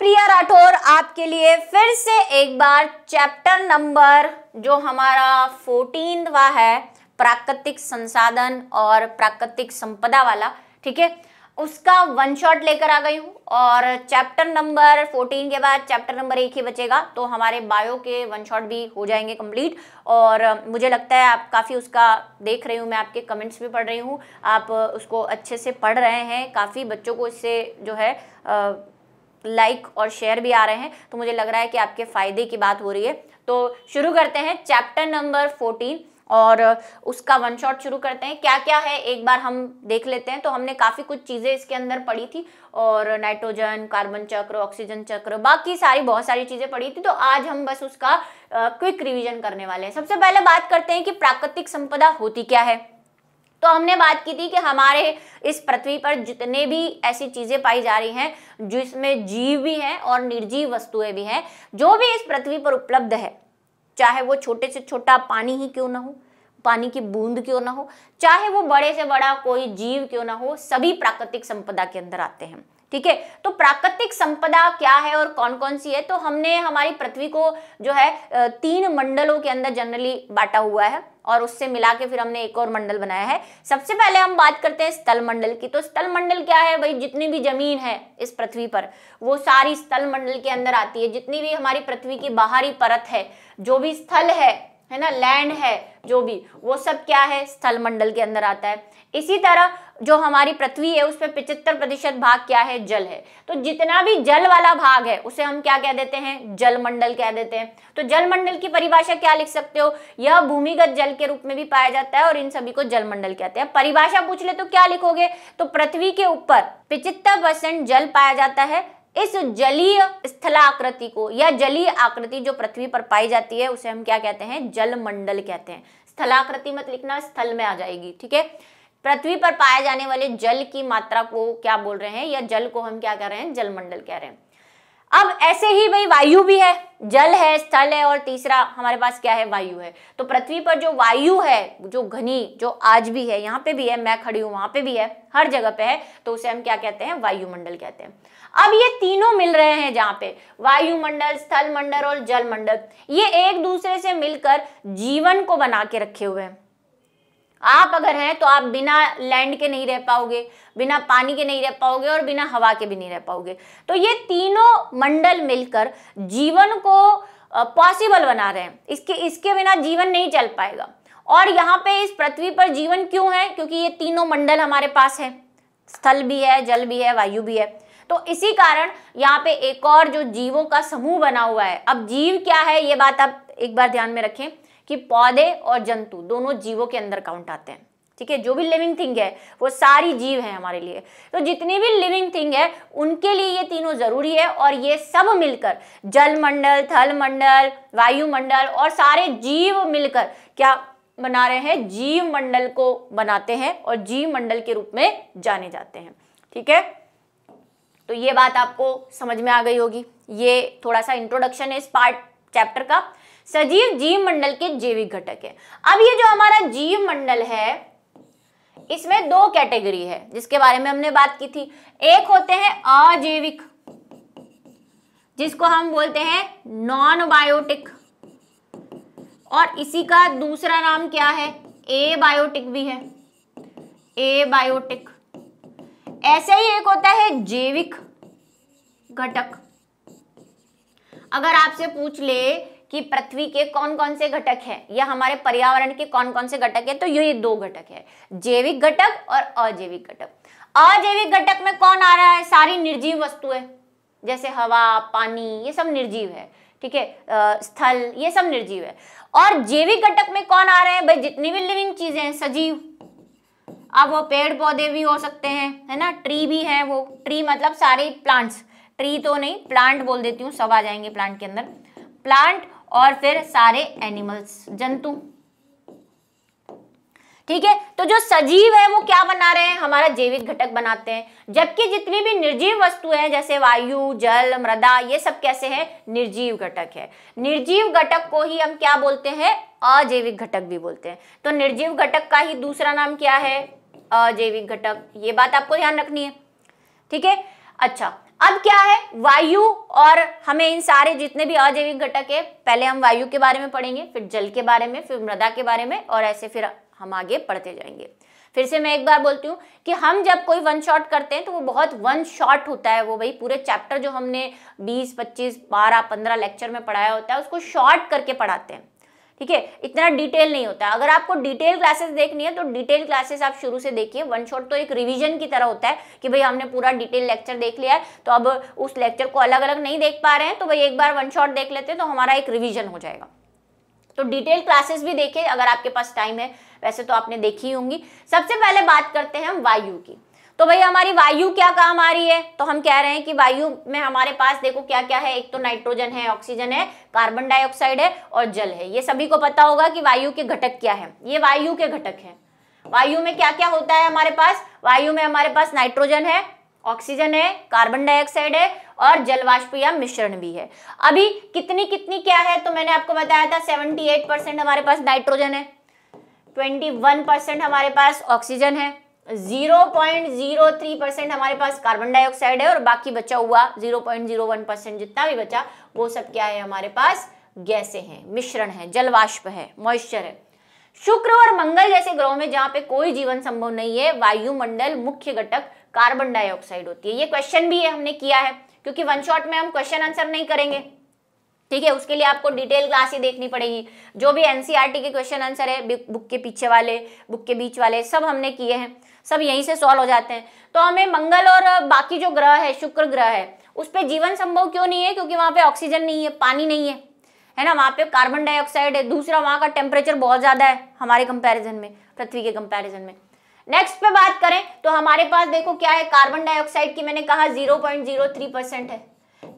प्रिया राठौर आपके लिए फिर से एक बार चैप्टर नंबर जो हमारा वा है प्राकृतिक संसाधन और प्राकृतिक संपदा वाला ठीक है उसका वन शॉट लेकर आ गई हूँ और चैप्टर नंबर फोर्टीन के बाद चैप्टर नंबर एक ही बचेगा तो हमारे बायो के वन शॉट भी हो जाएंगे कंप्लीट और मुझे लगता है आप काफ़ी उसका देख रही हूँ मैं आपके कमेंट्स भी पढ़ रही हूँ आप उसको अच्छे से पढ़ रहे हैं काफ़ी बच्चों को इससे जो है आ, लाइक और शेयर भी आ रहे हैं तो मुझे लग रहा है कि आपके फ़ायदे की बात हो रही है तो शुरू करते हैं चैप्टर नंबर फोर्टीन और उसका वन शॉट शुरू करते हैं क्या क्या है एक बार हम देख लेते हैं तो हमने काफ़ी कुछ चीज़ें इसके अंदर पढ़ी थी और नाइट्रोजन कार्बन चक्र ऑक्सीजन चक्र बाकी सारी बहुत सारी चीज़ें पढ़ी थी तो आज हम बस उसका क्विक रिवीजन करने वाले हैं सबसे पहले बात करते हैं कि प्राकृतिक संपदा होती क्या है तो हमने बात की थी कि हमारे इस पृथ्वी पर जितने भी ऐसी चीज़ें पाई जा रही हैं जिसमें जीव भी हैं और निर्जीव वस्तुएं भी हैं जो भी इस पृथ्वी पर उपलब्ध है चाहे वो छोटे से छोटा पानी ही क्यों ना हो पानी की बूंद क्यों ना हो चाहे वो बड़े से बड़ा कोई जीव क्यों ना हो सभी प्राकृतिक संपदा के अंदर आते हैं ठीक है तो प्राकृतिक संपदा क्या है और कौन कौन सी है तो हमने हमारी पृथ्वी को जो है तीन मंडलों के अंदर जनरली बांटा हुआ है और उससे मिला के फिर हमने एक और मंडल बनाया है सबसे पहले हम बात करते हैं स्थल मंडल की तो स्थल मंडल क्या है भाई जितनी भी जमीन है इस पृथ्वी पर वो सारी स्थल मंडल के अंदर आती है जितनी भी हमारी पृथ्वी की बाहरी परत है जो भी स्थल है है ना लैंड है जो भी वो सब क्या है स्थल मंडल के अंदर आता है इसी तरह जो हमारी पृथ्वी है उसमें पिछहत्तर प्रतिशत भाग क्या है जल है तो जितना भी जल वाला भाग है उसे हम क्या कह देते हैं जलमंडल कह देते हैं तो जलमंडल की परिभाषा क्या लिख सकते हो यह भूमिगत जल के रूप में भी पाया जाता है और इन सभी को जलमंडल कहते हैं परिभाषा पूछ ले तो क्या लिखोगे तो पृथ्वी के ऊपर परसेंट जल पाया जाता है इस जलीय स्थलाकृति को या जलीय आकृति जो पृथ्वी पर पाई जाती है उसे हम क्या कहते हैं जलमंडल कहते हैं स्थलाकृति मत लिखना स्थल में आ जाएगी ठीक है पृथ्वी पर पाए जाने वाले जल की मात्रा को क्या बोल रहे हैं या जल को हम क्या कह रहे हैं जलमंडल कह रहे हैं अब ऐसे ही भाई वायु भी है जल है स्थल है और तीसरा हमारे पास क्या है वायु है तो पृथ्वी पर जो वायु है जो घनी जो आज भी है यहाँ पे भी है मैं खड़ी हूं वहां पे भी है हर जगह पे है तो उसे हम क्या कहते हैं वायुमंडल कहते हैं अब ये तीनों मिल रहे हैं जहाँ पे वायुमंडल स्थल मंडल और जल मंडल ये एक दूसरे से मिलकर जीवन को बना के रखे हुए हैं आप अगर हैं तो आप बिना लैंड के नहीं रह पाओगे बिना पानी के नहीं रह पाओगे और बिना हवा के भी नहीं रह पाओगे तो ये तीनों मंडल मिलकर जीवन को पॉसिबल बना रहे हैं इसके इसके बिना जीवन नहीं चल पाएगा और यहाँ पे इस पृथ्वी पर जीवन क्यों है क्योंकि ये तीनों मंडल हमारे पास है स्थल भी है जल भी है वायु भी है तो इसी कारण यहाँ पे एक और जो जीवों का समूह बना हुआ है अब जीव क्या है ये बात आप एक बार ध्यान में रखें कि पौधे और जंतु दोनों जीवों के अंदर काउंट आते हैं ठीक है जो भी लिविंग थिंग है वो सारी जीव है हमारे लिए तो जितनी भी लिविंग थिंग है उनके लिए ये तीनों जरूरी है और ये सब मिलकर जल थल मंडल वायुमंडल और सारे जीव मिलकर क्या बना रहे हैं जीव मंडल को बनाते हैं और जीव मंडल के रूप में जाने जाते हैं ठीक है तो ये बात आपको समझ में आ गई होगी ये थोड़ा सा इंट्रोडक्शन है इस पार्ट चैप्टर का सजीव जीव मंडल के जैविक घटक है अब ये जो हमारा जीव मंडल है इसमें दो कैटेगरी है जिसके बारे में हमने बात की थी एक होते हैं अजैविक जिसको हम बोलते हैं नॉन बायोटिक और इसी का दूसरा नाम क्या है ए बायोटिक भी है ए बायोटिक ऐसे ही एक होता है जैविक घटक अगर आपसे पूछ ले कि पृथ्वी के कौन कौन से घटक हैं या हमारे पर्यावरण के कौन कौन से घटक हैं तो ये दो घटक है जैविक घटक और अजैविक घटक अजैविक घटक में कौन आ रहा है सारी निर्जीव वस्तुएं जैसे हवा पानी ये सब निर्जीव है ठीक है स्थल ये सब निर्जीव है और जैविक घटक में कौन आ रहे हैं भाई जितनी भी लिविंग चीजें हैं सजीव अब वो पेड़ पौधे भी हो सकते हैं है ना ट्री भी है वो ट्री मतलब सारे प्लांट्स ट्री तो नहीं प्लांट बोल देती हूँ सब आ जाएंगे प्लांट के अंदर प्लांट और फिर सारे एनिमल्स जंतु ठीक है तो जो सजीव है वो क्या बना रहे हैं हमारा जैविक घटक बनाते हैं जबकि जितनी भी निर्जीव वस्तु हैं जैसे वायु जल मृदा ये सब कैसे हैं निर्जीव घटक है निर्जीव घटक को ही हम क्या बोलते हैं अजैविक घटक भी बोलते हैं तो निर्जीव घटक का ही दूसरा नाम क्या है अजैविक घटक ये बात आपको ध्यान रखनी है ठीक है अच्छा अब क्या है वायु और हमें इन सारे जितने भी अजैविक घटक है पहले हम वायु के बारे में पढ़ेंगे फिर जल के बारे में फिर मृदा के बारे में और ऐसे फिर हम आगे पढ़ते जाएंगे फिर से मैं एक बार बोलती हूँ कि हम जब कोई वन शॉट करते हैं तो वो बहुत वन शॉट होता है वो भाई पूरे चैप्टर जो हमने 20, 25, 12, 15 लेक्चर में पढ़ाया होता है उसको शॉर्ट करके पढ़ाते हैं ठीक है इतना डिटेल नहीं होता अगर आपको डिटेल क्लासेस देखनी है तो डिटेल क्लासेस आप शुरू से देखिए वन शॉट तो एक रिविजन की तरह होता है कि भाई हमने पूरा डिटेल लेक्चर देख लिया है तो अब उस लेक्चर को अलग अलग नहीं देख पा रहे हैं तो भाई एक बार वन शॉट देख लेते हैं तो हमारा एक रिविजन हो जाएगा तो डिटेल क्लासेस भी देखिए अगर आपके पास टाइम है वैसे तो आपने देखी होंगी सबसे पहले बात करते हैं हम वायु की तो भाई हमारी वायु क्या काम आ रही है तो हम कह रहे हैं कि वायु में हमारे पास देखो क्या क्या है एक तो नाइट्रोजन है ऑक्सीजन है कार्बन डाइऑक्साइड है और जल है ये सभी को पता होगा कि वायु के घटक क्या है ये वायु के घटक है वायु में क्या क्या होता है हमारे पास वायु में हमारे पास नाइट्रोजन है ऑक्सीजन है कार्बन डाइऑक्साइड है और जलवाष्प या मिश्रण भी है अभी कितनी कितनी क्या है तो मैंने आपको बताया था 78 परसेंट हमारे पास नाइट्रोजन है 21 परसेंट हमारे पास ऑक्सीजन है 0.03 परसेंट हमारे पास कार्बन डाइऑक्साइड है और बाकी बचा हुआ 0.01 परसेंट जितना भी बचा वो सब क्या है हमारे पास गैसें हैं मिश्रण है जलवाष्प है मॉइस्चर है शुक्र और मंगल जैसे ग्रहों में जहाँ पे कोई जीवन संभव नहीं है वायुमंडल मुख्य घटक कार्बन डाइऑक्साइड होती है ये क्वेश्चन भी है हमने किया है क्योंकि वन शॉट में हम क्वेश्चन आंसर नहीं करेंगे ठीक है उसके लिए आपको डिटेल क्लास ही देखनी पड़ेगी जो भी एनसीआरटी e के क्वेश्चन आंसर है बुक के पीछे वाले बुक के बीच वाले सब हमने किए हैं सब यहीं से सॉल्व हो जाते हैं तो हमें मंगल और बाकी जो ग्रह है शुक्र ग्रह है उस पर जीवन संभव क्यों नहीं है क्योंकि वहां पे ऑक्सीजन नहीं है पानी नहीं है है ना वहां पे कार्बन डाइऑक्साइड है दूसरा वहां का टेम्परेचर बहुत ज़्यादा है हमारे कंपेरिजन में पृथ्वी के कंपेरिजन में नेक्स्ट पे बात करें तो हमारे पास देखो क्या है कार्बन डाइऑक्साइड की मैंने कहा जीरो परसेंट है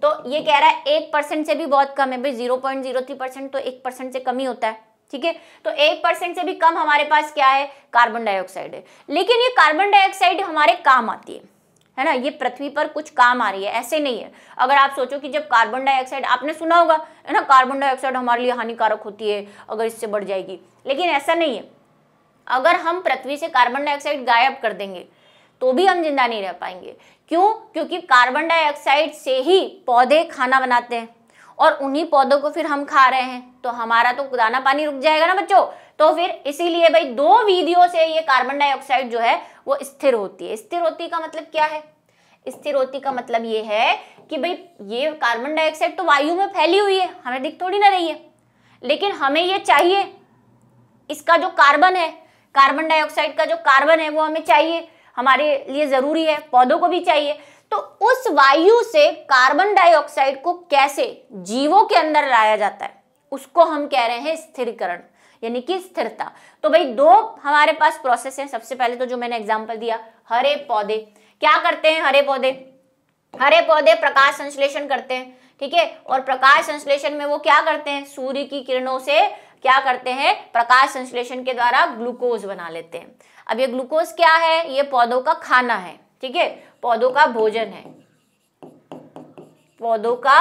तो ये कह रहा है एक परसेंट से भी बहुत कम है भाई थ्री परसेंट तो एक परसेंट से कम ही होता है ठीक है तो एक परसेंट से भी कम हमारे पास क्या है कार्बन डाइऑक्साइड है लेकिन ये कार्बन डाइऑक्साइड हमारे काम आती है है ना ये पृथ्वी पर कुछ काम आ रही है ऐसे नहीं है अगर आप सोचो कि जब कार्बन डाइऑक्साइड आपने सुना होगा है ना कार्बन डाइऑक्साइड हमारे लिए हानिकारक होती है अगर इससे बढ़ जाएगी लेकिन ऐसा नहीं है अगर हम पृथ्वी से कार्बन डाइऑक्साइड गायब कर देंगे तो भी हम जिंदा नहीं रह पाएंगे क्यों क्योंकि कार्बन डाइऑक्साइड से ही पौधे खाना बनाते हैं और उन्हीं पौधों को फिर हम खा रहे हैं तो हमारा तो दाना पानी रुक जाएगा ना बच्चों तो फिर इसीलिए भाई दो विधियों से ये कार्बन डाइऑक्साइड जो है वो स्थिर होती है स्थिर होती का मतलब क्या है स्थिर होती का मतलब ये है कि भाई ये कार्बन डाइऑक्साइड तो वायु में फैली हुई है हमें दिख थोड़ी ना रही है लेकिन हमें ये चाहिए इसका जो कार्बन है कार्बन डाइऑक्साइड का जो कार्बन है वो हमें चाहिए हमारे लिए ज़रूरी है पौधों को भी चाहिए तो उस वायु से कार्बन डाइऑक्साइड को कैसे जीवों के अंदर लाया जाता है उसको हम कह रहे हैं स्थिरकरण यानी कि स्थिरता तो भाई दो हमारे पास प्रोसेस है सबसे पहले तो जो मैंने एग्जाम्पल दिया हरे पौधे क्या करते हैं हरे पौधे हरे पौधे प्रकाश संश्लेषण करते हैं ठीक है और प्रकाश संश्लेषण में वो क्या करते हैं सूर्य की किरणों से क्या करते हैं प्रकाश संश्लेषण के द्वारा ग्लूकोज बना लेते हैं अब ये ग्लूकोज क्या है ये पौधों का खाना है ठीक है पौधों का भोजन है पौधों का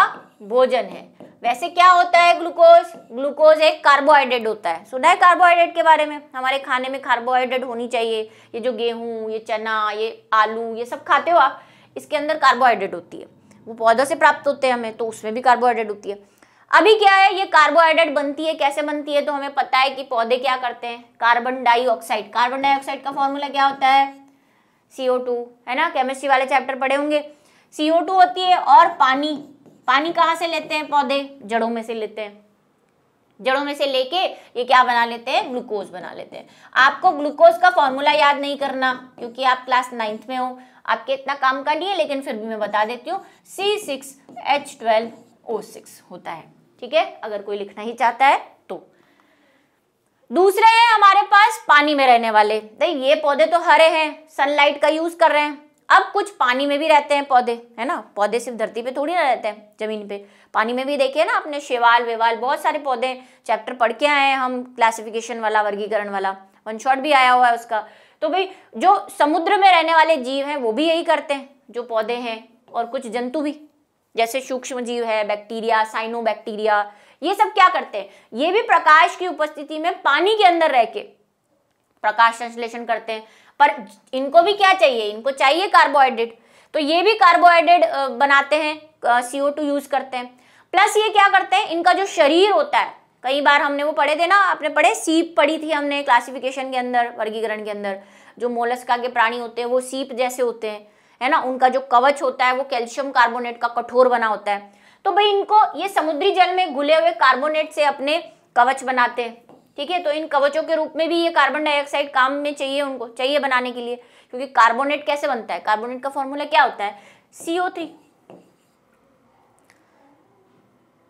भोजन है वैसे क्या होता है ग्लूकोज ग्लूकोज एक कार्बोहाइड्रेट होता है सुना है कार्बोहाइड्रेट के बारे में हमारे खाने में कार्बोहाइड्रेट होनी चाहिए ये जो गेहूं ये चना ये आलू ये सब खाते हो आप इसके अंदर कार्बोहाइड्रेट होती है वो पौधों से प्राप्त होते हैं हमें तो उसमें भी कार्बोहाइड्रेट होती है अभी क्या है ये कार्बोहाइड्रेट बनती है कैसे बनती है तो हमें पता है कि पौधे क्या करते हैं कार्बन डाइऑक्साइड कार्बन डाइऑक्साइड का फॉर्मूला क्या होता है CO2 टू है ना केमिस्ट्री वाले चैप्टर पढ़े होंगे CO2 टू होती है और पानी पानी कहाँ से लेते हैं पौधे जड़ों में से लेते हैं जड़ों में से लेके ये क्या बना लेते हैं ग्लूकोज बना लेते हैं आपको ग्लूकोज का फॉर्मूला याद नहीं करना क्योंकि आप क्लास नाइन्थ में हो आपके इतना काम का नहीं है लेकिन फिर भी मैं बता देती हूँ C six H twelve O six होता है ठीक है अगर कोई लिखना ही चाहता है दूसरे हैं हमारे पास पानी में रहने वाले नहीं ये पौधे तो हरे हैं सनलाइट का यूज कर रहे हैं अब कुछ पानी में भी रहते हैं पौधे है ना पौधे सिर्फ धरती पे थोड़ी ना रहते हैं जमीन पे पानी में भी देखिए ना अपने शेवाल वेवाल बहुत सारे पौधे चैप्टर पढ़ के आए हैं हम क्लासिफिकेशन वाला वर्गीकरण वाला वन शॉट भी आया हुआ है उसका तो भाई जो समुद्र में रहने वाले जीव हैं वो भी यही करते हैं जो पौधे हैं और कुछ जंतु भी जैसे सूक्ष्म जीव है बैक्टीरिया साइनो बैक्टीरिया ये सब क्या करते हैं ये भी प्रकाश की उपस्थिति में पानी के अंदर रह के प्रकाश संश्लेषण करते हैं पर इनको भी क्या चाहिए इनको चाहिए कार्बोहाइड्रेट तो ये भी कार्बोहाइड्रेट बनाते हैं सीओ टू यूज करते हैं प्लस ये क्या करते हैं इनका जो शरीर होता है कई बार हमने वो पढ़े थे ना आपने पढ़े सीप पढ़ी थी हमने क्लासिफिकेशन के अंदर वर्गीकरण के अंदर जो मोलस्का के प्राणी होते हैं वो सीप जैसे होते हैं है ना उनका जो कवच होता है वो कैल्शियम कार्बोनेट का कठोर बना होता है तो भाई इनको ये समुद्री जल में घुले हुए कार्बोनेट से अपने कवच बनाते हैं ठीक है तो इन कवचों के रूप में भी ये कार्बन डाइऑक्साइड काम में चाहिए उनको चाहिए बनाने के लिए क्योंकि कार्बोनेट कैसे बनता है कार्बोनेट का फॉर्मूला क्या होता है सीओ थ्री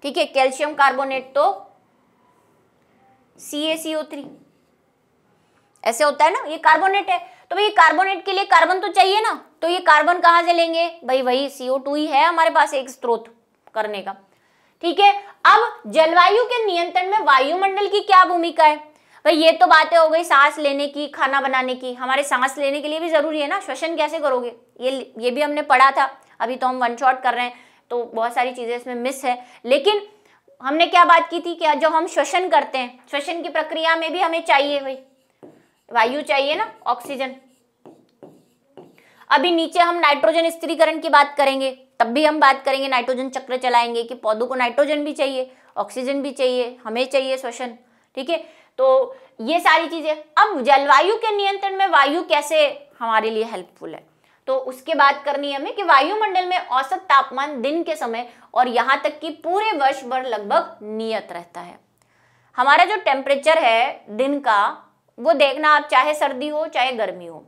ठीक है कैल्शियम कार्बोनेट तो सी ए थ्री ऐसे होता है ना ये कार्बोनेट है तो भाई कार्बोनेट के लिए कार्बन तो चाहिए ना तो ये कार्बन कहां से लेंगे भाई वही सीओ टू ही है हमारे पास एक स्रोत करने का ठीक है अब जलवायु के नियंत्रण में वायुमंडल की क्या भूमिका है भाई ये तो बातें हो गई सांस लेने की खाना बनाने की हमारे सांस लेने के लिए भी जरूरी है ना श्वसन कैसे करोगे ये ये भी हमने पढ़ा था अभी तो हम वन शॉट कर रहे हैं तो बहुत सारी चीज़ें इसमें मिस है लेकिन हमने क्या बात की थी कि जो हम श्वसन करते हैं श्वसन की प्रक्रिया में भी हमें चाहिए भाई वायु चाहिए ना ऑक्सीजन अभी नीचे हम नाइट्रोजन स्त्रीकरण की बात करेंगे तब भी हम बात करेंगे नाइट्रोजन चक्र चलाएंगे कि पौधों को नाइट्रोजन भी चाहिए ऑक्सीजन भी चाहिए हमें चाहिए श्वसन ठीक है तो ये सारी चीज़ें अब जलवायु के नियंत्रण में वायु कैसे हमारे लिए हेल्पफुल है तो उसके बात करनी है हमें कि वायुमंडल में औसत तापमान दिन के समय और यहाँ तक कि पूरे वर्ष भर लगभग नियत रहता है हमारा जो टेम्परेचर है दिन का वो देखना आप चाहे सर्दी हो चाहे गर्मी हो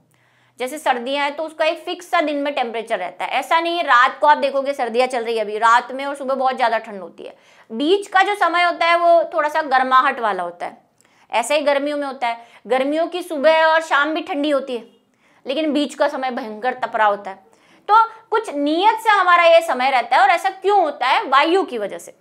जैसे सर्दियां हैं तो उसका एक फिक्स सा दिन में टेम्परेचर रहता है ऐसा नहीं है रात को आप देखोगे सर्दियां चल रही है अभी रात में और सुबह बहुत ज़्यादा ठंड होती है बीच का जो समय होता है वो थोड़ा सा गर्माहट वाला होता है ऐसा ही गर्मियों में होता है गर्मियों की सुबह और शाम भी ठंडी होती है लेकिन बीच का समय भयंकर तपरा होता है तो कुछ नियत से हमारा ये समय रहता है और ऐसा क्यों होता है वायु की वजह से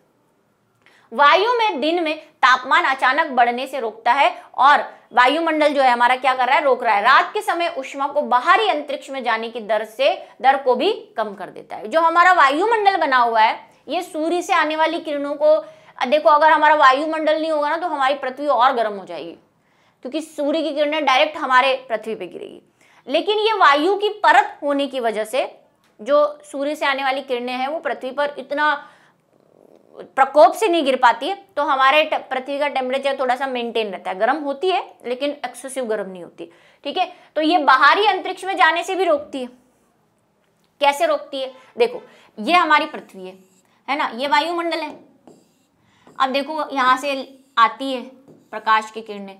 वायु में दिन में तापमान अचानक बढ़ने से रोकता है और वायुमंडल जो है हमारा क्या कर रहा है रोक रहा है रात के समय उष्मा को बाहरी अंतरिक्ष में जाने की दर से दर को भी कम कर देता है जो हमारा वायुमंडल बना हुआ है ये सूर्य से आने वाली किरणों को देखो अगर हमारा वायुमंडल नहीं होगा ना तो हमारी पृथ्वी और गर्म हो जाएगी क्योंकि सूर्य की किरणें डायरेक्ट हमारे पृथ्वी पे गिरेगी लेकिन ये वायु की परत होने की वजह से जो सूर्य से आने वाली किरणें हैं वो पृथ्वी पर इतना प्रकोप से नहीं गिर पाती है तो हमारे पृथ्वी का टेम्परेचर थोड़ा सा मेंटेन रहता है गर्म होती है लेकिन एक्सेसिव गर्म नहीं होती ठीक है तो ये बाहरी अंतरिक्ष में जाने से भी रोकती है कैसे रोकती है देखो ये हमारी पृथ्वी है है ना ये वायुमंडल है अब देखो यहां से आती है प्रकाश की किरणें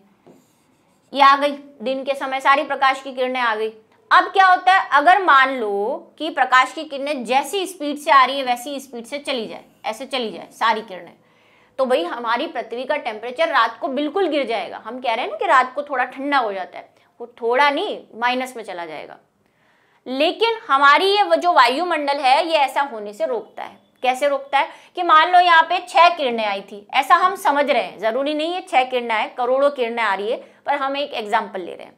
ये आ गई दिन के समय सारी प्रकाश की किरणें आ गई अब क्या होता है अगर मान लो कि प्रकाश की किरणें जैसी स्पीड से आ रही है वैसी स्पीड से चली जाए ऐसे चली जाए सारी किरणें तो भाई हमारी पृथ्वी का टेम्परेचर रात को बिल्कुल गिर जाएगा हम कह रहे हैं ना कि रात को थोड़ा ठंडा हो जाता है वो थोड़ा नहीं माइनस में चला जाएगा लेकिन हमारी ये जो वायुमंडल है ये ऐसा होने से रोकता है कैसे रोकता है कि मान लो यहाँ पे छह किरणें आई थी ऐसा हम समझ रहे हैं जरूरी नहीं है छह किरणें आए करोड़ों किरणें आ रही है पर हम एक एग्जाम्पल ले रहे हैं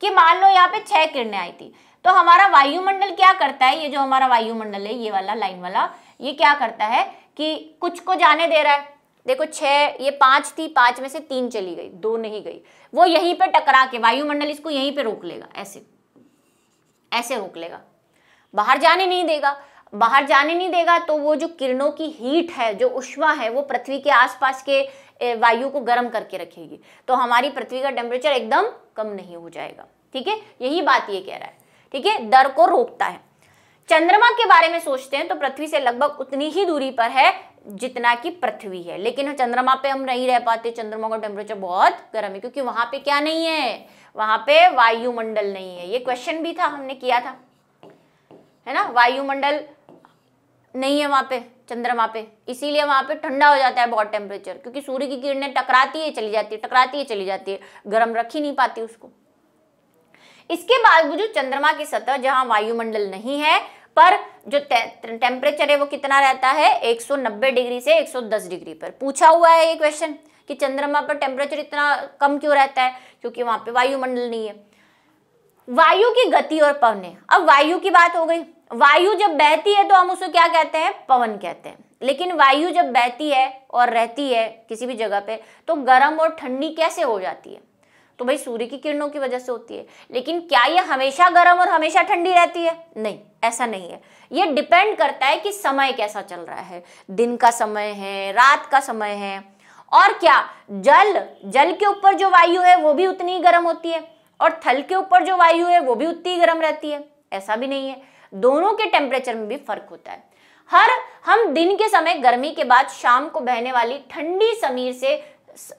कि मान लो यहाँ पे छह किरणें आई थी तो हमारा वायुमंडल क्या करता है ये जो हमारा वायुमंडल है ये वाला लाइन वाला ये क्या करता है कि कुछ को जाने दे रहा है देखो छह ये पांच थी पांच में से तीन चली गई दो नहीं गई वो यहीं पे टकरा के वायुमंडल इसको यहीं पर रोक लेगा ऐसे ऐसे रोक लेगा बाहर जाने नहीं देगा बाहर जाने नहीं देगा तो वो जो किरणों की हीट है जो उष्मा है वो पृथ्वी के आसपास के वायु को गर्म करके रखेगी तो हमारी पृथ्वी का टेम्परेचर एकदम कम नहीं हो जाएगा ठीक है यही बात ये कह रहा है ठीक है दर को रोकता है चंद्रमा के बारे में सोचते हैं तो पृथ्वी से लगभग उतनी ही दूरी पर है जितना कि पृथ्वी है लेकिन हाँ, चंद्रमा पे हम नहीं रह पाते चंद्रमा का टेम्परेचर बहुत गर्म है क्योंकि वहां पे क्या नहीं है वहां पे वायुमंडल नहीं है ये क्वेश्चन भी था हमने किया था है ना वायुमंडल नहीं है वहां पे चंद्रमा पे इसीलिए वहां पे ठंडा हो जाता है बहुत टेम्परेचर क्योंकि सूर्य की किरणें टकराती है चली जाती है टकराती है चली जाती है गर्म रख ही नहीं पाती उसको इसके बावजूद चंद्रमा की सतह जहां वायुमंडल नहीं है पर जो टेम्परेचर है वो कितना रहता है 190 डिग्री से 110 डिग्री पर पूछा हुआ है ये क्वेश्चन कि चंद्रमा पर टेम्परेचर इतना कम क्यों रहता है क्योंकि वहां पे वायुमंडल नहीं है वायु की गति और पवने अब वायु की बात हो गई वायु जब बहती है तो हम उसको क्या कहते हैं पवन कहते हैं लेकिन वायु जब बहती है और रहती है किसी भी जगह पे तो गर्म और ठंडी कैसे हो जाती है तो भाई सूर्य की किरणों की वजह से होती है लेकिन क्या ये हमेशा गर्म और हमेशा ठंडी रहती है नहीं ऐसा नहीं है ये डिपेंड करता है कि समय कैसा चल रहा है दिन का समय है रात का समय है और क्या जल जल के ऊपर जो वायु है वो भी उतनी ही गर्म होती है और थल के ऊपर जो वायु है वो भी उतनी ही गर्म रहती है ऐसा भी नहीं है दोनों के टेम्परेचर में भी फर्क होता है हर हम दिन के समय गर्मी के बाद शाम को बहने वाली ठंडी समीर से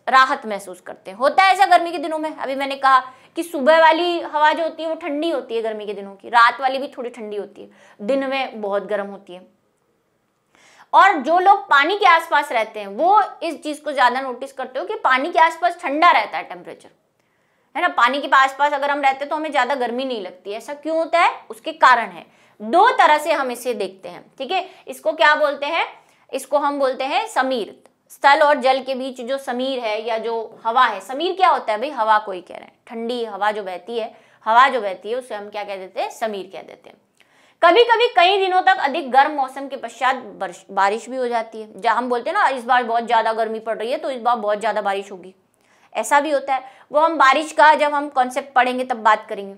राहत महसूस करते हैं होता है ऐसा गर्मी के दिनों में अभी मैंने कहा कि सुबह वाली हवा जो होती है वो ठंडी होती है गर्मी के दिनों की रात वाली भी थोड़ी ठंडी होती है दिन में बहुत गर्म होती है और जो लोग पानी के आसपास रहते हैं वो इस चीज़ को ज़्यादा नोटिस करते हो कि पानी के आसपास ठंडा रहता है टेम्परेचर है ना पानी के आसपास अगर हम रहते हैं तो हमें ज़्यादा गर्मी नहीं लगती ऐसा क्यों होता है उसके कारण है दो तरह से हम इसे देखते हैं ठीक है इसको क्या बोलते हैं इसको हम बोलते हैं समीर स्थल और जल के बीच जो समीर है या जो हवा है समीर क्या होता है भाई हवा को ही कह रहे हैं ठंडी हवा जो बहती है हवा जो बहती है उसे हम क्या कह देते हैं समीर कह देते हैं कभी कभी कई दिनों तक अधिक गर्म मौसम के पश्चात बारिश भी हो जाती है जहाँ हम बोलते हैं ना इस बार बहुत ज़्यादा गर्मी पड़ रही है तो इस बार बहुत ज़्यादा बारिश होगी ऐसा भी होता है वो हम बारिश का जब हम कॉन्सेप्ट पढ़ेंगे तब बात करेंगे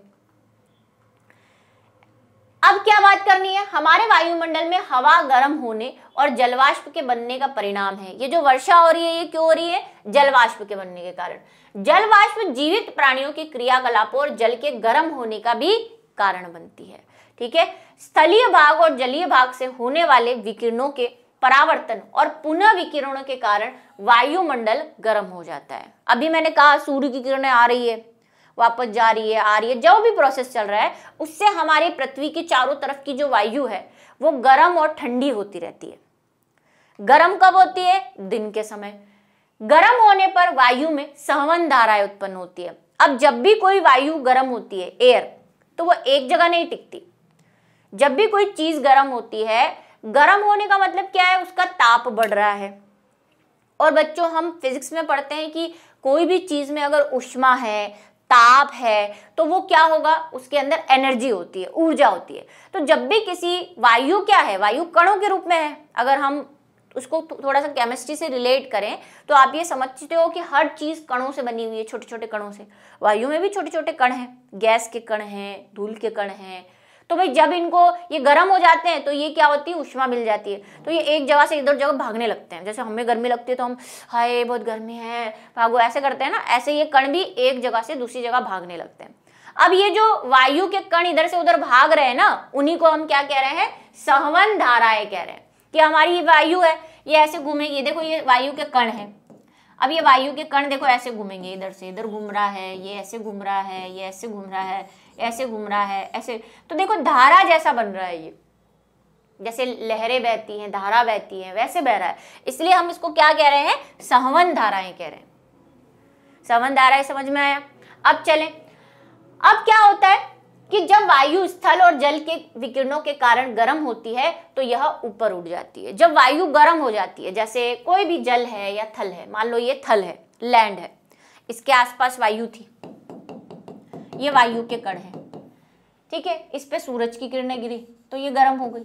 अब क्या बात करनी है हमारे वायुमंडल में हवा गर्म होने और जलवाष्प के बनने का परिणाम है ये जो वर्षा हो रही है ये क्यों हो रही है जलवाष्प के बनने के कारण जलवाष्प जीवित प्राणियों के क्रियाकलापों और जल के गर्म होने का भी कारण बनती है ठीक है स्थलीय भाग और जलीय भाग से होने वाले विकिरणों के परावर्तन और पुनः विकिरणों के कारण वायुमंडल गर्म हो जाता है अभी मैंने कहा सूर्य की किरणें आ रही है वापस जा रही है आ रही है जो भी प्रोसेस चल रहा है उससे हमारी पृथ्वी के चारों तरफ की जो वायु है वो गर्म और ठंडी होती रहती है गर्म कब होती है दिन के समय गर्म होने पर वायु में सहवन धाराएं उत्पन्न होती है अब जब भी कोई वायु गर्म होती है एयर तो वो एक जगह नहीं टिकती जब भी कोई चीज गर्म होती है गर्म होने का मतलब क्या है उसका ताप बढ़ रहा है और बच्चों हम फिजिक्स में पढ़ते हैं कि कोई भी चीज में अगर उष्मा है ताप है तो वो क्या होगा उसके अंदर एनर्जी होती है ऊर्जा होती है तो जब भी किसी वायु क्या है वायु कणों के रूप में है अगर हम उसको थोड़ा सा केमिस्ट्री से रिलेट करें तो आप ये समझते हो कि हर चीज़ कणों से बनी हुई है छोटे छोटे कणों से वायु में भी छोटे छोटे कण हैं गैस के कण हैं धूल के कण हैं तो भाई जब इनको ये गर्म हो जाते हैं तो ये क्या होती है उष्मा मिल जाती है तो ये एक जगह से इधर जगह भागने लगते हैं जैसे हमें गर्मी लगती है तो हम हाय बहुत गर्मी है भागो ऐसे करते हैं ना ऐसे ये कण भी एक जगह से दूसरी जगह भागने लगते हैं अब ये जो वायु के कण इधर से उधर भाग रहे हैं ना उन्हीं को हम क्या कह रहे हैं सहवन धाराएं कह रहे हैं कि हमारी ये वायु है ये ऐसे घूमेगी देखो ये वायु के कण है अब ये वायु के कण देखो ऐसे घूमेंगे इधर से इधर घूम रहा है ये ऐसे घूम रहा है ये ऐसे घूम रहा है ऐसे घूम रहा है ऐसे तो देखो धारा जैसा बन रहा है ये जैसे लहरें बहती हैं धारा बहती है वैसे बह रहा है इसलिए हम इसको क्या कह रहे हैं सहवन धाराएं कह रहे हैं सहवन धाराएं समझ में आया अब चलें अब क्या होता है कि जब वायु स्थल और जल के विकिरणों के कारण गर्म होती है तो यह ऊपर उठ जाती है जब वायु गर्म हो जाती है जैसे कोई भी जल है या थल है मान लो ये थल है लैंड है इसके आसपास वायु थी ये वायु के कण है ठीक है इस पे सूरज की किरणें गिरी तो ये गर्म हो गई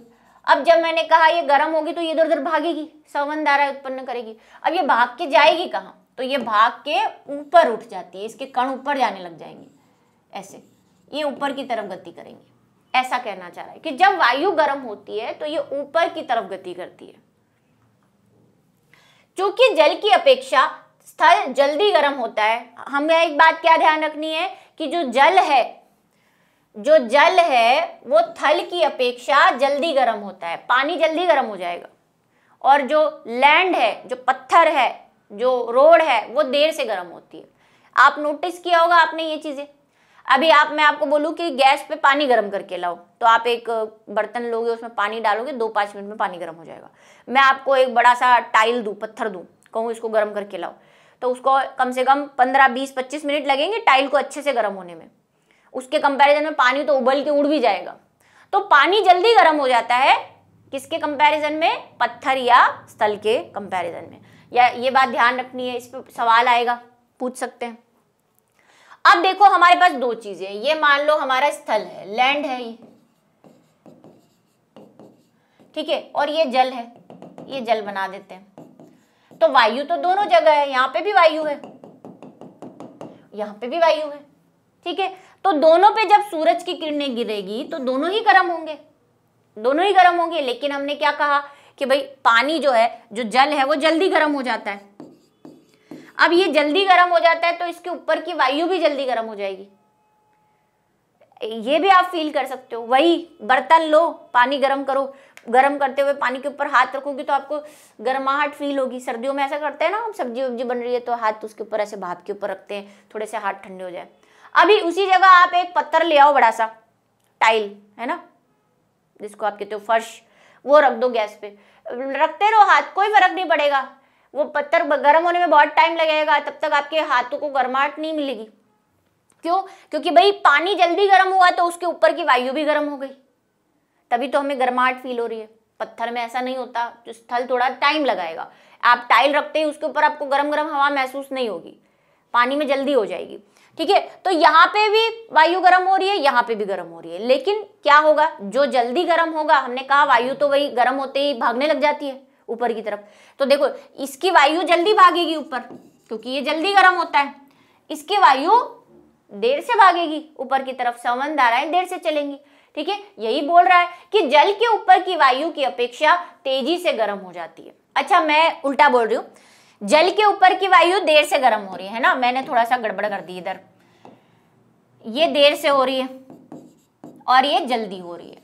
अब जब मैंने कहा ये गर्म होगी तो ये इधर उधर भागेगी सवन धारा उत्पन्न करेगी अब ये भाग के जाएगी कहाँ तो ये भाग के ऊपर उठ जाती है इसके कण ऊपर जाने लग जाएंगे ऐसे ये ऊपर की तरफ गति करेंगे ऐसा कहना चाह रहा है कि जब वायु गर्म होती है तो ये ऊपर की तरफ गति करती है चूंकि जल की अपेक्षा स्थल जल्दी गर्म होता है हमें एक बात क्या ध्यान रखनी है कि जो जल है जो जल है वो थल की अपेक्षा जल्दी गर्म होता है पानी जल्दी गर्म हो जाएगा और जो लैंड है जो पत्थर है जो रोड है वो देर से गर्म होती है आप नोटिस किया होगा आपने ये चीज़ें अभी आप मैं आपको बोलूँ कि गैस पे पानी गर्म करके लाओ तो आप एक बर्तन लोगे उसमें पानी डालोगे दो पांच मिनट में पानी गर्म हो जाएगा मैं आपको एक बड़ा सा टाइल दू पत्थर दू कहूँ इसको गर्म करके लाओ तो उसको कम से कम पंद्रह बीस पच्चीस मिनट लगेंगे टाइल को अच्छे से गर्म होने में उसके कंपैरिजन में पानी तो उबल के उड़ भी जाएगा तो पानी जल्दी गर्म हो जाता है किसके कंपैरिजन में पत्थर या स्थल के कंपैरिजन में या ये बात ध्यान रखनी है इस पर सवाल आएगा पूछ सकते हैं अब देखो हमारे पास दो चीजें ये मान लो हमारा स्थल है लैंड है ये ठीक है और ये जल है ये जल बना देते हैं तो वायु तो दोनों जगह है यहां पे भी वायु है यहां पे भी वायु है ठीक है तो दोनों पे जब सूरज की किरणें गिरेगी तो दोनों ही गर्म होंगे दोनों ही गर्म होंगे लेकिन हमने क्या कहा कि भाई पानी जो है जो जल है वो जल्दी गर्म हो जाता है अब ये जल्दी गर्म हो जाता है तो इसके ऊपर की वायु भी जल्दी गर्म हो जाएगी ये भी आप फील कर सकते हो वही बर्तन लो पानी गर्म करो गर्म करते हुए पानी के ऊपर हाथ रखोगी तो आपको गर्माहट फील होगी सर्दियों में ऐसा करते हैं ना हम सब्जी वब्जी बन रही है तो हाथ उसके ऊपर ऐसे भाप के ऊपर रखते हैं थोड़े से हाथ ठंडे हो जाए अभी उसी जगह आप एक पत्थर ले आओ बड़ा सा टाइल है ना जिसको आप कहते हो तो फर्श वो रख दो गैस पे रखते रहो हाथ कोई फर्क नहीं पड़ेगा वो पत्थर गर्म होने में बहुत टाइम लगेगा तब तक आपके हाथों को गर्माहट नहीं मिलेगी क्यों क्योंकि भाई पानी जल्दी गर्म हुआ तो उसके ऊपर की वायु भी गर्म हो गई तभी तो हमें गर्माहट फील हो रही है पत्थर में ऐसा नहीं होता जो स्थल थोड़ा टाइम लगाएगा आप टाइल रखते ही उसके ऊपर आपको गर्म गर्म हवा महसूस नहीं होगी पानी में जल्दी हो जाएगी ठीक है तो यहाँ पे भी वायु गर्म हो रही है यहाँ पे भी गर्म हो रही है लेकिन क्या होगा जो जल्दी गर्म होगा हमने कहा वायु तो वही गर्म होते ही भागने लग जाती है ऊपर की तरफ तो देखो इसकी वायु जल्दी भागेगी ऊपर क्योंकि ये जल्दी गर्म होता है इसकी वायु देर से भागेगी ऊपर की तरफ सवन धाराएं देर से चलेंगी ठीक है यही बोल रहा है कि जल के ऊपर की वायु की अपेक्षा तेजी से गर्म हो जाती है अच्छा मैं उल्टा बोल रही हूँ जल के ऊपर की वायु देर से गर्म हो रही है ना मैंने थोड़ा सा गड़बड़ कर दी इधर ये देर से हो रही है और ये जल्दी हो रही है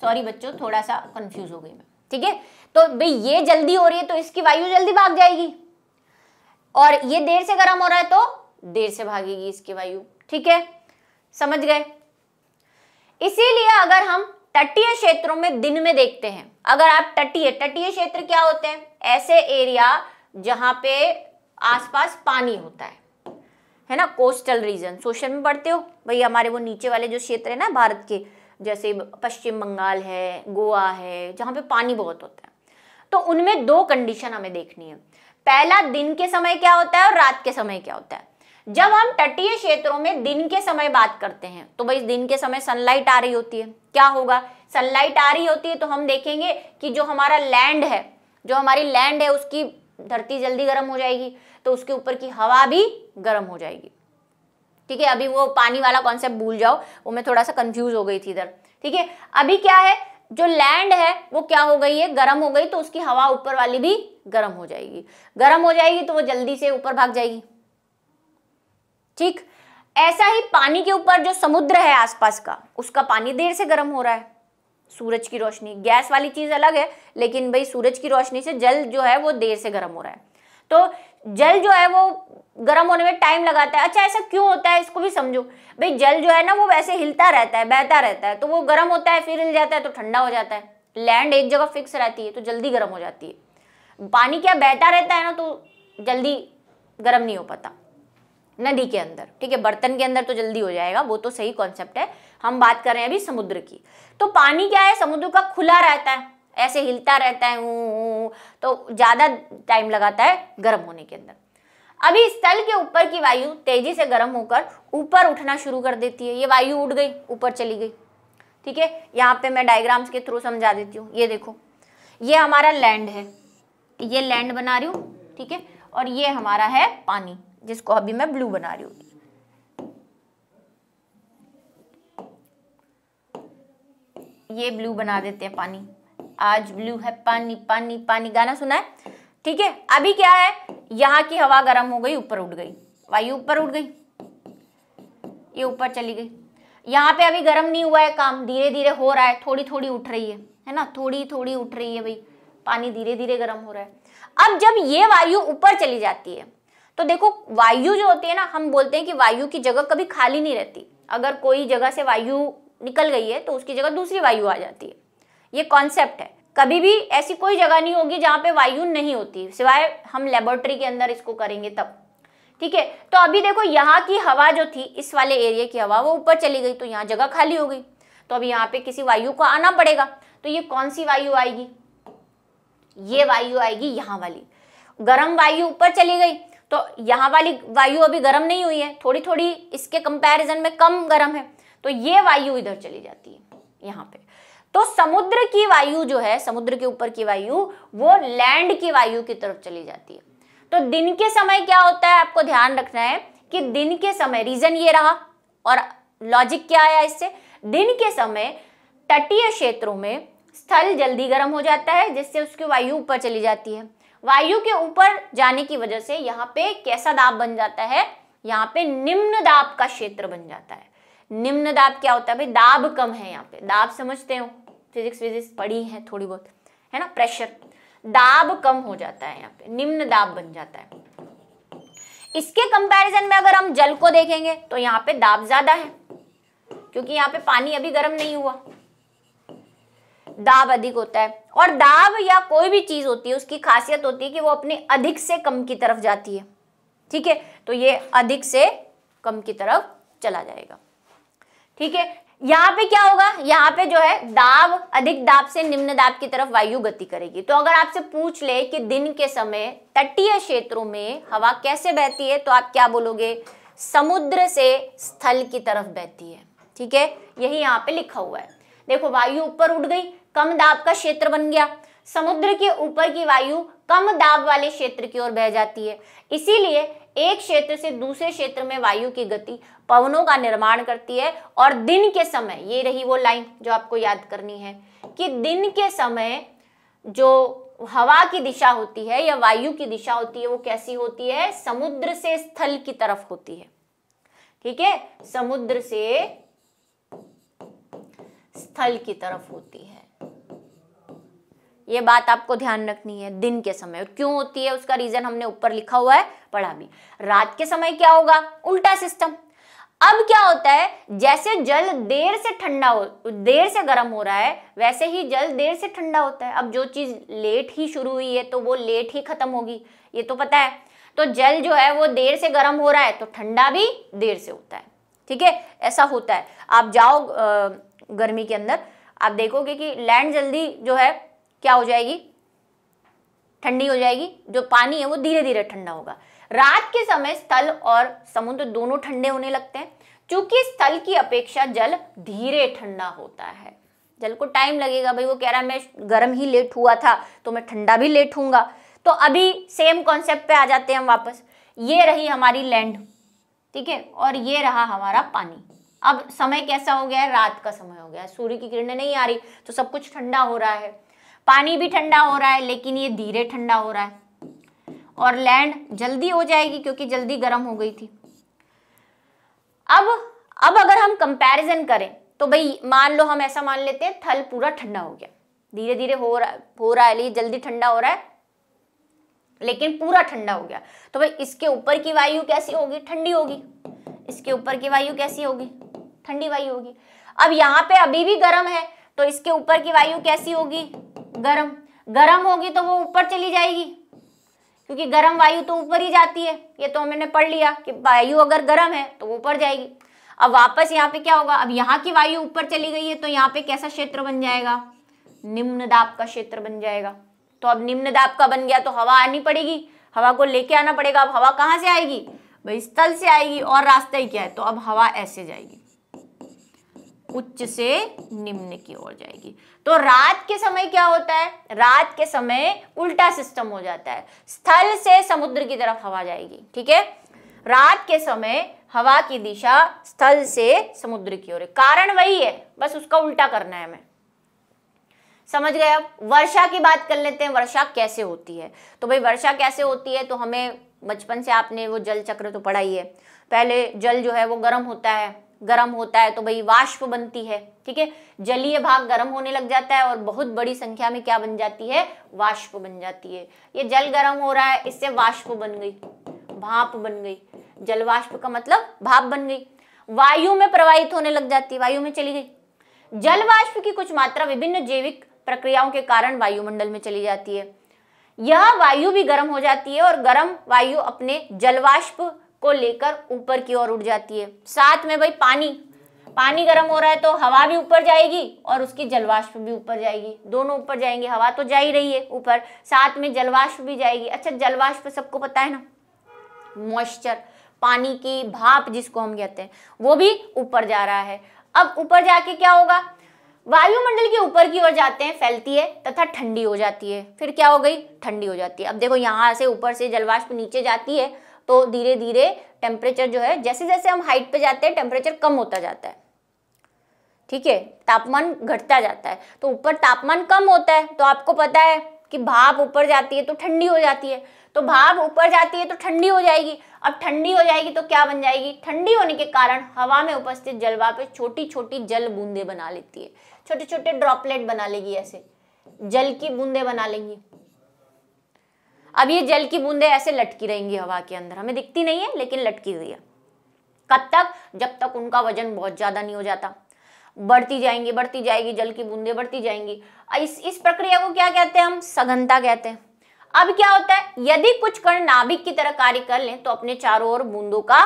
सॉरी बच्चों थोड़ा सा कंफ्यूज हो गई मैं ठीक है तो भाई ये जल्दी हो रही है तो इसकी वायु जल्दी भाग जाएगी और ये देर से गर्म हो रहा है तो देर से भागेगी इसकी वायु ठीक है समझ गए इसीलिए अगर हम तटीय क्षेत्रों में दिन में देखते हैं अगर आप तटीय तटीय क्षेत्र क्या होते हैं ऐसे एरिया जहां पे आसपास पानी होता है है ना कोस्टल रीजन सोशल में पढ़ते हो भाई हमारे वो नीचे वाले जो क्षेत्र है ना भारत के जैसे पश्चिम बंगाल है गोवा है जहाँ पे पानी बहुत होता है तो उनमें दो कंडीशन हमें देखनी है पहला दिन के समय क्या होता है और रात के समय क्या होता है जब हम तटीय क्षेत्रों में दिन के समय बात करते हैं तो भाई दिन के समय सनलाइट आ रही होती है क्या होगा सनलाइट आ रही होती है तो हम देखेंगे कि जो हमारा लैंड है जो हमारी लैंड है उसकी धरती जल्दी गर्म हो जाएगी तो उसके ऊपर की हवा भी गर्म हो जाएगी ठीक है अभी वो पानी वाला कॉन्सेप्ट भूल जाओ वो मैं थोड़ा सा कंफ्यूज हो गई थी इधर ठीक है अभी क्या है जो लैंड है वो क्या हो गई है गर्म हो गई तो उसकी हवा ऊपर वाली भी गर्म हो जाएगी गर्म हो जाएगी तो वो जल्दी से ऊपर भाग जाएगी ठीक ऐसा ही पानी के ऊपर जो समुद्र है आसपास का उसका पानी देर से गर्म हो रहा है सूरज की रोशनी गैस वाली चीज अलग है लेकिन भाई सूरज की रोशनी से जल जो है वो देर से गर्म हो रहा है तो जल जो है वो गर्म होने में टाइम लगाता है अच्छा ऐसा क्यों होता है इसको भी समझो भाई जल जो है ना वो वैसे हिलता रहता है बहता रहता है तो वो गर्म होता है फिर हिल जाता है तो ठंडा हो जाता है लैंड एक जगह फिक्स रहती है तो जल्दी गर्म हो जाती है पानी क्या बहता रहता है ना तो जल्दी गर्म नहीं हो पाता नदी के अंदर ठीक है बर्तन के अंदर तो जल्दी हो जाएगा वो तो सही कॉन्सेप्ट है हम बात कर रहे हैं अभी समुद्र की तो पानी क्या है समुद्र का खुला रहता है ऐसे हिलता रहता है तो ज़्यादा टाइम लगाता है गर्म होने के अंदर अभी स्थल के ऊपर की वायु तेजी से गर्म होकर ऊपर उठना शुरू कर देती है ये वायु उठ गई ऊपर चली गई ठीक है यहाँ पे मैं डायग्राम्स के थ्रू समझा देती हूँ ये देखो ये हमारा लैंड है ये लैंड बना रही हूँ ठीक है और ये हमारा है पानी जिसको अभी मैं ब्लू बना रही हूँ ये ब्लू बना देते हैं पानी आज ब्लू है पानी पानी पानी गाना सुना है ठीक है अभी क्या है यहाँ की हवा गर्म हो गई ऊपर उठ गई वायु ऊपर उठ गई ये ऊपर चली गई यहाँ पे अभी गर्म नहीं हुआ है काम धीरे धीरे हो रहा है थोड़ी थोड़ी उठ रही है है ना थोड़ी थोड़ी उठ रही है भाई पानी धीरे धीरे गर्म हो रहा है अब जब ये वायु ऊपर चली जाती है तो देखो वायु जो होती है ना हम बोलते हैं कि वायु की जगह कभी खाली नहीं रहती अगर कोई जगह से वायु निकल गई है तो उसकी जगह दूसरी वायु आ जाती है ये कॉन्सेप्ट है कभी भी ऐसी कोई जगह नहीं होगी जहां पे वायु नहीं होती सिवाय हम लेबोरेटरी के अंदर इसको करेंगे तब ठीक है तो अभी देखो यहाँ की हवा जो थी इस वाले एरिया की हवा वो ऊपर चली गई तो यहाँ जगह खाली हो गई तो अब यहाँ पे किसी वायु को आना पड़ेगा तो ये कौन सी वायु आएगी ये वायु आएगी यहाँ वाली गर्म वायु ऊपर चली गई तो यहाँ वाली वायु अभी गर्म नहीं हुई है थोड़ी थोड़ी इसके कंपेरिजन में कम गर्म है तो ये वायु इधर चली जाती है यहाँ पे तो समुद्र की वायु जो है समुद्र के ऊपर की वायु वो लैंड की वायु की तरफ चली जाती है तो दिन के समय क्या होता है आपको ध्यान रखना है कि दिन के समय रीजन ये रहा और लॉजिक क्या आया इससे दिन के समय तटीय क्षेत्रों में स्थल जल्दी गर्म हो जाता है जिससे उसकी वायु ऊपर चली जाती है वायु के ऊपर जाने की वजह से यहाँ पे कैसा दाब बन जाता है यहाँ पे निम्न दाब का क्षेत्र बन जाता है निम्न दाब क्या होता है भाई दाब कम है यहाँ पे दाब समझते हो फिजिक्स विजिक्स पड़ी है थोड़ी बहुत है ना प्रेशर दाब कम हो जाता है यहाँ पे निम्न दाब बन जाता है इसके कंपैरिजन में अगर हम जल को देखेंगे तो यहाँ पे दाब ज्यादा है क्योंकि यहाँ पे पानी अभी गर्म नहीं हुआ दाब अधिक होता है और दाब या कोई भी चीज होती है उसकी खासियत होती है कि वो अपने अधिक से कम की तरफ जाती है ठीक है तो ये अधिक से कम की तरफ चला जाएगा ठीक है यहाँ पे क्या होगा यहाँ पे जो है दाब अधिक दाब से निम्न दाब की तरफ वायु गति करेगी तो अगर आपसे पूछ ले कि दिन के समय तटीय क्षेत्रों में हवा कैसे बहती है तो आप क्या बोलोगे समुद्र से स्थल की तरफ बहती है ठीक है यही यहाँ पे लिखा हुआ है देखो वायु ऊपर उठ गई कम दाब का क्षेत्र बन गया समुद्र के ऊपर की वायु कम दाब वाले क्षेत्र की ओर बह जाती है इसीलिए एक क्षेत्र से दूसरे क्षेत्र में वायु की गति पवनों का निर्माण करती है और दिन के समय ये रही वो लाइन जो आपको याद करनी है कि दिन के समय जो हवा की दिशा होती है या वायु की दिशा होती है वो कैसी होती है समुद्र से स्थल की तरफ होती है ठीक है समुद्र से स्थल की तरफ होती है ये बात आपको ध्यान रखनी है दिन के समय और क्यों होती है उसका रीजन हमने ऊपर लिखा हुआ है पढ़ा भी रात के समय क्या होगा उल्टा सिस्टम अब क्या होता है जैसे जल देर से ठंडा हो देर से गर्म हो रहा है वैसे ही जल देर से ठंडा होता है अब जो चीज़ लेट ही शुरू हुई है तो वो लेट ही खत्म होगी ये तो पता है तो जल जो है वो देर से गर्म हो रहा है तो ठंडा भी देर से होता है ठीक है ऐसा होता है आप जाओ गर्मी के अंदर आप देखोगे कि लैंड जल्दी जो है क्या हो जाएगी ठंडी हो जाएगी जो पानी है वो धीरे धीरे ठंडा होगा रात के समय स्थल और समुद्र दोनों ठंडे होने लगते हैं चूंकि स्थल की अपेक्षा जल धीरे ठंडा होता है जल को टाइम लगेगा भाई वो कह रहा है मैं गर्म ही लेट हुआ था तो मैं ठंडा भी लेट हूंगा तो अभी सेम कॉन्सेप्ट पे आ जाते हैं हम वापस ये रही हमारी लैंड ठीक है और ये रहा हमारा पानी अब समय कैसा हो गया है रात का समय हो गया है सूर्य की किरणें नहीं आ रही तो सब कुछ ठंडा हो रहा है पानी भी ठंडा हो रहा है लेकिन ये धीरे ठंडा हो रहा है और लैंड जल्दी हो जाएगी क्योंकि जल्दी गर्म हो गई थी अब अब अगर हम कंपैरिजन करें तो भाई मान लो हम ऐसा मान लेते हैं थल पूरा ठंडा हो गया धीरे धीरे हो रहा हो रहा है जल्दी ठंडा हो रहा है लेकिन पूरा ठंडा हो गया तो भाई इसके ऊपर की वायु कैसी होगी ठंडी होगी इसके ऊपर की वायु कैसी होगी ठंडी वायु होगी अब यहाँ पे अभी भी गर्म है तो इसके ऊपर की वायु कैसी होगी गर्म गर्म होगी तो वो ऊपर चली जाएगी क्योंकि गर्म वायु तो ऊपर ही जाती है ये तो मैंने पढ़ लिया कि वायु अगर गर्म है तो ऊपर जाएगी अब वापस यहाँ पे क्या होगा अब यहाँ की वायु ऊपर चली गई है तो यहाँ पे कैसा क्षेत्र बन जाएगा निम्न दाब का क्षेत्र बन जाएगा तो अब निम्न दाब का बन गया तो हवा आनी पड़ेगी हवा को लेके आना पड़ेगा अब हवा कहाँ से आएगी भाई स्थल से आएगी और रास्ता ही क्या है तो अब हवा ऐसे जाएगी उच्च से निम्न की ओर जाएगी तो रात के समय क्या होता है रात के समय उल्टा सिस्टम हो जाता है स्थल से समुद्र की तरफ हवा जाएगी ठीक है रात के समय हवा की दिशा स्थल से समुद्र की ओर है कारण वही है बस उसका उल्टा करना है हमें समझ गए अब वर्षा की बात कर लेते हैं वर्षा कैसे होती है तो भाई वर्षा कैसे होती है तो हमें बचपन से आपने वो जल चक्र तो पढ़ा ही है पहले जल जो है वो गर्म होता है गर्म होता है तो भाई वाष्प बनती है ठीक है जलीय भाग गर्म होने लग जाता है और बहुत बड़ी संख्या में क्या बन जाती है वाष्प बन जाती है ये जल गर्म हो रहा है इससे वाष्प बन गई भाप बन गई वाष्प का मतलब भाप बन गई वायु में प्रवाहित होने लग जाती वायु में चली गई जलवाष्प की कुछ मात्रा विभिन्न जैविक प्रक्रियाओं के कारण वायुमंडल में चली जाती है यह वायु भी गर्म हो जाती है और गर्म वायु अपने जलवाष्प को लेकर ऊपर की ओर उड़ जाती है साथ में भाई पानी पानी गर्म हो रहा है तो हवा भी ऊपर जाएगी और उसकी जलवाष्प भी ऊपर जाएगी दोनों ऊपर जाएंगे हवा तो जा ही रही है ऊपर साथ में जलवाष्प भी जाएगी अच्छा जलवाष्प सबको पता है ना मॉइस्चर पानी की भाप जिसको हम कहते हैं वो भी ऊपर जा रहा है अब ऊपर जाके क्या होगा वायुमंडल के ऊपर की ओर जाते हैं फैलती है तथा ठंडी हो जाती है फिर क्या हो गई ठंडी हो जाती है अब देखो यहाँ से ऊपर से जलवाष्प नीचे जाती है तो धीरे धीरे टेम्परेचर जो है जैसे जैसे हम हाइट पे जाते हैं टेम्परेचर कम होता जाता है ठीक है तापमान घटता जाता है तो ऊपर तापमान कम होता है तो आपको पता है कि भाप ऊपर जाती है तो ठंडी हो जाती है तो भाप ऊपर जाती है तो ठंडी हो जाएगी अब ठंडी हो जाएगी तो क्या बन जाएगी ठंडी होने के कारण हवा में उपस्थित जलवा पे छोटी छोटी जल बूंदे बना लेती है छोटे छोटे ड्रॉपलेट बना लेगी ऐसे जल की बूंदे बना लेंगी अब ये जल की बूंदें ऐसे लटकी रहेंगी हवा के अंदर हमें दिखती नहीं है लेकिन लटकी हुई है कब तक जब तक उनका वजन बहुत ज़्यादा नहीं हो जाता बढ़ती जाएंगी बढ़ती जाएगी जल की बूंदें बढ़ती जाएंगी इस इस प्रक्रिया को क्या कहते हैं हम सघनता कहते हैं अब क्या होता है यदि कुछ कण नाभिक की तरह कार्य कर लें तो अपने चारों ओर बूंदों का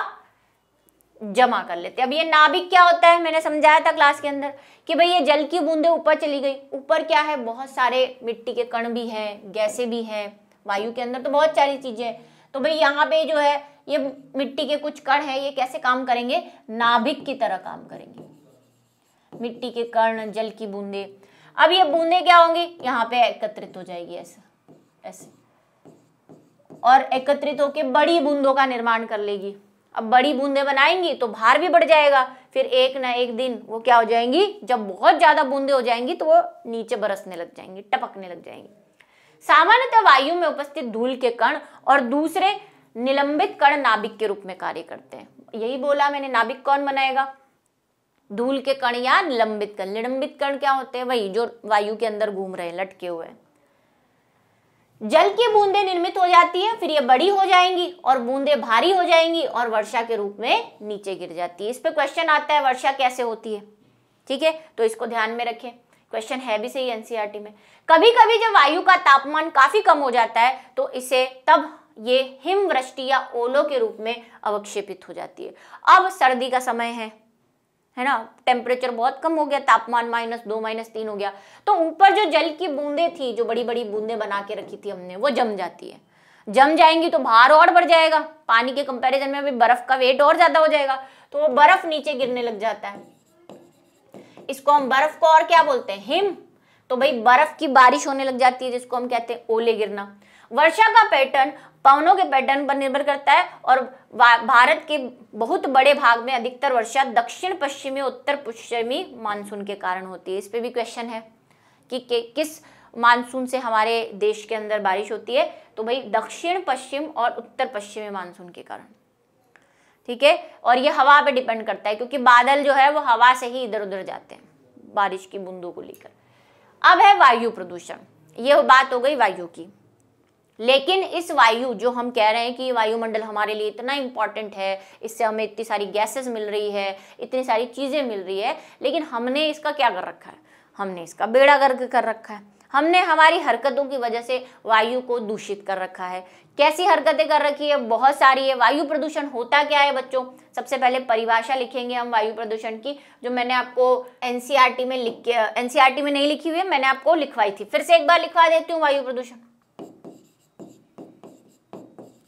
जमा कर लेते अब ये नाभिक क्या होता है मैंने समझाया था क्लास के अंदर कि भाई ये जल की बूंदें ऊपर चली गई ऊपर क्या है बहुत सारे मिट्टी के कण भी हैं गैसे भी हैं वायु के अंदर तो बहुत सारी चीजें तो भाई यहाँ पे जो है ये मिट्टी के कुछ कण है ये कैसे काम करेंगे नाभिक की तरह काम करेंगे मिट्टी के कर्ण जल की बूंदे अब ये बूंदे क्या होंगी यहाँ पे एकत्रित हो जाएगी ऐसा ऐसे और एकत्रित होकर बड़ी बूंदों का निर्माण कर लेगी अब बड़ी बूंदे बनाएंगी तो भार भी बढ़ जाएगा फिर एक ना एक दिन वो क्या हो जाएंगी जब बहुत ज्यादा बूंदे हो जाएंगी तो वो नीचे बरसने लग जाएंगी टपकने लग जाएंगी सामान्यतः वायु में उपस्थित धूल के कण और दूसरे निलंबित कण नाभिक के रूप में कार्य करते हैं यही बोला मैंने नाभिक कौन बनाएगा धूल के कण या निलंबित कण निलंबित कण क्या होते हैं वही जो वायु के अंदर घूम रहे हैं लटके हुए जल की बूंदे निर्मित हो जाती है फिर ये बड़ी हो जाएंगी और बूंदे भारी हो जाएंगी और वर्षा के रूप में नीचे गिर जाती है इस पर क्वेश्चन आता है वर्षा कैसे होती है ठीक है तो इसको ध्यान में रखें क्वेश्चन है भी सही एनसीईआरटी e में कभी कभी जब वायु का तापमान काफी कम हो जाता है तो इसे तब ये हिमवृष्टि या ओलो के रूप में अवक्षेपित हो जाती है अब सर्दी का समय है है ना टेम्परेचर बहुत कम हो गया तापमान माइनस दो माइनस तीन हो गया तो ऊपर जो जल की बूंदे थी जो बड़ी बड़ी बूंदे बना के रखी थी हमने वो जम जाती है जम जाएंगी तो भार और बढ़ जाएगा पानी के कंपैरिजन में भी बर्फ का वेट और ज्यादा हो जाएगा तो वो बर्फ नीचे गिरने लग जाता है इसको हम बर्फ को और क्या बोलते हैं हिम तो भाई बर्फ की बारिश होने लग जाती है जिसको हम कहते हैं ओले गिरना वर्षा का पैटर्न पवनों के पैटर्न पर निर्भर करता है और भारत के बहुत बड़े भाग में अधिकतर वर्षा दक्षिण पश्चिमी उत्तर पश्चिमी मानसून के कारण होती है इस पर भी क्वेश्चन है कि, के, किस मानसून से हमारे देश के अंदर बारिश होती है तो भाई दक्षिण पश्चिम और उत्तर पश्चिमी मानसून के कारण ठीक है और ये हवा पे डिपेंड करता है क्योंकि बादल जो है वो हवा से ही इधर उधर जाते हैं बारिश की बूंदों को लेकर अब है वायु प्रदूषण ये बात हो गई वायु की लेकिन इस वायु जो हम कह रहे हैं कि वायुमंडल हमारे लिए इतना इंपॉर्टेंट है इससे हमें इतनी सारी गैसेस मिल रही है इतनी सारी चीज़ें मिल रही है लेकिन हमने इसका क्या कर रखा है हमने इसका बेड़ा गर्क कर रखा है हमने हमारी हरकतों की वजह से वायु को दूषित कर रखा है कैसी हरकतें कर रखी है बहुत सारी है वायु प्रदूषण होता क्या है बच्चों सबसे पहले परिभाषा लिखेंगे हम वायु प्रदूषण की जो मैंने आपको एनसीआरटी e में लिख एनसीआरटी e में नहीं लिखी हुई है मैंने आपको लिखवाई थी फिर से एक बार लिखवा देती हूँ वायु प्रदूषण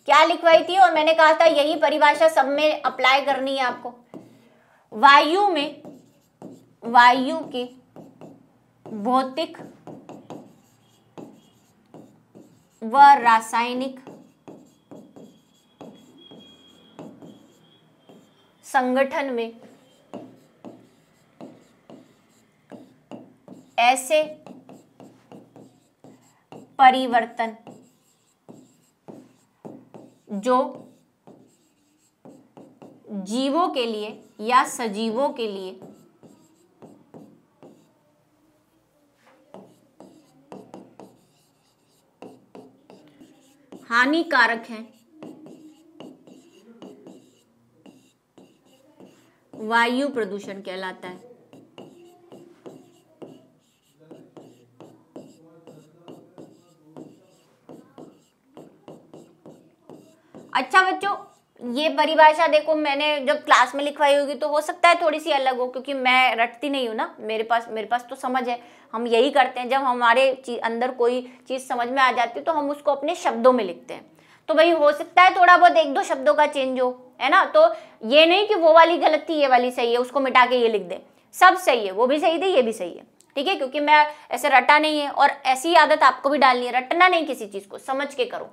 क्या लिखवाई थी और मैंने कहा था यही परिभाषा सब में अप्लाई करनी है आपको वायु में वायु के भौतिक व रासायनिक संगठन में ऐसे परिवर्तन जो जीवों के लिए या सजीवों के लिए हानिकारक हैं वायु प्रदूषण कहलाता है अच्छा बच्चों ये परिभाषा देखो मैंने जब क्लास में लिखवाई होगी तो हो सकता है थोड़ी सी अलग हो क्योंकि मैं रटती नहीं हूँ ना मेरे पास मेरे पास तो समझ है हम यही करते हैं जब हमारे अंदर कोई चीज़ समझ में आ जाती है तो हम उसको अपने शब्दों में लिखते हैं तो भाई हो सकता है थोड़ा बहुत एक दो शब्दों का चेंज हो है ना तो ये नहीं कि वो वाली गलत थी ये वाली सही है उसको मिटा के ये लिख दे सब सही है वो भी सही थी ये भी सही है ठीक है क्योंकि मैं ऐसे रटा नहीं है और ऐसी आदत आपको भी डालनी है रटना नहीं किसी चीज को समझ के करो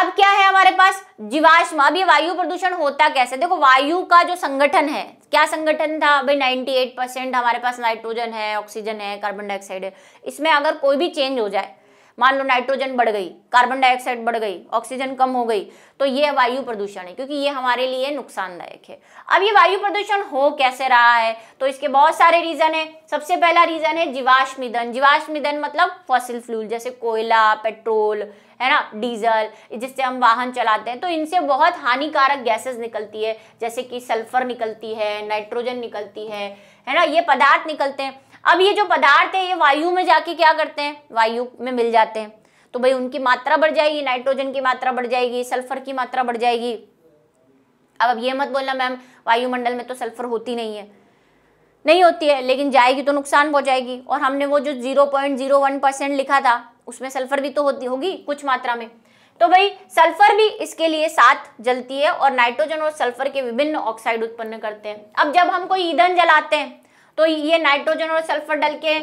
अब क्या है हमारे पास जीवाश्म अब ये वायु प्रदूषण होता कैसे देखो वायु का जो संगठन है क्या संगठन था भाई एट परसेंट हमारे पास नाइट्रोजन है ऑक्सीजन है कार्बन डाइऑक्साइड है इसमें अगर कोई भी चेंज हो जाए मान लो नाइट्रोजन बढ़ गई कार्बन डाइऑक्साइड बढ़ गई ऑक्सीजन कम हो गई तो ये वायु प्रदूषण है क्योंकि ये हमारे लिए नुकसानदायक है अब ये वायु प्रदूषण हो कैसे रहा है तो इसके बहुत सारे रीजन है सबसे पहला रीजन है जीवाश्मिधन जीवाश्मिधन मतलब फॉसिल फ्लूल जैसे कोयला पेट्रोल है ना डीजल जिससे हम वाहन चलाते हैं तो इनसे बहुत हानिकारक गैसेस निकलती है जैसे कि सल्फर निकलती है नाइट्रोजन निकलती है है ना ये पदार्थ निकलते हैं अब ये जो पदार्थ है ये वायु में जाके क्या करते हैं वायु में मिल जाते हैं तो भाई उनकी मात्रा बढ़ जाएगी नाइट्रोजन की मात्रा बढ़ जाएगी सल्फर की मात्रा बढ़ जाएगी अब अब ये मत बोलना मैम वायुमंडल में तो सल्फर होती नहीं है नहीं होती है लेकिन जाएगी तो नुकसान पहुंचाएगी और हमने वो जो zero point zero one percent लिखा था उसमें सल्फर भी तो होती होगी कुछ मात्रा में तो भाई सल्फर भी इसके लिए साथ जलती है और नाइट्रोजन और सल्फर के विभिन्न ऑक्साइड उत्पन्न करते हैं अब जब हम कोई ईंधन जलाते हैं तो ये नाइट्रोजन और सल्फर डल के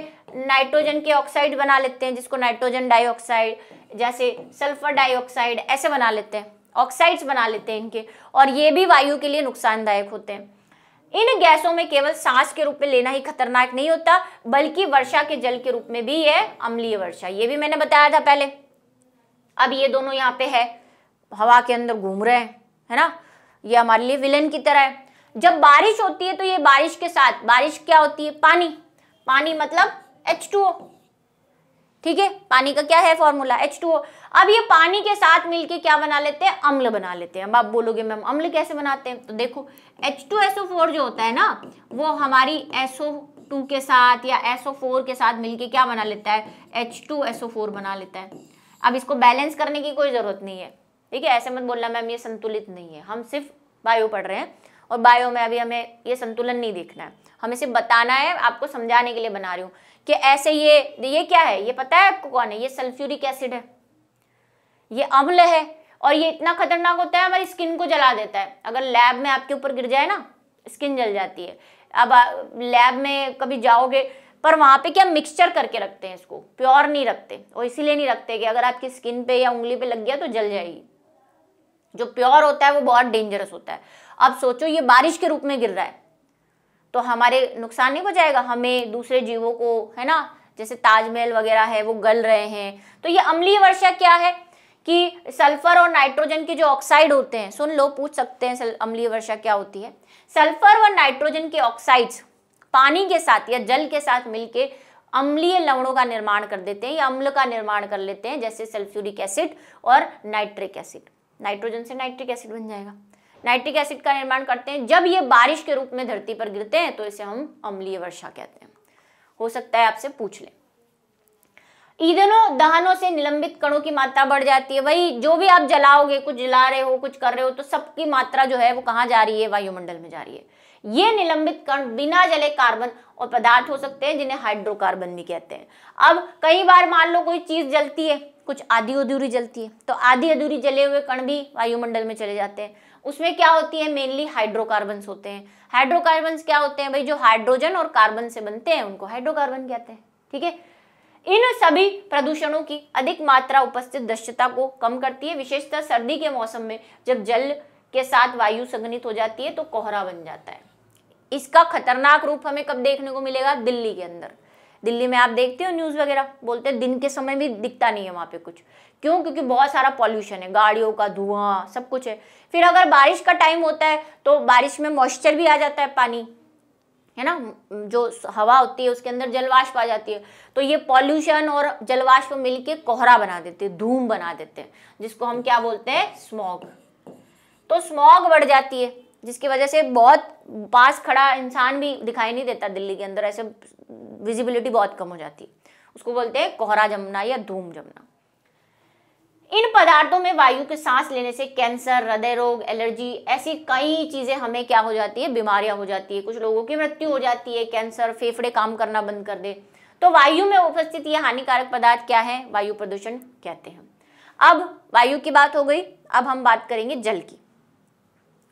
नाइट्रोजन के ऑक्साइड बना लेते हैं जिसको नाइट्रोजन डाइऑक्साइड जैसे सल्फर डाइऑक्साइड ऐसे बना लेते हैं ऑक्साइड्स बना लेते हैं इनके और ये भी वायु के लिए नुकसानदायक होते हैं इन गैसों में केवल सांस के रूप में लेना ही खतरनाक नहीं होता बल्कि वर्षा के जल के रूप में भी ये अम्लीय वर्षा ये भी मैंने बताया था पहले अब ये दोनों यहाँ पे है हवा के अंदर घूम रहे हैं है ना ये हमारे लिए विलन की तरह है जब बारिश होती है तो ये बारिश के साथ बारिश क्या होती है पानी पानी मतलब एच टू ओ ठीक है पानी का क्या है फॉर्मूला एच टू ओ अब ये पानी के साथ मिलके क्या बना लेते हैं अम्ल बना लेते हैं अब आप बोलोगे मैम अम्ल कैसे बनाते हैं तो देखो एच टू एसओ फोर जो होता है ना वो हमारी एसओ टू के साथ या एसओ फोर के साथ मिलके क्या बना लेता है एच टू एसओ फोर बना लेता है अब इसको बैलेंस करने की कोई ज़रूरत नहीं है ठीक है ऐसे मत बोलना मैम ये संतुलित नहीं है हम सिर्फ बायो पढ़ रहे हैं और बायो में अभी हमें ये संतुलन नहीं देखना है हमें सिर्फ बताना है आपको समझाने के लिए बना रही हूँ कि ऐसे ये ये क्या है ये पता है आपको कौन है ये सल्फ्यूरिक एसिड है ये अम्ल है और ये इतना खतरनाक होता है हमारी स्किन को जला देता है अगर लैब में आपके ऊपर गिर जाए ना स्किन जल जाती है अब लैब में कभी जाओगे पर वहाँ पे क्या मिक्सचर करके रखते हैं इसको प्योर नहीं रखते और इसीलिए नहीं रखते कि अगर आपकी स्किन पे या उंगली पे लग गया तो जल जाएगी जो प्योर होता है वो बहुत डेंजरस होता है अब सोचो ये बारिश के रूप में गिर रहा है तो हमारे नुकसान नहीं हो जाएगा हमें दूसरे जीवों को है ना जैसे ताजमहल वगैरह है वो गल रहे हैं तो ये अम्लीय वर्षा क्या है कि सल्फर और नाइट्रोजन के जो ऑक्साइड होते हैं सुन लो पूछ सकते हैं अम्लीय वर्षा क्या होती है सल्फर व नाइट्रोजन के ऑक्साइड्स पानी के साथ या जल के साथ मिलके अम्लीय लवणों का निर्माण कर देते हैं या अम्ल का निर्माण कर लेते हैं जैसे सल्फ्यूरिक एसिड और नाइट्रिक एसिड नाइट्रोजन से नाइट्रिक एसिड बन जाएगा नाइट्रिक एसिड का निर्माण करते हैं जब ये बारिश के रूप में धरती पर गिरते हैं तो इसे हम अम्लीय वर्षा कहते हैं हो सकता है आपसे पूछ लें ईंधनों दहनों से निलंबित कणों की मात्रा बढ़ जाती है वही जो भी आप जलाओगे कुछ जला रहे हो कुछ कर रहे हो तो सबकी मात्रा जो है वो कहाँ जा रही है वायुमंडल में जा रही है ये निलंबित कण बिना जले कार्बन और पदार्थ हो सकते हैं जिन्हें हाइड्रोकार्बन भी कहते हैं अब कई बार मान लो कोई चीज जलती है कुछ आधी अधूरी जलती है तो आधी अधूरी जले हुए कण भी वायुमंडल में चले जाते हैं उसमें क्या होती है मेनली हाइड्रोकार्बन्स होते हैं हाइड्रोकार्बन्स क्या होते हैं भाई जो हाइड्रोजन और कार्बन से बनते हैं उनको हाइड्रोकार्बन कहते हैं ठीक है इन सभी प्रदूषणों की अधिक मात्रा उपस्थित दृश्यता को कम करती है विशेषतः सर्दी के मौसम में जब जल के साथ वायु संगनित हो जाती है तो कोहरा बन जाता है इसका खतरनाक रूप हमें कब देखने को मिलेगा दिल्ली के अंदर दिल्ली में आप देखते हो न्यूज़ वगैरह बोलते हैं दिन के समय भी दिखता नहीं है वहां पे कुछ क्यों क्योंकि बहुत सारा पॉल्यूशन है गाड़ियों का धुआं सब कुछ है फिर अगर बारिश का टाइम होता है तो बारिश में मॉइस्चर भी आ जाता है पानी है ना जो हवा होती है उसके अंदर जलवाष्प आ जाती है तो ये पॉल्यूशन और जलवाष्प मिलके कोहरा बना देते हैं धूम बना देते हैं जिसको हम क्या बोलते हैं स्मॉग तो स्मॉग बढ़ जाती है जिसकी वजह से बहुत पास खड़ा इंसान भी दिखाई नहीं देता दिल्ली के अंदर ऐसे विजिबिलिटी बहुत कम हो जाती है उसको बोलते हैं कोहरा जमना या धूम जमना इन पदार्थों में वायु के सांस लेने से कैंसर हृदय रोग एलर्जी ऐसी कई चीज़ें हमें क्या हो जाती है बीमारियां हो जाती है कुछ लोगों की मृत्यु हो जाती है कैंसर फेफड़े काम करना बंद कर दे तो वायु में उपस्थित ये हानिकारक पदार्थ क्या है वायु प्रदूषण कहते हैं अब वायु की बात हो गई अब हम बात करेंगे जल की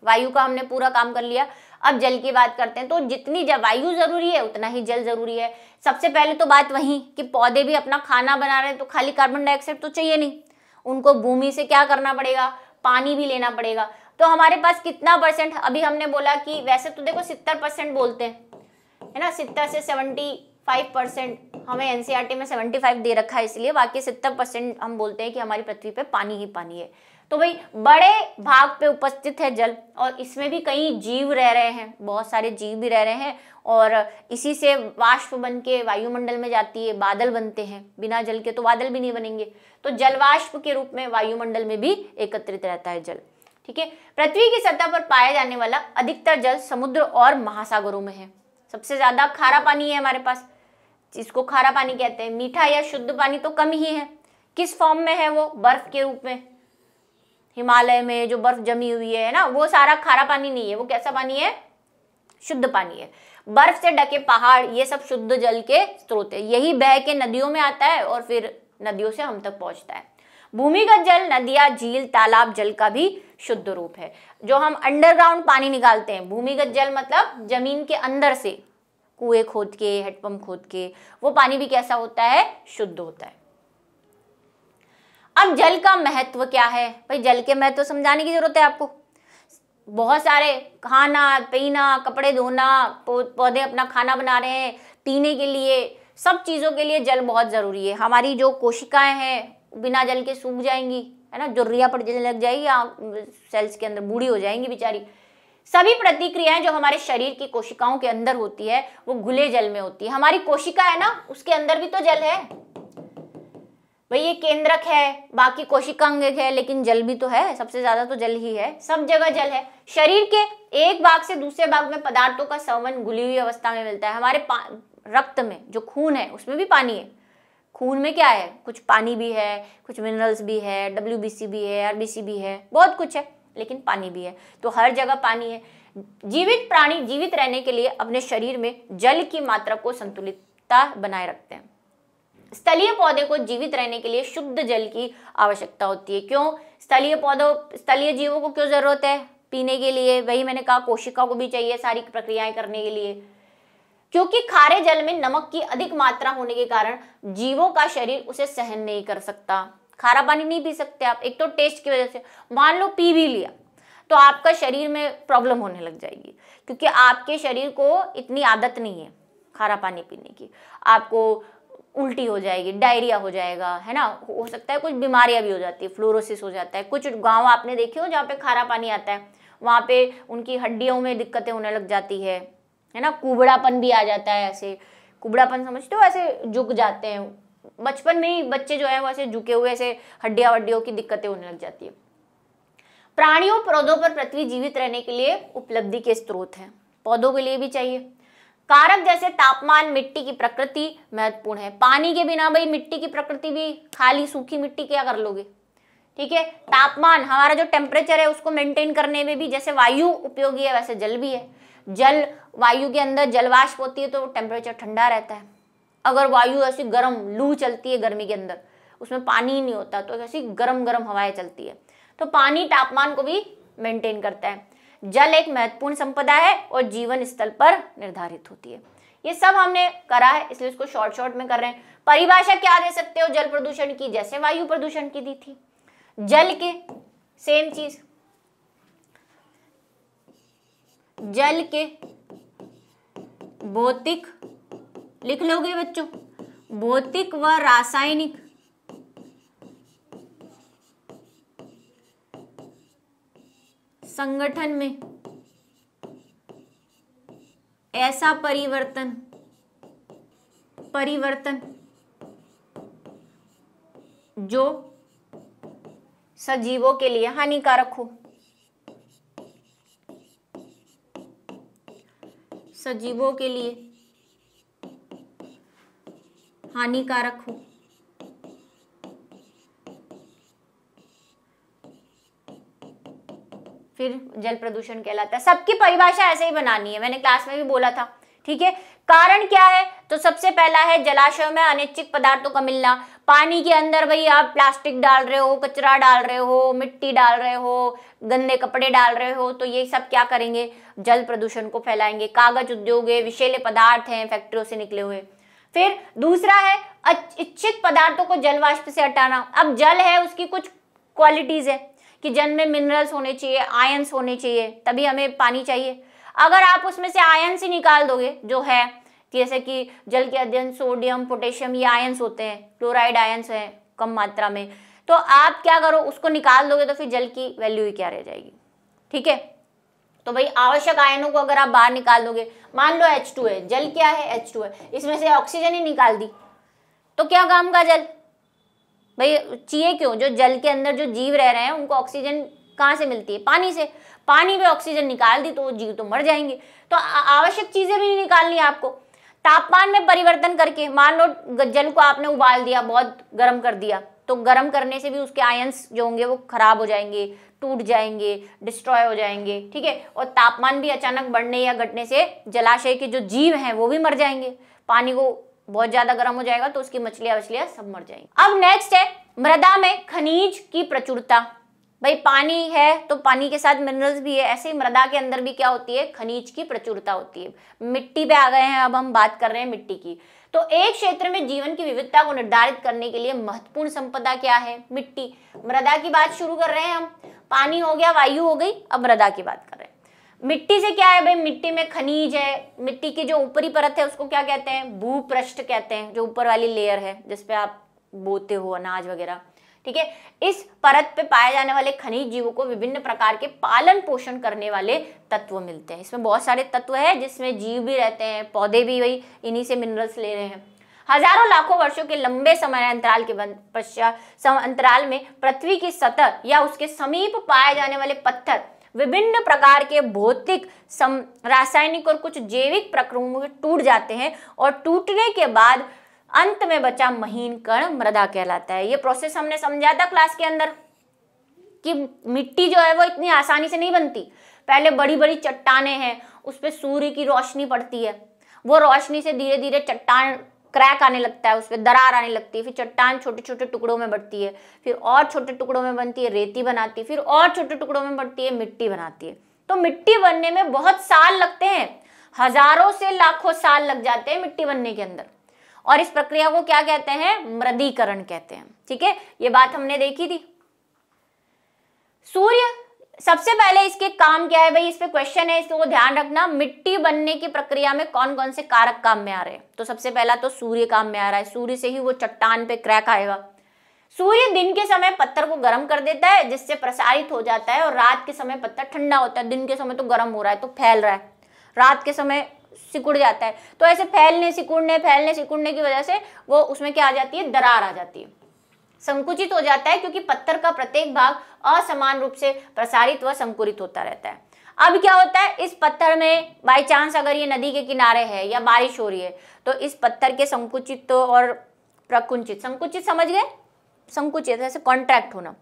वायु का हमने पूरा काम कर लिया अब जल की बात करते हैं तो जितनी जब वायु जरूरी है उतना ही जल जरूरी है सबसे पहले तो बात वही कि पौधे भी अपना खाना बना रहे हैं तो खाली कार्बन डाइऑक्साइड तो चाहिए नहीं उनको भूमि से क्या करना पड़ेगा पानी भी लेना पड़ेगा तो हमारे पास कितना परसेंट अभी हमने बोला कि वैसे तो देखो सितर परसेंट बोलते हैं है ना सितर से सेवेंटी फाइव परसेंट हमें एनसीआरटी e में सेवेंटी फाइव दे रखा है इसलिए बाकी सितर परसेंट हम बोलते हैं कि हमारी पृथ्वी पे पानी ही पानी है तो भाई बड़े भाग पे उपस्थित है जल और इसमें भी कई जीव रह रहे हैं बहुत सारे जीव भी रह रहे हैं और इसी से वाष्प बन के वायुमंडल में जाती है बादल बनते हैं बिना जल के तो बादल भी नहीं बनेंगे तो जलवाष्प के रूप में वायुमंडल में भी एकत्रित रहता है जल ठीक है पृथ्वी की सतह पर पाया जाने वाला अधिकतर जल समुद्र और महासागरों में है सबसे ज्यादा खारा पानी है हमारे पास जिसको खारा पानी कहते हैं मीठा या शुद्ध पानी तो कम ही है किस फॉर्म में है वो बर्फ के रूप में हिमालय में जो बर्फ जमी हुई है ना वो सारा खारा पानी नहीं है वो कैसा पानी है शुद्ध पानी है बर्फ से ढके पहाड़ ये सब शुद्ध जल के स्रोत है यही बह के नदियों में आता है और फिर नदियों से हम तक पहुंचता है भूमिगत जल नदिया झील तालाब जल का भी शुद्ध रूप है जो हम अंडरग्राउंड पानी निकालते हैं भूमिगत जल मतलब जमीन के अंदर से कुएं खोद के हेडपंप खोद के वो पानी भी कैसा होता है शुद्ध होता है अब जल का महत्व क्या है भाई जल के महत्व समझाने की जरूरत है आपको बहुत सारे खाना पीना कपड़े धोना पौधे अपना खाना बना रहे हैं पीने के लिए सब चीज़ों के लिए जल बहुत ज़रूरी है हमारी जो कोशिकाएं हैं बिना जल के सूख जाएंगी है ना जुर्रिया पड़ जल लग जाएगी सेल्स के अंदर बूढ़ी हो जाएंगी बेचारी सभी प्रतिक्रियाएं जो हमारे शरीर की कोशिकाओं के अंदर होती है वो घुले जल में होती है हमारी कोशिका है ना उसके अंदर भी तो जल है भाई ये केंद्रक है बाकी कोशिका अंग है लेकिन जल भी तो है सबसे ज्यादा तो जल ही है सब जगह जल है शरीर के एक भाग से दूसरे भाग में पदार्थों का सवन घुली हुई अवस्था में मिलता है हमारे रक्त में जो खून है उसमें भी पानी है खून में क्या है कुछ पानी भी है कुछ मिनरल्स भी है डब्ल्यू भी है आर भी है बहुत कुछ है लेकिन पानी भी है तो हर जगह पानी है जीवित प्राणी जीवित रहने के लिए अपने शरीर में जल की मात्रा को संतुलितता बनाए रखते हैं स्थलीय पौधे को जीवित रहने के लिए शुद्ध जल की आवश्यकता होती है क्यों स्थलीय पौधों स्थलीय जीवों को क्यों जरूरत है पीने के लिए वही मैंने कहा कोशिका को भी चाहिए सारी प्रक्रियाएं करने के लिए क्योंकि खारे जल में नमक की अधिक मात्रा होने के कारण जीवों का शरीर उसे सहन नहीं कर सकता खारा पानी नहीं पी सकते आप एक तो टेस्ट की वजह से मान लो पी भी लिया तो आपका शरीर में प्रॉब्लम होने लग जाएगी क्योंकि आपके शरीर को इतनी आदत नहीं है खारा पानी पीने की आपको उल्टी हो जाएगी डायरिया हो जाएगा है ना हो सकता है कुछ बीमारियां भी हो जाती है फ्लोरोसिस हो जाता है कुछ गांव आपने देखे हो जहाँ पे खारा पानी आता है वहाँ पे उनकी हड्डियों में दिक्कतें होने लग जाती है है ना कुबड़ापन भी आ जाता है ऐसे कुबड़ापन समझते हो ऐसे झुक जाते हैं बचपन में ही बच्चे जो है वो ऐसे झुके हुए ऐसे हड्डिया वड्डियों की दिक्कतें होने लग जाती है प्राणियों पौधों पर पृथ्वी जीवित रहने के लिए उपलब्धि के स्रोत हैं पौधों के लिए भी चाहिए कारक जैसे तापमान मिट्टी की प्रकृति महत्वपूर्ण है पानी के बिना भाई मिट्टी की प्रकृति भी खाली सूखी मिट्टी क्या कर लोगे ठीक है तापमान हमारा जो टेम्परेचर है उसको मेंटेन करने में भी जैसे वायु उपयोगी है वैसे जल भी है जल वायु के अंदर जलवाष्प होती है तो टेम्परेचर ठंडा रहता है अगर वायु ऐसी गर्म लू चलती है गर्मी के अंदर उसमें पानी ही नहीं होता तो ऐसी गर्म गर्म हवाएं चलती है तो पानी तापमान को भी मेंटेन करता है जल एक महत्वपूर्ण संपदा है और जीवन स्थल पर निर्धारित होती है ये सब हमने करा है इसलिए इसको शॉर्ट शॉर्ट में कर रहे हैं परिभाषा क्या दे सकते हो जल प्रदूषण की जैसे वायु प्रदूषण की दी थी जल के सेम चीज जल के भौतिक लिख लोगे बच्चों भौतिक व रासायनिक संगठन में ऐसा परिवर्तन परिवर्तन जो सजीवों के लिए हानिकारक हो सजीवों के लिए हानिकारक हो फिर जल प्रदूषण कहलाता है सबकी परिभाषा ऐसे ही बनानी है मैंने क्लास में भी बोला था ठीक है कारण क्या है तो सबसे पहला है जलाशय में अनिच्छिक पदार्थों का मिलना पानी के अंदर भाई आप प्लास्टिक डाल रहे हो कचरा डाल रहे हो मिट्टी डाल रहे हो गंदे कपड़े डाल रहे हो तो ये सब क्या करेंगे जल प्रदूषण को फैलाएंगे कागज उद्योग है विषैले पदार्थ हैं फैक्ट्रियों से निकले हुए फिर दूसरा है इच्छित पदार्थों को जलवाष्प से हटाना अब जल है उसकी कुछ क्वालिटीज है कि जल में मिनरल्स होने चाहिए आयंस होने चाहिए तभी हमें पानी चाहिए अगर आप उसमें से आयंस ही निकाल दोगे जो है जैसे कि जल के अध्ययन सोडियम पोटेशियम ये आयंस होते हैं क्लोराइड आयंस हैं कम मात्रा में तो आप क्या करो उसको निकाल दोगे तो फिर जल की वैल्यू ही क्या रह जाएगी ठीक है तो भाई आवश्यक आयनों को अगर आप बाहर निकाल दोगे मान लो एच टू है जल क्या है एच टू है इसमें से ऑक्सीजन ही निकाल दी तो क्या काम का जल भाई चाहिए क्यों जो जल के अंदर जो जीव रह रहे हैं उनको ऑक्सीजन कहाँ से मिलती है पानी से पानी में ऑक्सीजन निकाल दी तो वो जीव तो मर जाएंगे तो आवश्यक चीज़ें भी नहीं निकालनी आपको तापमान में परिवर्तन करके मान लो जल को आपने उबाल दिया बहुत गर्म कर दिया तो गर्म करने से भी उसके आयंस जो होंगे वो खराब हो जाएंगे टूट जाएंगे डिस्ट्रॉय हो जाएंगे ठीक है और तापमान भी अचानक बढ़ने या घटने से जलाशय के जो जीव हैं वो भी मर जाएंगे पानी को बहुत ज्यादा गर्म हो जाएगा तो उसकी मछलियां वछलियां सब मर जाएंगी अब नेक्स्ट है मृदा में खनिज की प्रचुरता भाई पानी है तो पानी के साथ मिनरल्स भी है ऐसे ही मृदा के अंदर भी क्या होती है खनिज की प्रचुरता होती है मिट्टी पे आ गए हैं अब हम बात कर रहे हैं मिट्टी की तो एक क्षेत्र में जीवन की विविधता को निर्धारित करने के लिए महत्वपूर्ण संपदा क्या है मिट्टी मृदा की बात शुरू कर रहे हैं हम पानी हो गया वायु हो गई अब मृदा की बात कर रहे हैं मिट्टी से क्या है भाई मिट्टी में खनिज है मिट्टी की जो ऊपरी परत है उसको क्या कहते हैं भूपृष्ठ कहते हैं जो ऊपर वाली लेयर है जिसपे आप बोते हो अनाज वगैरह ठीक है इस परत पे पाए जाने वाले खनिज जीवों को विभिन्न प्रकार के पालन पोषण करने वाले तत्व मिलते हैं इसमें बहुत सारे तत्व है जिसमें जीव भी रहते हैं पौधे भी वही इन्हीं से मिनरल्स ले रहे हैं हजारों लाखों वर्षों के लंबे समय अंतराल के पश्चात अंतराल में पृथ्वी की सतह या उसके समीप पाए जाने वाले पत्थर विभिन्न प्रकार के भौतिक सम रासायनिक और कुछ जैविक प्रक्रमों में टूट जाते हैं और टूटने के बाद अंत में बचा महीन कण मृदा कहलाता है ये प्रोसेस हमने समझा था क्लास के अंदर कि मिट्टी जो है वो इतनी आसानी से नहीं बनती पहले बड़ी बड़ी चट्टाने हैं उस पर सूर्य की रोशनी पड़ती है वो रोशनी से धीरे धीरे चट्टान क्रैक आने लगता है उस पर दरार आने लगती है फिर चट्टान छोटे छोटे टुकड़ों में बढ़ती है फिर और छोटे टुकड़ों में बनती है रेती बनाती है फिर और छोटे टुकड़ों में बढ़ती है मिट्टी बनाती है तो मिट्टी बनने में बहुत साल लगते हैं हजारों से लाखों साल लग जाते हैं मिट्टी बनने के अंदर और इस प्रक्रिया को क्या कहते हैं मृदीकरण कहते हैं ठीक है ये बात हमने देखी थी सूर्य सबसे पहले इसके काम क्या है भाई इस पे क्वेश्चन है इसको ध्यान रखना मिट्टी बनने की प्रक्रिया में कौन कौन से कारक काम में आ रहे हैं तो सबसे पहला तो सूर्य काम में आ रहा है सूर्य से ही वो चट्टान पे क्रैक आएगा सूर्य दिन के समय पत्थर को गर्म कर देता है जिससे प्रसारित हो जाता है और रात के समय पत्थर ठंडा होता है दिन के समय तो गर्म हो रहा है तो फैल रहा है रात के समय सिकुड़ जाता है तो ऐसे फैलने सिकुड़ने फैलने सिकुड़ने की वजह से वो उसमें क्या आ जाती है दरार आ जाती है संकुचित हो जाता है क्योंकि पत्थर का प्रत्येक भाग असमान रूप से प्रसारित व संकुरित होता रहता है अब क्या होता है इस पत्थर में बाय चांस अगर ये नदी के किनारे है या बारिश हो रही है तो इस पत्थर के संकुचित और प्रकुंचित संकुचित समझ गए संकुचित ऐसे कॉन्ट्रैक्ट होना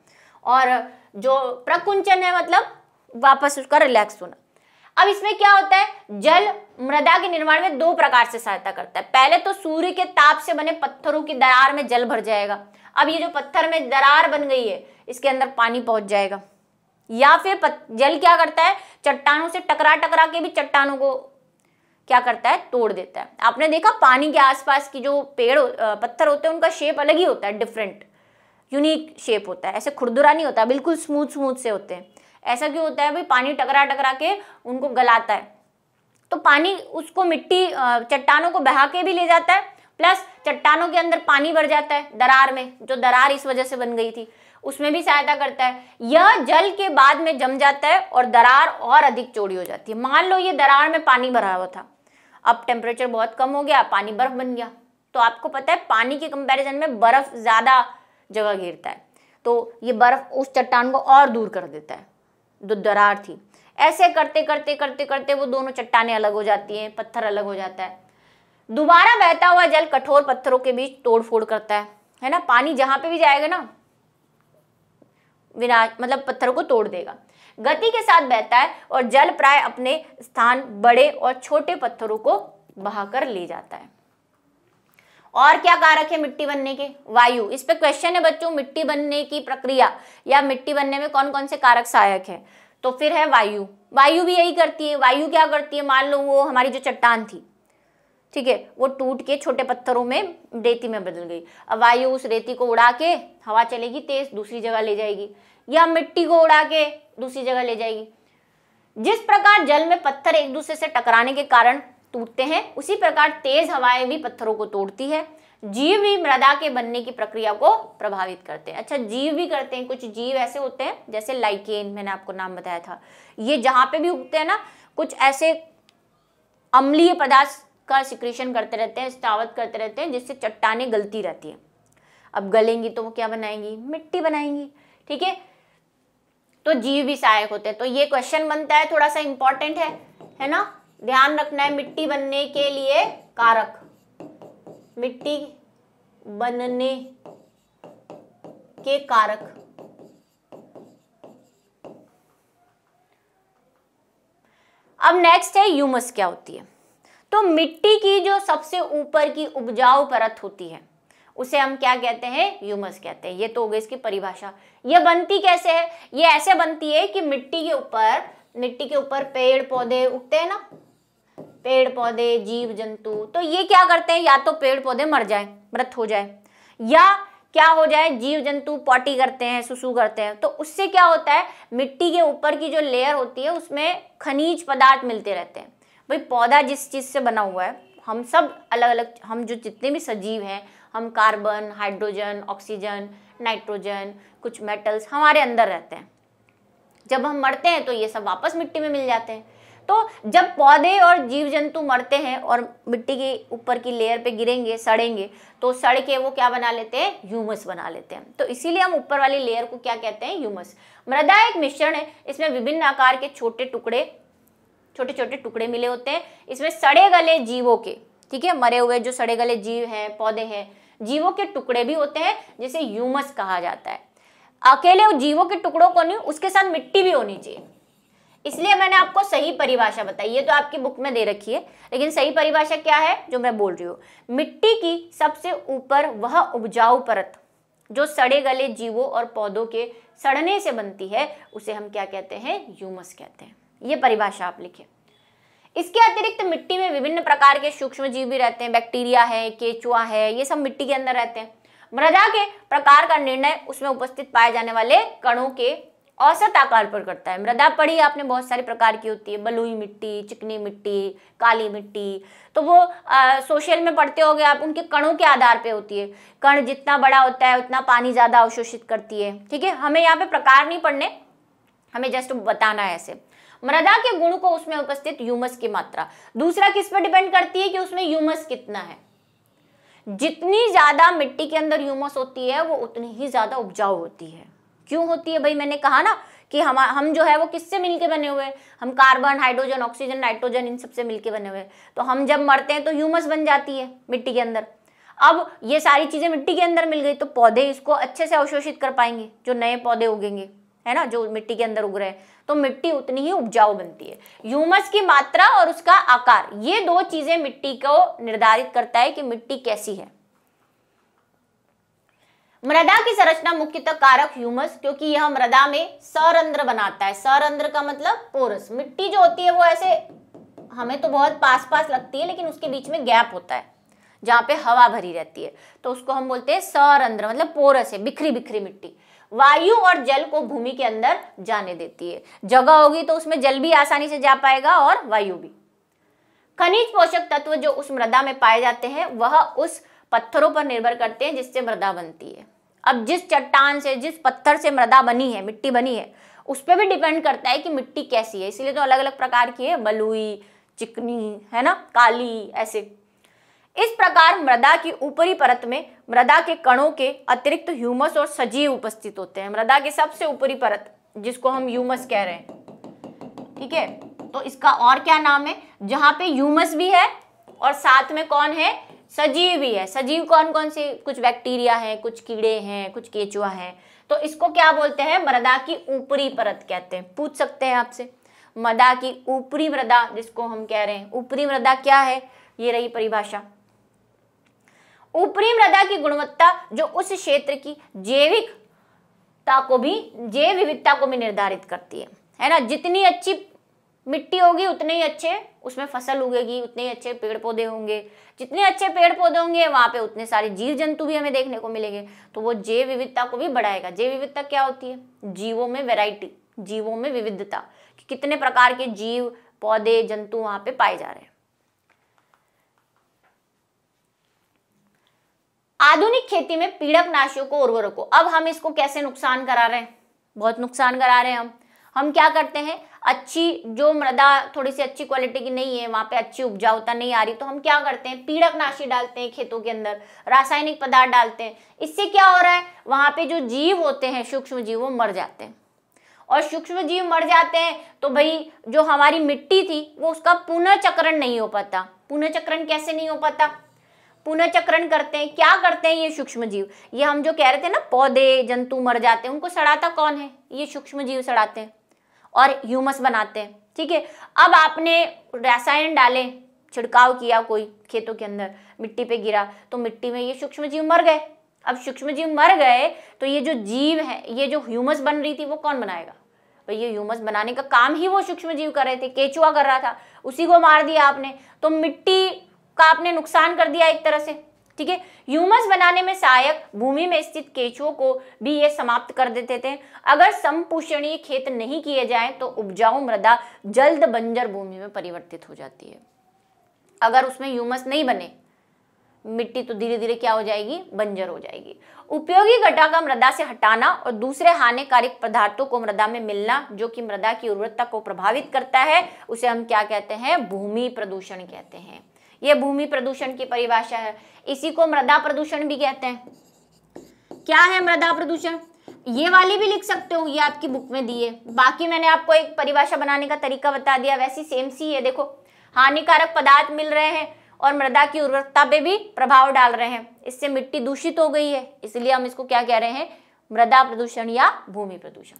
और जो प्रकुंचन है मतलब वापस उसका रिलैक्स होना अब इसमें क्या होता है जल मृदा के निर्माण में दो प्रकार से सहायता करता है पहले तो सूर्य के ताप से बने पत्थरों की दरार में जल भर जाएगा अब ये जो पत्थर में दरार बन गई है इसके अंदर पानी पहुंच जाएगा या फिर जल क्या करता है चट्टानों से टकरा टकरा के भी चट्टानों को क्या करता है तोड़ देता है आपने देखा पानी के आसपास की जो पेड़ पत्थर होते हैं उनका शेप अलग ही होता है डिफरेंट यूनिक शेप होता है ऐसे खुरदुरा नहीं होता बिल्कुल स्मूथ स्मूथ से होते हैं ऐसा क्यों होता है भाई पानी टकरा टकरा के उनको गलाता है तो पानी उसको मिट्टी चट्टानों को बहा के भी ले जाता है प्लस चट्टानों के अंदर पानी भर जाता है दरार में जो दरार इस वजह से बन गई थी उसमें भी सहायता करता है यह जल के बाद में जम जाता है और दरार और अधिक चौड़ी हो जाती है मान लो ये दरार में पानी भरा हुआ था अब टेम्परेचर बहुत कम हो गया पानी बर्फ बन गया तो आपको पता है पानी के कंपैरिजन में बर्फ ज़्यादा जगह घेरता है तो ये बर्फ उस चट्टान को और दूर कर देता है जो दरार थी ऐसे करते करते करते करते वो दोनों चट्टाने अलग हो जाती हैं पत्थर अलग हो जाता है दोबारा बहता हुआ जल कठोर पत्थरों के बीच तोड़ फोड़ करता है है ना पानी जहां पे भी जाएगा ना विनाश मतलब पत्थरों को तोड़ देगा गति के साथ बहता है और जल प्राय अपने स्थान बड़े और छोटे पत्थरों को बहाकर ले जाता है और क्या कारक है मिट्टी बनने के वायु इस पे क्वेश्चन है बच्चों मिट्टी बनने की प्रक्रिया या मिट्टी बनने में कौन कौन से कारक सहायक है तो फिर है वायु वायु भी यही करती है वायु क्या करती है मान लो वो हमारी जो चट्टान थी ठीक है वो टूट के छोटे पत्थरों में रेती में बदल गई अब वायु उस रेती को उड़ा के हवा चलेगी तेज दूसरी जगह ले जाएगी या मिट्टी को उड़ा के दूसरी जगह ले जाएगी जिस प्रकार जल में पत्थर एक दूसरे से टकराने के कारण टूटते हैं उसी प्रकार तेज हवाएं भी पत्थरों को तोड़ती है जीव भी मृदा के बनने की प्रक्रिया को प्रभावित करते हैं अच्छा जीव भी करते हैं कुछ जीव ऐसे होते हैं जैसे लाइकेन मैंने आपको नाम बताया था ये जहां पे भी उगते हैं ना कुछ ऐसे अम्लीय पदार्थ का सिक्रेशन करते रहते हैं स्थावत करते रहते हैं जिससे चट्टाने गलती रहती है अब गलेंगी तो वो क्या बनाएंगी मिट्टी बनाएंगी ठीक है तो जीव भी सहायक होते हैं तो ये क्वेश्चन बनता है थोड़ा सा इंपॉर्टेंट है है ना ध्यान रखना है मिट्टी बनने के लिए कारक मिट्टी बनने के कारक अब नेक्स्ट है यूमस क्या होती है तो मिट्टी की जो सबसे ऊपर की उपजाऊ परत होती है उसे हम क्या कहते हैं ह्यूमस कहते हैं ये तो हो गई इसकी परिभाषा ये बनती कैसे है ये ऐसे बनती है कि मिट्टी के ऊपर मिट्टी के ऊपर पेड़ पौधे उगते हैं ना पेड़ पौधे जीव जंतु तो ये क्या करते हैं या तो पेड़ पौधे मर जाए मृत हो जाए या क्या हो जाए जीव जंतु पॉटी करते हैं सुसु करते हैं तो उससे क्या होता है मिट्टी के ऊपर की जो लेयर होती है उसमें खनिज पदार्थ मिलते रहते हैं भाई पौधा जिस चीज़ से बना हुआ है हम सब अलग अलग हम जो जितने भी सजीव हैं हम कार्बन हाइड्रोजन ऑक्सीजन नाइट्रोजन कुछ मेटल्स हमारे अंदर रहते हैं जब हम मरते हैं तो ये सब वापस मिट्टी में मिल जाते हैं तो जब पौधे और जीव जंतु मरते हैं और मिट्टी के ऊपर की लेयर पे गिरेंगे सड़ेंगे तो सड़ के वो क्या बना लेते हैं ह्यूमस बना लेते हैं तो इसीलिए हम ऊपर वाली लेयर को क्या कहते हैं ह्यूमस मृदा एक मिश्रण है इसमें विभिन्न आकार के छोटे टुकड़े छोटे छोटे टुकड़े मिले होते हैं इसमें सड़े गले जीवों के ठीक है मरे हुए जो सड़े गले जीव हैं पौधे हैं जीवों के टुकड़े भी होते हैं जिसे यूमस कहा जाता है अकेले जीवों के टुकड़ों को नहीं उसके साथ मिट्टी भी होनी चाहिए इसलिए मैंने आपको सही परिभाषा बताई ये तो आपकी बुक में दे रखी है लेकिन सही परिभाषा क्या है जो मैं बोल रही हूँ मिट्टी की सबसे ऊपर वह उपजाऊ परत जो सड़े गले जीवों और पौधों के सड़ने से बनती है उसे हम क्या कहते हैं यूमस कहते हैं ये परिभाषा आप लिखें इसके अतिरिक्त मिट्टी में विभिन्न प्रकार के सूक्ष्म जीव भी रहते हैं बैक्टीरिया है केचुआ है ये सब मिट्टी के अंदर रहते हैं मृदा के प्रकार का निर्णय उसमें उपस्थित पाए जाने वाले कणों के औसत आकार पर करता है मृदा पड़ी आपने बहुत सारे प्रकार की होती है बलुई मिट्टी चिकनी मिट्टी काली मिट्टी तो वो आ, सोशल में पढ़ते हो आप उनके कणों के आधार पे होती है कण जितना बड़ा होता है उतना पानी ज़्यादा अवशोषित करती है ठीक है हमें यहाँ पे प्रकार नहीं पढ़ने हमें जस्ट बताना है ऐसे मृदा के गुण को उसमें उपस्थित यूमस की मात्रा दूसरा किस पर डिपेंड करती है कि उसमें यूमस कितना है जितनी ज्यादा मिट्टी के अंदर यूमस होती है वो उतनी ही ज्यादा उपजाऊ होती है क्यों होती है भाई मैंने कहा ना कि हम हम जो है वो किससे मिलके बने हुए हम कार्बन हाइड्रोजन ऑक्सीजन नाइट्रोजन इन सबसे मिलके बने हुए तो हम जब मरते हैं तो ह्यूमस बन जाती है मिट्टी के अंदर अब ये सारी चीज़ें मिट्टी के अंदर मिल गई तो पौधे इसको अच्छे से अवशोषित कर पाएंगे जो नए पौधे उगेंगे है ना जो मिट्टी के अंदर उग रहे हैं तो मिट्टी उतनी ही उपजाऊ बनती है ह्यूमस की मात्रा और उसका आकार ये दो चीजें मिट्टी को निर्धारित करता है कि मिट्टी कैसी है मृदा की संरचना मुख्यतः कारक ह्यूमस क्योंकि यह मृदा में सरंध्र बनाता है सरंध्र का मतलब पोरस मिट्टी जो होती है वो ऐसे हमें तो बहुत पास पास लगती है लेकिन उसके बीच में गैप होता है जहां पे हवा भरी रहती है तो उसको हम बोलते हैं सरंध्र मतलब पोरस है बिखरी बिखरी मिट्टी वायु और जल को भूमि के अंदर जाने देती है जगह होगी तो उसमें जल भी आसानी से जा पाएगा और वायु भी खनिज पोषक तत्व जो उस मृदा में पाए जाते हैं वह उस पत्थरों पर निर्भर करते हैं जिससे मृदा बनती है अब जिस चट्टान से जिस पत्थर से मृदा बनी है मिट्टी बनी है उस पर भी डिपेंड करता है कि मिट्टी कैसी है इसीलिए तो अलग अलग प्रकार की है बलुई चिकनी है ना काली ऐसे इस प्रकार मृदा की ऊपरी परत में मृदा के कणों के अतिरिक्त ह्यूमस और सजीव उपस्थित होते हैं मृदा के सबसे ऊपरी परत जिसको हम ह्यूमस कह रहे हैं ठीक है तो इसका और क्या नाम है जहां पे ह्यूमस भी है और साथ में कौन है सजीव भी है सजीव कौन कौन से कुछ बैक्टीरिया है कुछ कीड़े हैं कुछ केचुआ है तो इसको क्या बोलते हैं मृदा की ऊपरी परत कहते हैं पूछ सकते हैं आपसे मृदा की ऊपरी मृदा जिसको हम कह रहे हैं ऊपरी मृदा क्या है ये रही परिभाषा ऊपरी मृदा की गुणवत्ता जो उस क्षेत्र की जैविकता को भी जैव विविधता को भी निर्धारित करती है है ना जितनी अच्छी मिट्टी होगी उतने ही अच्छे उसमें फसल उगेगी उतने ही अच्छे पेड़ पौधे होंगे जितने अच्छे पेड़ पौधे होंगे वहां पे उतने सारे जीव जंतु भी हमें देखने को मिलेंगे तो वो जैव विविधता को भी बढ़ाएगा जैव विविधता क्या होती है जीवों में वेराइटी जीवों में विविधता कि कितने प्रकार के जीव पौधे जंतु वहां पे पाए जा रहे हैं आधुनिक खेती में पीड़क नाशियों को उर्वरकों अब हम इसको कैसे नुकसान करा रहे हैं बहुत नुकसान करा रहे हैं हम हम क्या करते हैं अच्छी जो मृदा थोड़ी सी अच्छी क्वालिटी की नहीं है वहाँ पे अच्छी उपजाऊता नहीं आ रही तो हम क्या करते हैं पीड़क नाशी डालते हैं खेतों के अंदर रासायनिक पदार्थ डालते हैं इससे क्या हो रहा है वहां पे जो जीव होते हैं सूक्ष्म जीव वो मर जाते हैं और सूक्ष्म जीव मर जाते हैं तो भाई जो हमारी मिट्टी थी वो उसका पुनर्चक्रण नहीं हो पाता पुनर्चक्रण कैसे नहीं हो पाता पुनर्चक्रण करते हैं क्या करते हैं ये सूक्ष्म जीव ये हम जो कह रहे थे ना पौधे जंतु मर जाते हैं उनको सड़ाता कौन है ये सूक्ष्म जीव सड़ाते हैं और ह्यूमस बनाते हैं ठीक है अब आपने रसायन डाले छिड़काव किया कोई खेतों के अंदर मिट्टी पे गिरा तो मिट्टी में ये सूक्ष्म जीव मर गए अब सूक्ष्म जीव मर गए तो ये जो जीव है ये जो ह्यूमस बन रही थी वो कौन बनाएगा तो ये ह्यूमस बनाने का काम ही वो सूक्ष्म जीव कर रहे थे केचुआ कर रहा था उसी को मार दिया आपने तो मिट्टी का आपने नुकसान कर दिया एक तरह से ठीक है ह्यूमस बनाने में सहायक भूमि में स्थित केचुओं को भी ये समाप्त कर देते थे अगर संपोषणीय खेत नहीं किए जाए तो उपजाऊ मृदा जल्द बंजर भूमि में परिवर्तित हो जाती है अगर उसमें ह्यूमस नहीं बने मिट्टी तो धीरे धीरे क्या हो जाएगी बंजर हो जाएगी उपयोगी घटा का मृदा से हटाना और दूसरे हानिकारिक पदार्थों को मृदा में मिलना जो कि मृदा की उर्वरता को प्रभावित करता है उसे हम क्या कहते हैं भूमि प्रदूषण कहते हैं ये भूमि प्रदूषण की परिभाषा है इसी को मृदा प्रदूषण भी कहते हैं क्या है मृदा प्रदूषण ये वाली भी लिख सकते हो ये आपकी बुक में दिए बाकी मैंने आपको एक परिभाषा बनाने का तरीका बता दिया वैसी सेम सी है देखो हानिकारक पदार्थ मिल रहे हैं और मृदा की उर्वरता पे भी प्रभाव डाल रहे हैं इससे मिट्टी दूषित हो गई है इसलिए हम इसको क्या कह रहे हैं मृदा प्रदूषण या भूमि प्रदूषण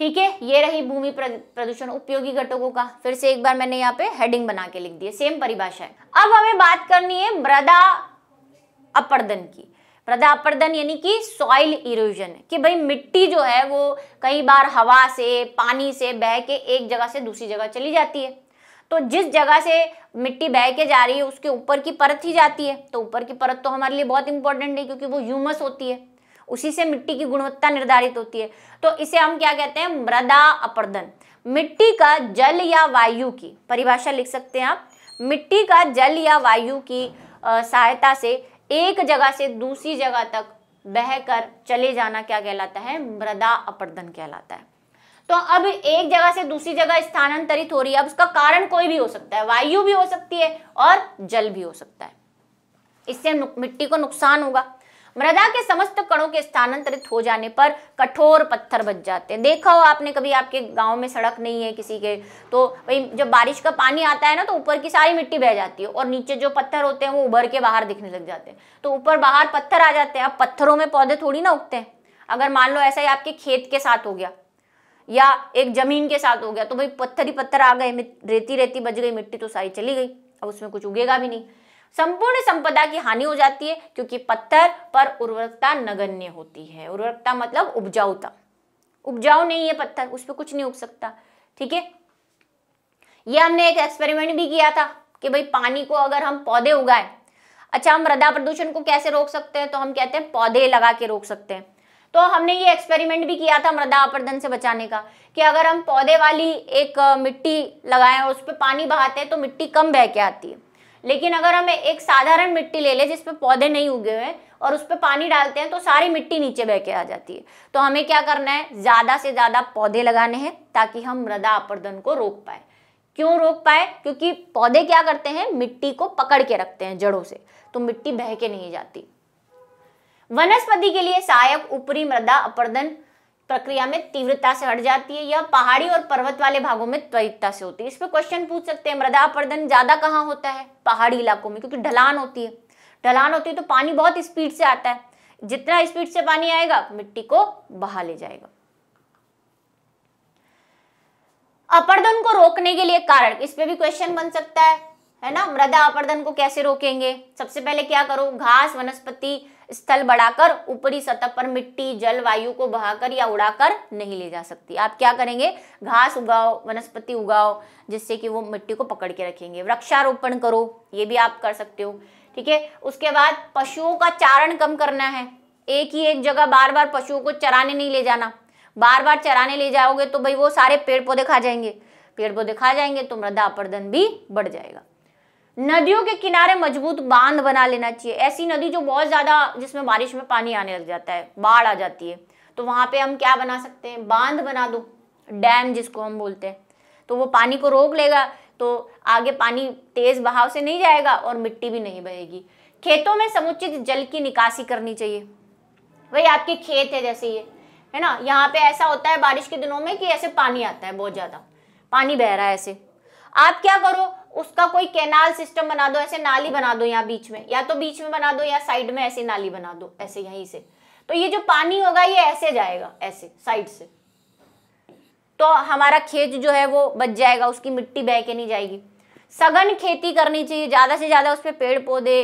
ठीक है ये रही भूमि प्रदूषण उपयोगी घटकों का फिर से एक बार मैंने यहाँ पे हेडिंग बना के लिख दिए सेम परिभाषा है अब हमें बात करनी है मृदा अपर्दन की मृदा अपर्दन यानी कि सॉइल इरोजन कि भाई मिट्टी जो है वो कई बार हवा से पानी से बह के एक जगह से दूसरी जगह चली जाती है तो जिस जगह से मिट्टी बह के जा रही है उसके ऊपर की परत ही जाती है तो ऊपर की परत तो हमारे लिए बहुत इंपॉर्टेंट है क्योंकि वो ह्यूमस होती है उसी से मिट्टी की गुणवत्ता निर्धारित होती है तो इसे हम क्या कहते हैं मृदा अपर्दन मिट्टी का जल या वायु की परिभाषा लिख सकते हैं आप मिट्टी का जल या वायु की सहायता से एक जगह से दूसरी जगह तक बहकर चले जाना क्या कहलाता है मृदा अपर्दन कहलाता है तो अब एक जगह से दूसरी जगह स्थानांतरित हो रही है अब उसका कारण कोई भी हो सकता है वायु भी हो सकती है और जल भी हो सकता है इससे मिट्टी को नुकसान होगा मृदा के समस्त कणों के स्थानांतरित हो जाने पर कठोर पत्थर बच जाते हैं देखा हो आपने कभी आपके गांव में सड़क नहीं है किसी के तो भाई जब बारिश का पानी आता है ना तो ऊपर की सारी मिट्टी बह जाती है और नीचे जो पत्थर होते हैं वो उभर के बाहर दिखने लग जाते हैं तो ऊपर बाहर पत्थर आ जाते हैं अब पत्थरों में पौधे थोड़ी ना उगते हैं अगर मान लो ऐसा ही आपके खेत के साथ हो गया या एक जमीन के साथ हो गया तो भाई पत्थर ही पत्थर आ गए रेती रेती बच गई मिट्टी तो सारी चली गई अब उसमें कुछ उगेगा भी नहीं संपूर्ण संपदा की हानि हो जाती है क्योंकि पत्थर पर उर्वरकता नगण्य होती है उर्वरकता मतलब उपजाऊता उपजाऊ नहीं है पत्थर उस पर कुछ नहीं उग सकता ठीक है ये हमने एक एक्सपेरिमेंट भी किया था कि भाई पानी को अगर हम पौधे उगाए अच्छा हम मृदा प्रदूषण को कैसे रोक सकते हैं तो हम कहते हैं पौधे लगा के रोक सकते हैं तो हमने ये एक्सपेरिमेंट भी किया था मृदा अपर्दन से बचाने का कि अगर हम पौधे वाली एक मिट्टी लगाएं और उस पर पानी बहाते हैं तो मिट्टी कम बह के आती है लेकिन अगर हम एक साधारण मिट्टी ले लें जिसपे पौधे नहीं उगे हुए और उस पर पानी डालते हैं तो सारी मिट्टी नीचे बह के आ जाती है तो हमें क्या करना है ज़्यादा से ज़्यादा पौधे लगाने हैं ताकि हम मृदा अपर्दन को रोक पाए क्यों रोक पाए क्योंकि पौधे क्या करते हैं मिट्टी को पकड़ के रखते हैं जड़ों से तो मिट्टी बह के नहीं जाती वनस्पति के लिए सहायक ऊपरी मृदा अपर्दन प्रक्रिया में तीव्रता से हट जाती है यह पहाड़ी और पर्वत वाले भागों में त्वरितता से होती है इस पर क्वेश्चन पूछ सकते हैं मृदा अपर्दन ज्यादा कहाँ होता है पहाड़ी इलाकों में क्योंकि ढलान होती है ढलान होती है तो पानी बहुत स्पीड से आता है जितना स्पीड से पानी आएगा मिट्टी को बहा ले जाएगा अपर्दन को रोकने के लिए कारण इस पर भी क्वेश्चन बन सकता है है ना मृदा अपर्दन को कैसे रोकेंगे सबसे पहले क्या करो घास वनस्पति स्थल बढ़ाकर ऊपरी सतह पर मिट्टी जल वायु को बहाकर या उड़ाकर नहीं ले जा सकती आप क्या करेंगे घास उगाओ वनस्पति उगाओ जिससे कि वो मिट्टी को पकड़ के रखेंगे वृक्षारोपण करो ये भी आप कर सकते हो ठीक है उसके बाद पशुओं का चारण कम करना है एक ही एक जगह बार बार पशुओं को चराने नहीं ले जाना बार बार चराने ले जाओगे तो भाई वो सारे पेड़ पौधे खा जाएंगे पेड़ पौधे खा जाएंगे तो मृदा अपर्दन भी बढ़ जाएगा नदियों के किनारे मजबूत बांध बना लेना चाहिए ऐसी नदी जो बहुत ज़्यादा जिसमें बारिश में पानी आने लग जाता है बाढ़ आ जाती है तो वहां पे हम क्या बना सकते हैं बांध बना दो डैम जिसको हम बोलते हैं तो वो पानी को रोक लेगा तो आगे पानी तेज़ बहाव से नहीं जाएगा और मिट्टी भी नहीं बहेगी खेतों में समुचित जल की निकासी करनी चाहिए वही आपके खेत है जैसे ये है ना यहाँ पे ऐसा होता है बारिश के दिनों में कि ऐसे पानी आता है बहुत ज़्यादा पानी बह रहा है ऐसे आप क्या करो उसका कोई कैनाल सिस्टम बना दो ऐसे नाली बना दो यहाँ बीच में या तो बीच में बना दो या साइड में ऐसी नाली बना दो ऐसे यहीं से तो ये जो पानी होगा ये ऐसे जाएगा ऐसे साइड से तो हमारा खेत जो है वो बच जाएगा उसकी मिट्टी बह के नहीं जाएगी सघन खेती करनी चाहिए ज़्यादा से ज़्यादा उस पर पेड़ पौधे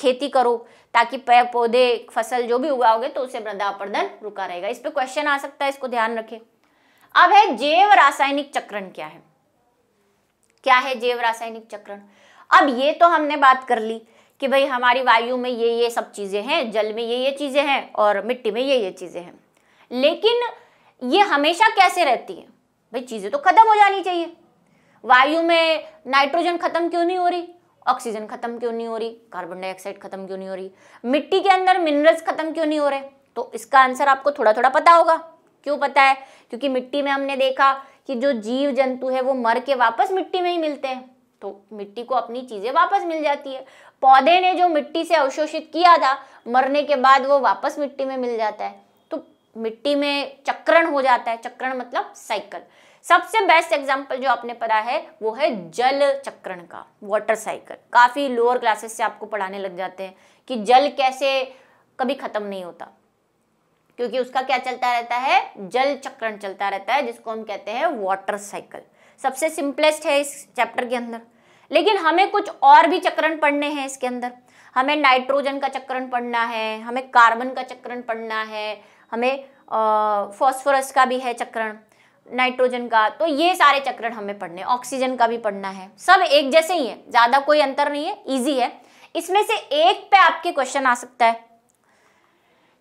खेती करो ताकि पेड़ पौधे फसल जो भी उगाओगे तो उसे मृदा अपर्दन रुका रहेगा इस पर क्वेश्चन आ सकता है इसको ध्यान रखें अब है जैव रासायनिक चक्रण क्या है क्या है जैव रासायनिक चक्रण अब ये तो हमने बात कर ली कि भाई हमारी वायु में ये ये सब चीज़ें हैं जल में ये ये चीज़ें हैं और मिट्टी में ये ये चीज़ें हैं लेकिन ये हमेशा कैसे रहती है भाई चीज़ें तो खत्म हो जानी चाहिए वायु में नाइट्रोजन खत्म क्यों नहीं हो रही ऑक्सीजन खत्म क्यों नहीं हो रही कार्बन डाइऑक्साइड खत्म क्यों नहीं हो रही मिट्टी के अंदर मिनरल्स खत्म क्यों नहीं हो रहे तो इसका आंसर आपको थोड़ा थोड़ा पता होगा क्यों पता है क्योंकि मिट्टी में हमने देखा कि जो जीव जंतु है वो मर के वापस मिट्टी में ही मिलते हैं तो मिट्टी को अपनी चीज़ें वापस मिल जाती है पौधे ने जो मिट्टी से अवशोषित किया था मरने के बाद वो वापस मिट्टी में मिल जाता है तो मिट्टी में चक्रण हो जाता है चक्रण मतलब साइकिल सबसे बेस्ट एग्जाम्पल जो आपने पढ़ा है वो है जल चक्रण का वाटर साइकिल काफ़ी लोअर क्लासेस से आपको पढ़ाने लग जाते हैं कि जल कैसे कभी ख़त्म नहीं होता क्योंकि उसका क्या चलता रहता है जल चक्रण चलता रहता है जिसको हम कहते हैं वाटर साइकिल सबसे सिंपलेस्ट है इस चैप्टर के अंदर लेकिन हमें कुछ और भी चक्रण पढ़ने हैं इसके अंदर हमें नाइट्रोजन का चक्रण पढ़ना है हमें कार्बन का चक्रण पढ़ना है हमें फॉस्फोरस का भी है चक्रण नाइट्रोजन का तो ये सारे चक्रण हमें पढ़ने ऑक्सीजन का भी पढ़ना है सब एक जैसे ही है ज़्यादा कोई अंतर नहीं है ईजी है इसमें से एक पे आपके क्वेश्चन आ सकता है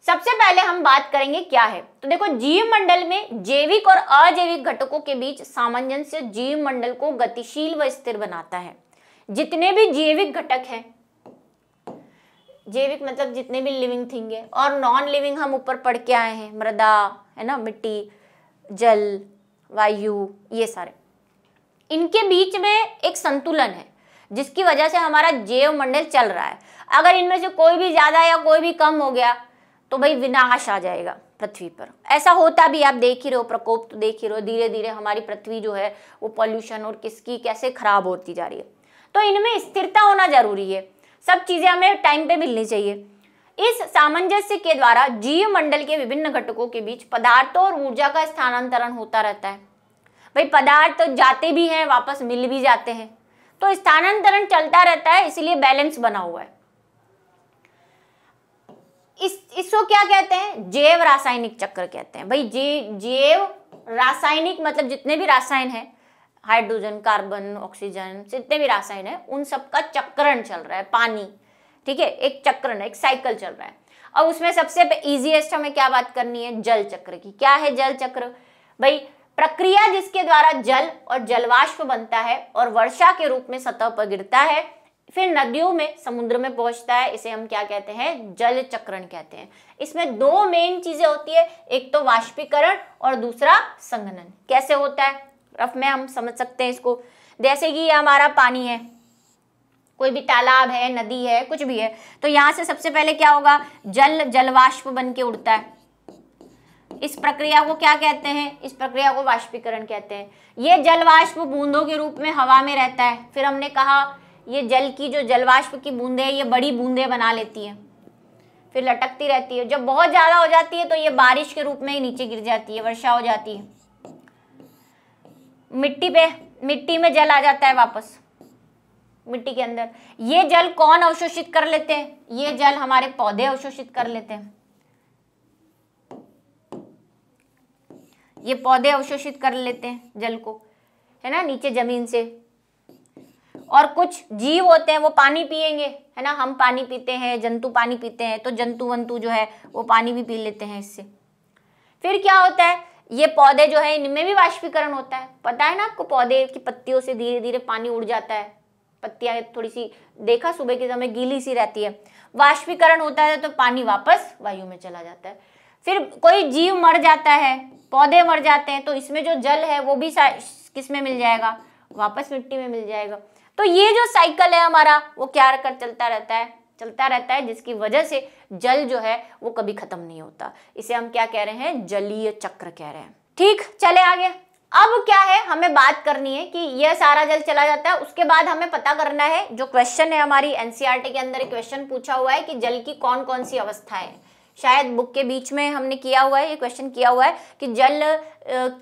सबसे पहले हम बात करेंगे क्या है तो देखो जीव मंडल में जैविक और अजैविक घटकों के बीच सामंजस्य जीव मंडल को गतिशील व स्थिर बनाता है जितने भी जैविक घटक हैं जैविक मतलब जितने भी लिविंग थिंग है और नॉन लिविंग हम ऊपर पढ़ के आए हैं मृदा है ना मिट्टी जल वायु ये सारे इनके बीच में एक संतुलन है जिसकी वजह से हमारा जैव मंडल चल रहा है अगर इनमें से कोई भी ज़्यादा या कोई भी कम हो गया तो भाई विनाश आ जाएगा पृथ्वी पर ऐसा होता भी आप देख ही रहे हो प्रकोप तो देख ही रहे हो धीरे धीरे हमारी पृथ्वी जो है वो पॉल्यूशन और किसकी कैसे खराब होती जा रही है तो इनमें स्थिरता होना जरूरी है सब चीज़ें हमें टाइम पे मिलनी चाहिए इस सामंजस्य के द्वारा जीव मंडल के विभिन्न घटकों के बीच पदार्थों और ऊर्जा का स्थानांतरण होता रहता है भाई पदार्थ जाते भी हैं वापस मिल भी जाते हैं तो स्थानांतरण चलता रहता है इसलिए बैलेंस बना हुआ है इस इसको क्या कहते हैं जैव रासायनिक चक्र कहते हैं भाई जी जैव रासायनिक मतलब जितने भी रासायन है हाइड्रोजन कार्बन ऑक्सीजन जितने भी रासायन है उन सबका चक्रण चल रहा है पानी ठीक है एक चक्रण एक साइकिल चल रहा है और उसमें सबसे इजीएस्ट हमें क्या बात करनी है जल चक्र की क्या है जल चक्र भाई प्रक्रिया जिसके द्वारा जल और जलवाष्प बनता है और वर्षा के रूप में सतह पर गिरता है फिर नदियों में समुद्र में पहुंचता है इसे हम क्या कहते हैं जल चक्रण कहते हैं इसमें दो मेन चीजें होती है एक तो वाष्पीकरण और दूसरा संगनन कैसे होता है रफ में हम समझ सकते हैं इसको जैसे कि हमारा पानी है कोई भी तालाब है नदी है कुछ भी है तो यहां से सबसे पहले क्या होगा जल जलवाष्प बन के उड़ता है इस प्रक्रिया को क्या कहते हैं इस प्रक्रिया को वाष्पीकरण कहते हैं ये जलवाष्प बूंदों के रूप में हवा में रहता है फिर हमने कहा ये जल की जो जलवाष्प की बूंदे है ये बड़ी बूंदे बना लेती है फिर लटकती रहती है जब बहुत ज़्यादा हो जाती है तो ये बारिश के रूप में ही नीचे गिर जाती है वर्षा हो जाती है मिट्टी पे मिट्टी में जल आ जाता है वापस मिट्टी के अंदर ये जल कौन अवशोषित कर लेते हैं ये जल हमारे पौधे अवशोषित कर लेते हैं ये पौधे अवशोषित कर लेते हैं जल को है ना नीचे जमीन से और कुछ जीव होते हैं वो पानी पिएंगे है ना हम पानी पीते हैं जंतु पानी पीते हैं तो जंतु वंतु जो है वो पानी भी पी लेते हैं इससे फिर क्या होता है ये पौधे जो है इनमें भी वाष्पीकरण होता है पता है ना आपको पौधे की पत्तियों से धीरे धीरे पानी उड़ जाता है पत्तियां थोड़ी सी देखा सुबह के समय गीली सी रहती है वाष्पीकरण होता है तो पानी वापस वायु में चला जाता है फिर कोई जीव मर जाता है पौधे मर जाते हैं तो इसमें जो जल है वो भी किसमें मिल जाएगा वापस मिट्टी में मिल जाएगा तो ये जो साइकिल है हमारा वो क्या कर चलता रहता है चलता रहता है जिसकी वजह से जल जो है वो कभी खत्म नहीं होता इसे हम क्या कह रहे हैं जलीय चक्र कह रहे हैं ठीक चले आगे अब क्या है हमें बात करनी है कि यह सारा जल चला जाता है उसके बाद हमें पता करना है जो क्वेश्चन है हमारी एनसीआरटी e के अंदर क्वेश्चन पूछा हुआ है कि जल की कौन कौन सी अवस्थाएं शायद बुक के बीच में हमने किया हुआ है ये क्वेश्चन किया हुआ है कि जल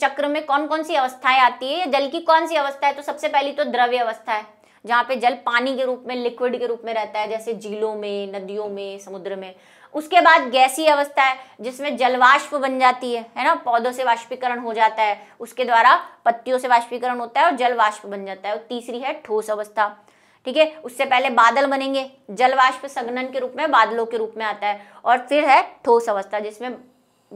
चक्र में कौन कौन सी अवस्थाएं आती है या जल की कौन सी अवस्था है तो सबसे पहली तो द्रव्य अवस्था है जहाँ पे जल पानी के रूप में लिक्विड के रूप में रहता है जैसे झीलों में नदियों में समुद्र में उसके बाद गैसी अवस्था है जिसमें जलवाष्प बन जाती है है ना पौधों से वाष्पीकरण हो जाता है उसके द्वारा पत्तियों से वाष्पीकरण होता है और जलवाष्प बन जाता है और तीसरी है ठोस अवस्था ठीक है उससे पहले बादल बनेंगे जलवाष्प संगनन के रूप में बादलों के रूप में आता है और फिर है ठोस अवस्था जिसमें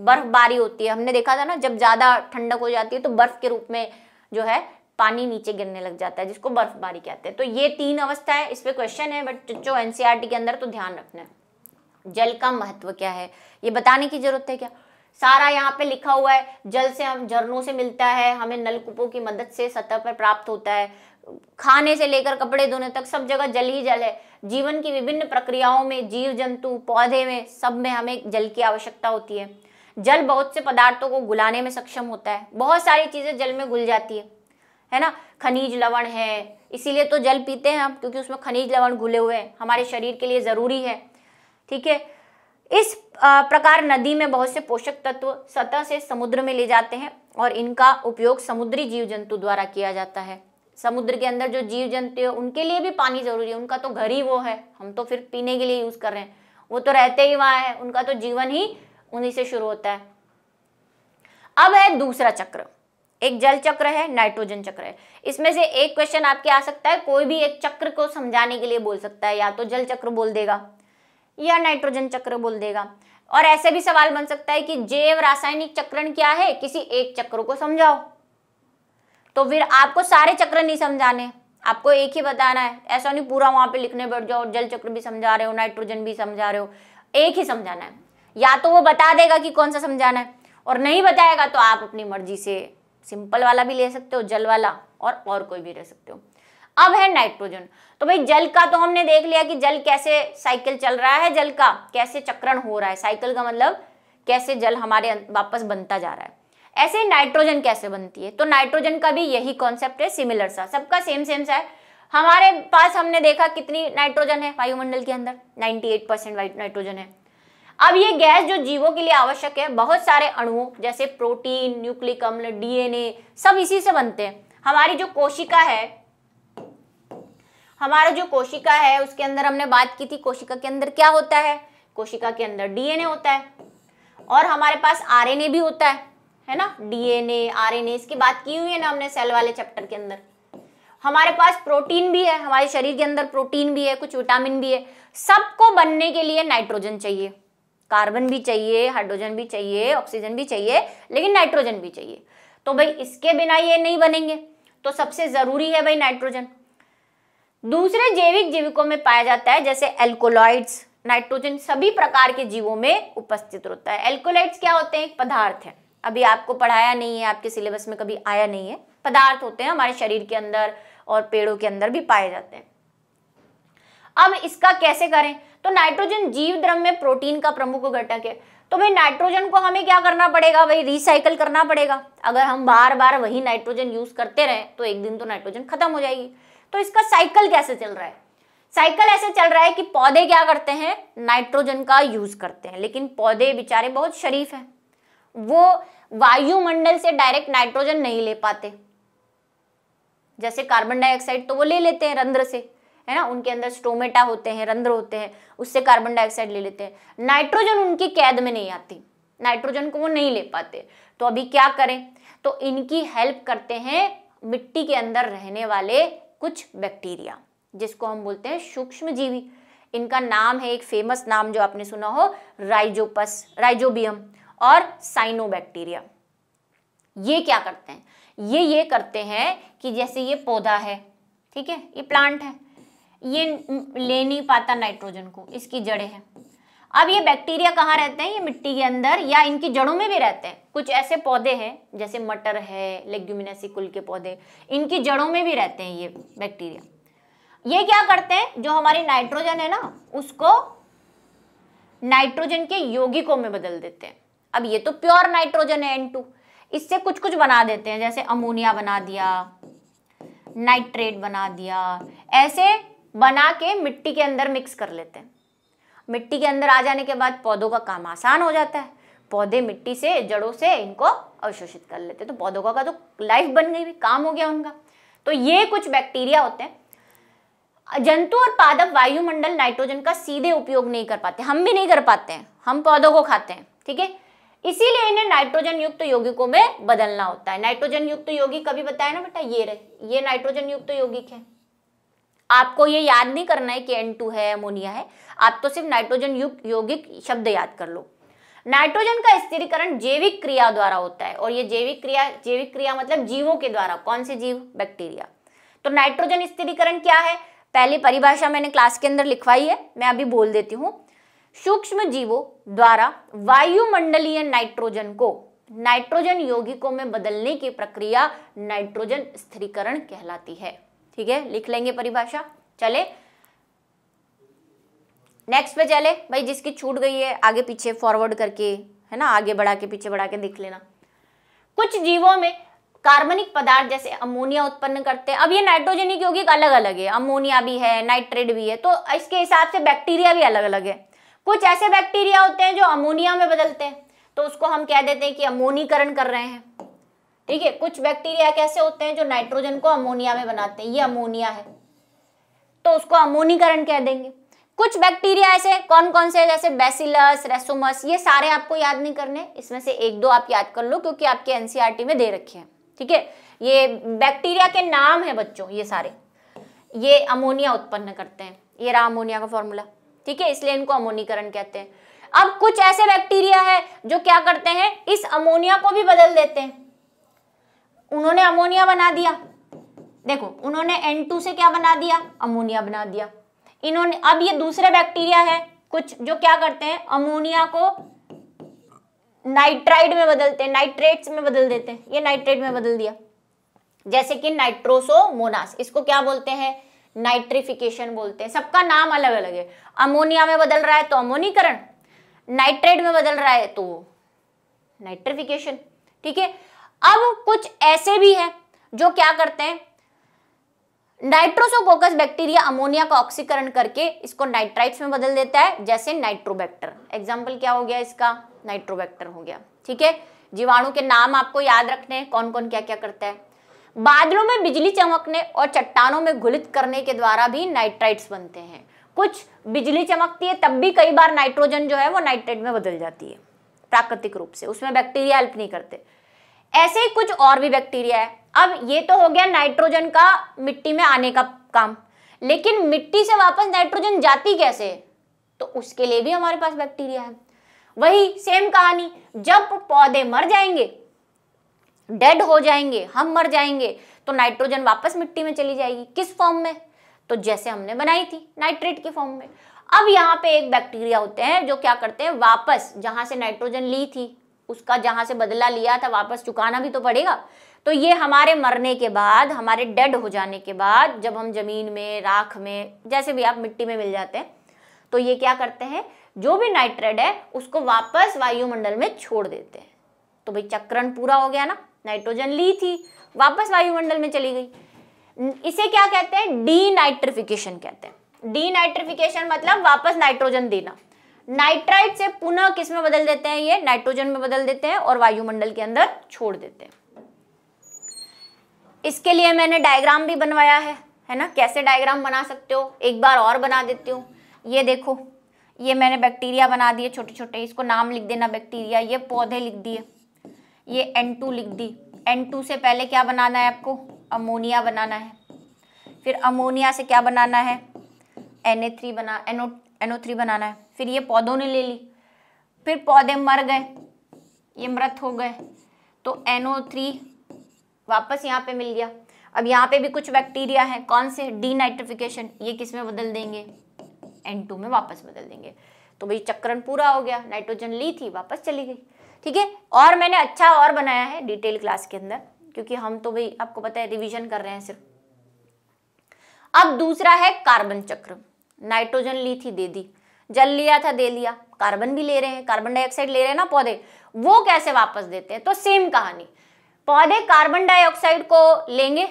बर्फबारी होती है हमने देखा था ना जब ज़्यादा ठंडक हो जाती है तो बर्फ के रूप में जो है पानी नीचे गिरने लग जाता है जिसको बर्फबारी कहते हैं तो ये तीन अवस्था है इस पर क्वेश्चन है बट जो एनसीईआरटी e के अंदर तो ध्यान रखना है जल का महत्व क्या है ये बताने की जरूरत है क्या सारा यहाँ पे लिखा हुआ है जल से हम झरनों से मिलता है हमें नलकूपों की मदद से सतह पर प्राप्त होता है खाने से लेकर कपड़े धोने तक सब जगह जल ही जल है जीवन की विभिन्न प्रक्रियाओं में जीव जंतु पौधे में सब में हमें जल की आवश्यकता होती है जल बहुत से पदार्थों को गुलाने में सक्षम होता है बहुत सारी चीज़ें जल में घुल जाती है है ना खनिज लवण है इसीलिए तो जल पीते हैं हम क्योंकि उसमें खनिज लवण घुले हुए हैं हमारे शरीर के लिए ज़रूरी है ठीक है इस प्रकार नदी में बहुत से पोषक तत्व सतह से समुद्र में ले जाते हैं और इनका उपयोग समुद्री जीव जंतु द्वारा किया जाता है समुद्र के अंदर जो जीव जंतु है उनके लिए भी पानी जरूरी है उनका तो घर ही वो है हम तो फिर पीने के लिए यूज़ कर रहे हैं वो तो रहते ही वहाँ है उनका तो जीवन ही उन्हीं से शुरू होता है अब है दूसरा चक्र एक जल चक्र है नाइट्रोजन चक्र है इसमें से एक क्वेश्चन आपके आ सकता है कोई भी एक चक्र को समझाने के लिए बोल सकता है या तो जल चक्र बोल देगा या नाइट्रोजन चक्र बोल देगा और ऐसे भी सवाल बन सकता है कि जैव रासायनिक चक्रण क्या है किसी एक चक्र को समझाओ तो फिर आपको सारे चक्र नहीं समझाने आपको एक ही बताना है ऐसा नहीं पूरा वहां पे लिखने बैठ जाओ जल चक्र भी समझा रहे हो नाइट्रोजन भी समझा रहे हो एक ही समझाना है या तो वो बता देगा कि कौन सा समझाना है और नहीं बताएगा तो आप अपनी मर्जी से सिंपल वाला भी ले सकते हो जल वाला और और कोई भी ले सकते हो अब है नाइट्रोजन तो भाई जल का तो हमने देख लिया कि जल कैसे साइकिल चल रहा है जल का कैसे चक्रण हो रहा है साइकिल का मतलब कैसे जल हमारे अं-, वापस बनता जा रहा है ऐसे नाइट्रोजन कैसे बनती है तो नाइट्रोजन का भी यही कॉन्सेप्ट है सिमिलर सा सबका सेम सेम सा है हमारे पास हमने देखा कितनी नाइट्रोजन है वायुमंडल के अंदर 98 परसेंट नाइट्रोजन है अब ये गैस जो जीवों के लिए आवश्यक है बहुत सारे अणुओं जैसे प्रोटीन न्यूक्लिक अम्ल डीएनए सब इसी से बनते हैं हमारी जो कोशिका है हमारा जो कोशिका है उसके अंदर हमने बात की थी कोशिका के अंदर क्या होता है कोशिका के अंदर डीएनए होता है और हमारे पास आरएनए भी होता है है ना डीएनए आरएनए इसकी बात की हुई है ना हमने सेल वाले चैप्टर के अंदर हमारे पास प्रोटीन भी है हमारे शरीर के अंदर प्रोटीन भी है कुछ विटामिन भी है सबको बनने के लिए नाइट्रोजन चाहिए कार्बन भी चाहिए हाइड्रोजन भी चाहिए ऑक्सीजन भी चाहिए लेकिन नाइट्रोजन भी चाहिए तो भाई इसके बिना ये नहीं बनेंगे तो सबसे ज़रूरी है भाई नाइट्रोजन दूसरे जैविक जीविकों में पाया जाता है जैसे एल्कोलॉइड्स नाइट्रोजन सभी प्रकार के जीवों में उपस्थित होता है एल्कोलाइड्स क्या होते हैं एक पदार्थ है अभी आपको पढ़ाया नहीं है आपके सिलेबस में कभी आया नहीं है पदार्थ होते हैं हमारे शरीर के अंदर और पेड़ों के अंदर भी पाए जाते हैं अब इसका कैसे करें तो नाइट्रोजन जीव द्रव में प्रोटीन का प्रमुख घटक है तो भाई नाइट्रोजन को हमें क्या करना पड़ेगा भाई रिसाइकल करना पड़ेगा अगर हम बार बार वही नाइट्रोजन यूज करते रहे तो एक दिन तो नाइट्रोजन खत्म हो जाएगी तो इसका साइकिल कैसे चल रहा है साइकिल ऐसे चल रहा है कि पौधे क्या करते हैं नाइट्रोजन का यूज करते हैं लेकिन पौधे बेचारे बहुत शरीफ हैं वो वायुमंडल से डायरेक्ट नाइट्रोजन नहीं ले पाते जैसे कार्बन डाइऑक्साइड तो वो ले लेते हैं रंध्र से है ना उनके अंदर स्टोमेटा होते हैं रंध्र होते हैं उससे कार्बन डाइऑक्साइड ले लेते हैं नाइट्रोजन उनकी कैद में नहीं आती नाइट्रोजन को वो नहीं ले पाते तो अभी क्या करें तो इनकी हेल्प करते हैं मिट्टी के अंदर रहने वाले कुछ बैक्टीरिया जिसको हम बोलते हैं सूक्ष्म जीवी इनका नाम है एक फेमस नाम जो आपने सुना हो राइजोपस राइजोबियम और साइनोबैक्टीरिया ये क्या करते हैं ये ये करते हैं कि जैसे ये पौधा है ठीक है ये प्लांट है ये ले नहीं पाता नाइट्रोजन को इसकी जड़ें हैं अब ये बैक्टीरिया कहाँ रहते हैं ये मिट्टी के अंदर या इनकी जड़ों में भी रहते हैं कुछ ऐसे पौधे हैं जैसे मटर है लेग्यूमिनेसी कुल के पौधे इनकी जड़ों में भी रहते हैं ये बैक्टीरिया ये क्या करते हैं जो हमारी नाइट्रोजन है ना उसको नाइट्रोजन के यौगिकों में बदल देते हैं अब ये तो प्योर नाइट्रोजन है एन इससे कुछ कुछ बना देते हैं जैसे अमोनिया बना दिया नाइट्रेट बना दिया ऐसे बना के मिट्टी के अंदर मिक्स कर लेते हैं मिट्टी के अंदर आ जाने के बाद पौधों का काम आसान हो जाता है पौधे मिट्टी से जड़ों से इनको अवशोषित कर लेते हैं तो पौधों का तो लाइफ बन गई भी काम हो गया उनका तो ये कुछ बैक्टीरिया होते हैं जंतु और पादप वायुमंडल नाइट्रोजन का सीधे उपयोग नहीं कर पाते हम भी नहीं कर पाते हैं हम पौधों को खाते हैं ठीक है इसीलिए इन्हें नाइट्रोजन युक्त यौगिकों में बदलना होता है नाइट्रोजन युक्त यौगिक कभी बताया ना बेटा ये रहे ये नाइट्रोजन युक्त यौगिक है आपको ये याद नहीं करना है कि एन टू है अमोनिया है आप तो सिर्फ नाइट्रोजन युक्त यौगिक शब्द याद कर लो नाइट्रोजन का स्थिरीकरण जैविक क्रिया द्वारा होता है और ये जैविक क्रिया जैविक क्रिया मतलब जीवों के द्वारा कौन से जीव बैक्टीरिया तो नाइट्रोजन स्थिरीकरण क्या है पहली परिभाषा मैंने क्लास के अंदर लिखवाई है मैं अभी बोल देती हूँ सूक्ष्म जीवों द्वारा वायुमंडलीय नाइट्रोजन को नाइट्रोजन यौगिकों में बदलने की प्रक्रिया नाइट्रोजन स्थिरीकरण कहलाती है ठीक है लिख लेंगे परिभाषा चले नेक्स्ट पे चले भाई जिसकी छूट गई है आगे पीछे फॉरवर्ड करके है ना आगे बढ़ा के पीछे बढ़ा के देख लेना कुछ जीवों में कार्बनिक पदार्थ जैसे अमोनिया उत्पन्न करते हैं अब ये नाइट्रोजन ही क्योंकि अलग अलग है अमोनिया भी है नाइट्रेट भी है तो इसके हिसाब से बैक्टीरिया भी अलग अलग है कुछ ऐसे बैक्टीरिया होते हैं जो अमोनिया में बदलते हैं तो उसको हम कह देते हैं कि अमोनीकरण कर रहे हैं ठीक है कुछ बैक्टीरिया कैसे होते हैं जो नाइट्रोजन को अमोनिया में बनाते हैं ये अमोनिया है तो उसको अमोनीकरण कह देंगे कुछ बैक्टीरिया ऐसे कौन कौन से जैसे बेसिलस रेसोमस ये सारे आपको याद नहीं करने इसमें से एक दो आप याद कर लो क्योंकि आपके एनसीईआरटी e में दे रखे हैं ठीक है ये बैक्टीरिया के नाम है बच्चों ये सारे ये अमोनिया उत्पन्न करते हैं ये रहा अमोनिया का फॉर्मूला ठीक है इसलिए इनको अमोनीकरण कहते हैं अब कुछ ऐसे बैक्टीरिया है जो क्या करते हैं इस अमोनिया को भी बदल देते हैं उन्होंने अमोनिया बना दिया देखो उन्होंने N2 से क्या बना दिया अमोनिया बना दिया इन्होंने अब ये दूसरे बैक्टीरिया है कुछ जो क्या करते हैं अमोनिया को नाइट्राइड में बदलते हैं नाइट्रेट्स में बदल देते हैं ये नाइट्रेट में बदल दिया जैसे कि नाइट्रोसोमोनास इसको क्या बोलते हैं नाइट्रिफिकेशन बोलते हैं सबका नाम अलग अलग है अमोनिया में बदल रहा है तो अमोनीकरण नाइट्रेट में बदल रहा है तो नाइट्रिफिकेशन ठीक है अब कुछ ऐसे भी हैं जो क्या करते हैं नाइट्रोसोकोकस बैक्टीरिया अमोनिया का ऑक्सीकरण करके इसको नाइट्राइट्स में बदल देता है जैसे नाइट्रोबैक्टर एग्जाम्पल क्या हो गया इसका नाइट्रोबैक्टर हो गया ठीक है जीवाणु के नाम आपको याद रखने हैं कौन कौन क्या क्या करता है बादलों में बिजली चमकने और चट्टानों में घुलित करने के द्वारा भी नाइट्राइट्स बनते हैं कुछ बिजली चमकती है तब भी कई बार नाइट्रोजन जो है वो नाइट्रेट में बदल जाती है प्राकृतिक रूप से उसमें बैक्टीरिया हेल्प नहीं करते ऐसे ही कुछ और भी बैक्टीरिया है अब ये तो हो गया नाइट्रोजन का मिट्टी में आने का काम लेकिन मिट्टी से वापस नाइट्रोजन जाती कैसे तो उसके लिए भी हमारे पास बैक्टीरिया है वही सेम कहानी जब पौधे मर जाएंगे डेड हो जाएंगे हम मर जाएंगे तो नाइट्रोजन वापस मिट्टी में चली जाएगी किस फॉर्म में तो जैसे हमने बनाई थी नाइट्रेट के फॉर्म में अब यहाँ पे एक बैक्टीरिया होते हैं जो क्या करते हैं वापस जहां से नाइट्रोजन ली थी उसका जहां से बदला लिया था वापस चुकाना भी तो पड़ेगा तो ये हमारे मरने के बाद हमारे डेड हो जाने के बाद जब हम ज़मीन में राख में जैसे भी आप मिट्टी में मिल जाते हैं तो ये क्या करते हैं जो भी नाइट्रेड है उसको वापस वायुमंडल में छोड़ देते हैं तो भाई चक्रण पूरा हो गया ना नाइट्रोजन ली थी वापस वायुमंडल में चली गई इसे क्या कहते हैं डी नाइट्रिफिकेशन कहते हैं डी नाइट्रिफिकेशन मतलब वापस नाइट्रोजन देना नाइट्राइट से पुनः किस में बदल देते हैं ये नाइट्रोजन में बदल देते हैं और वायुमंडल के अंदर छोड़ देते हैं इसके लिए मैंने डायग्राम भी बनवाया है है ना कैसे डायग्राम बना सकते हो एक बार और बना देती हूँ ये देखो ये मैंने बैक्टीरिया बना दिए छोटे छोटे इसको नाम लिख देना बैक्टीरिया ये पौधे लिख दिए ये N2 लिख दी N2 से पहले क्या बनाना है आपको अमोनिया बनाना है फिर अमोनिया से क्या बनाना है एन बना एनो थ्री बनाना है फिर ये पौधों ने ले ली फिर पौधे मर गए ये मृत हो गए तो NO3 वापस यहाँ पे मिल गया अब यहाँ पे भी कुछ बैक्टीरिया है कौन से डीनाइट्रिफिकेशन ये किस में बदल देंगे टू में वापस बदल देंगे तो भाई चक्रण पूरा हो गया नाइट्रोजन ली थी वापस चली गई ठीक है और मैंने अच्छा और बनाया है डिटेल क्लास के अंदर क्योंकि हम तो भाई आपको पता है रिविजन कर रहे हैं सिर्फ अब दूसरा है कार्बन चक्र नाइट्रोजन ली थी दे दी जल लिया था दे लिया कार्बन भी ले रहे हैं कार्बन डाइऑक्साइड ले रहे हैं ना पौधे वो कैसे वापस देते हैं तो सेम कहानी पौधे कार्बन डाइऑक्साइड को लेंगे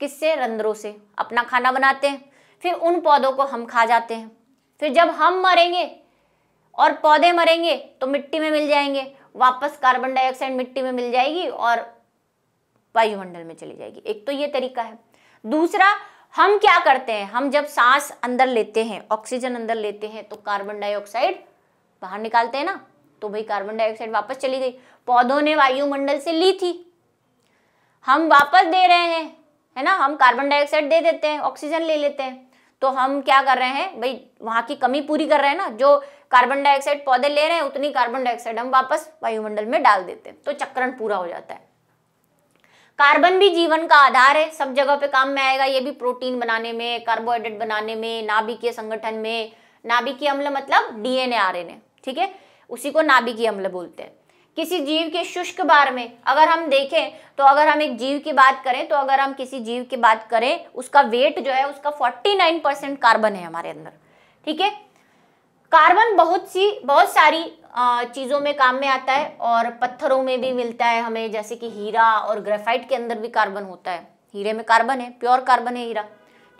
किससे रंध्रों से अपना खाना बनाते हैं फिर उन पौधों को हम खा जाते हैं फिर जब हम मरेंगे और पौधे मरेंगे तो मिट्टी में मिल जाएंगे वापस कार्बन डाइऑक्साइड मिट्टी में मिल जाएगी और वायुमंडल में चली जाएगी एक तो ये तरीका है दूसरा हम क्या करते हैं हम जब सांस अंदर लेते हैं ऑक्सीजन अंदर लेते हैं तो कार्बन डाइऑक्साइड बाहर निकालते हैं ना तो भाई कार्बन डाइऑक्साइड वापस चली गई पौधों ने वायुमंडल से ली थी हम वापस दे रहे हैं है ना हम कार्बन डाइऑक्साइड दे देते हैं ऑक्सीजन ले लेते हैं तो हम क्या कर रहे हैं भाई वहाँ की कमी पूरी कर रहे हैं ना जो कार्बन डाइऑक्साइड पौधे ले रहे हैं उतनी कार्बन डाइऑक्साइड हम वापस वायुमंडल में डाल देते हैं तो चक्रण पूरा हो जाता है कार्बन भी जीवन का आधार है सब जगह पे काम में आएगा ये भी प्रोटीन बनाने में कार्बोहाइड्रेट बनाने में नाभिकीय संगठन में नाभिकीय अम्ल मतलब डीएनए आरएनए ठीक है उसी को नाभिकीय अम्ल बोलते हैं किसी जीव के शुष्क बार में अगर हम देखें तो अगर हम एक जीव की बात करें तो अगर हम किसी जीव की बात करें उसका वेट जो है उसका 49 परसेंट कार्बन है हमारे अंदर ठीक है कार्बन बहुत सी बहुत सारी चीज़ों में काम में आता है और पत्थरों में भी मिलता है हमें जैसे कि हीरा और ग्रेफाइट के अंदर भी कार्बन होता है हीरे में कार्बन है प्योर कार्बन है हीरा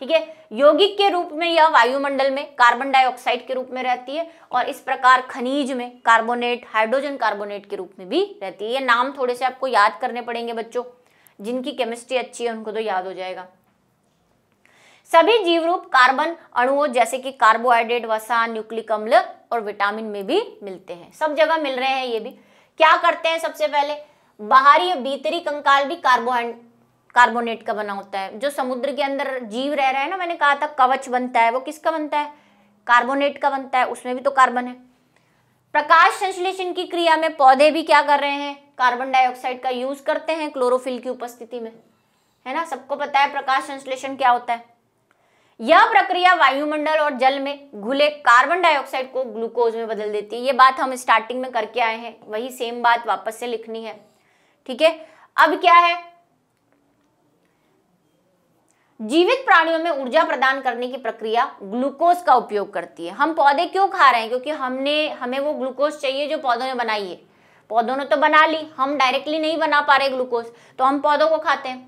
ठीक है यौगिक के रूप में यह वायुमंडल में कार्बन डाइऑक्साइड के रूप में रहती है और इस प्रकार खनिज में कार्बोनेट हाइड्रोजन कार्बोनेट के रूप में भी रहती है ये नाम थोड़े से आपको याद करने पड़ेंगे बच्चों जिनकी केमिस्ट्री अच्छी है उनको तो याद हो जाएगा सभी जीव रूप कार्बन अणुओं जैसे कि कार्बोहाइड्रेट वसा न्यूक्लिक अम्ल और विटामिन में भी मिलते हैं सब जगह मिल रहे हैं ये भी क्या करते हैं सबसे पहले बाहरी और भीतरी कंकाल भी कार्बोहाइड कार्बोनेट का बना होता है जो समुद्र के अंदर जीव रह रहे हैं ना मैंने कहा था कवच बनता है वो किसका बनता है कार्बोनेट का बनता है उसमें भी तो कार्बन है प्रकाश संश्लेषण की क्रिया में पौधे भी क्या कर रहे हैं कार्बन डाइऑक्साइड का यूज करते हैं क्लोरोफिल की उपस्थिति में है ना सबको पता है प्रकाश संश्लेषण क्या होता है यह प्रक्रिया वायुमंडल और जल में घुले कार्बन डाइऑक्साइड को ग्लूकोज में बदल देती है ये बात हम स्टार्टिंग में करके आए हैं वही सेम बात वापस से लिखनी है ठीक है अब क्या है जीवित प्राणियों में ऊर्जा प्रदान करने की प्रक्रिया ग्लूकोज का उपयोग करती है हम पौधे क्यों खा रहे हैं क्योंकि हमने हमें वो ग्लूकोज चाहिए जो पौधों ने बनाई है पौधों ने तो बना ली हम डायरेक्टली नहीं बना पा रहे ग्लूकोज तो हम पौधों को खाते हैं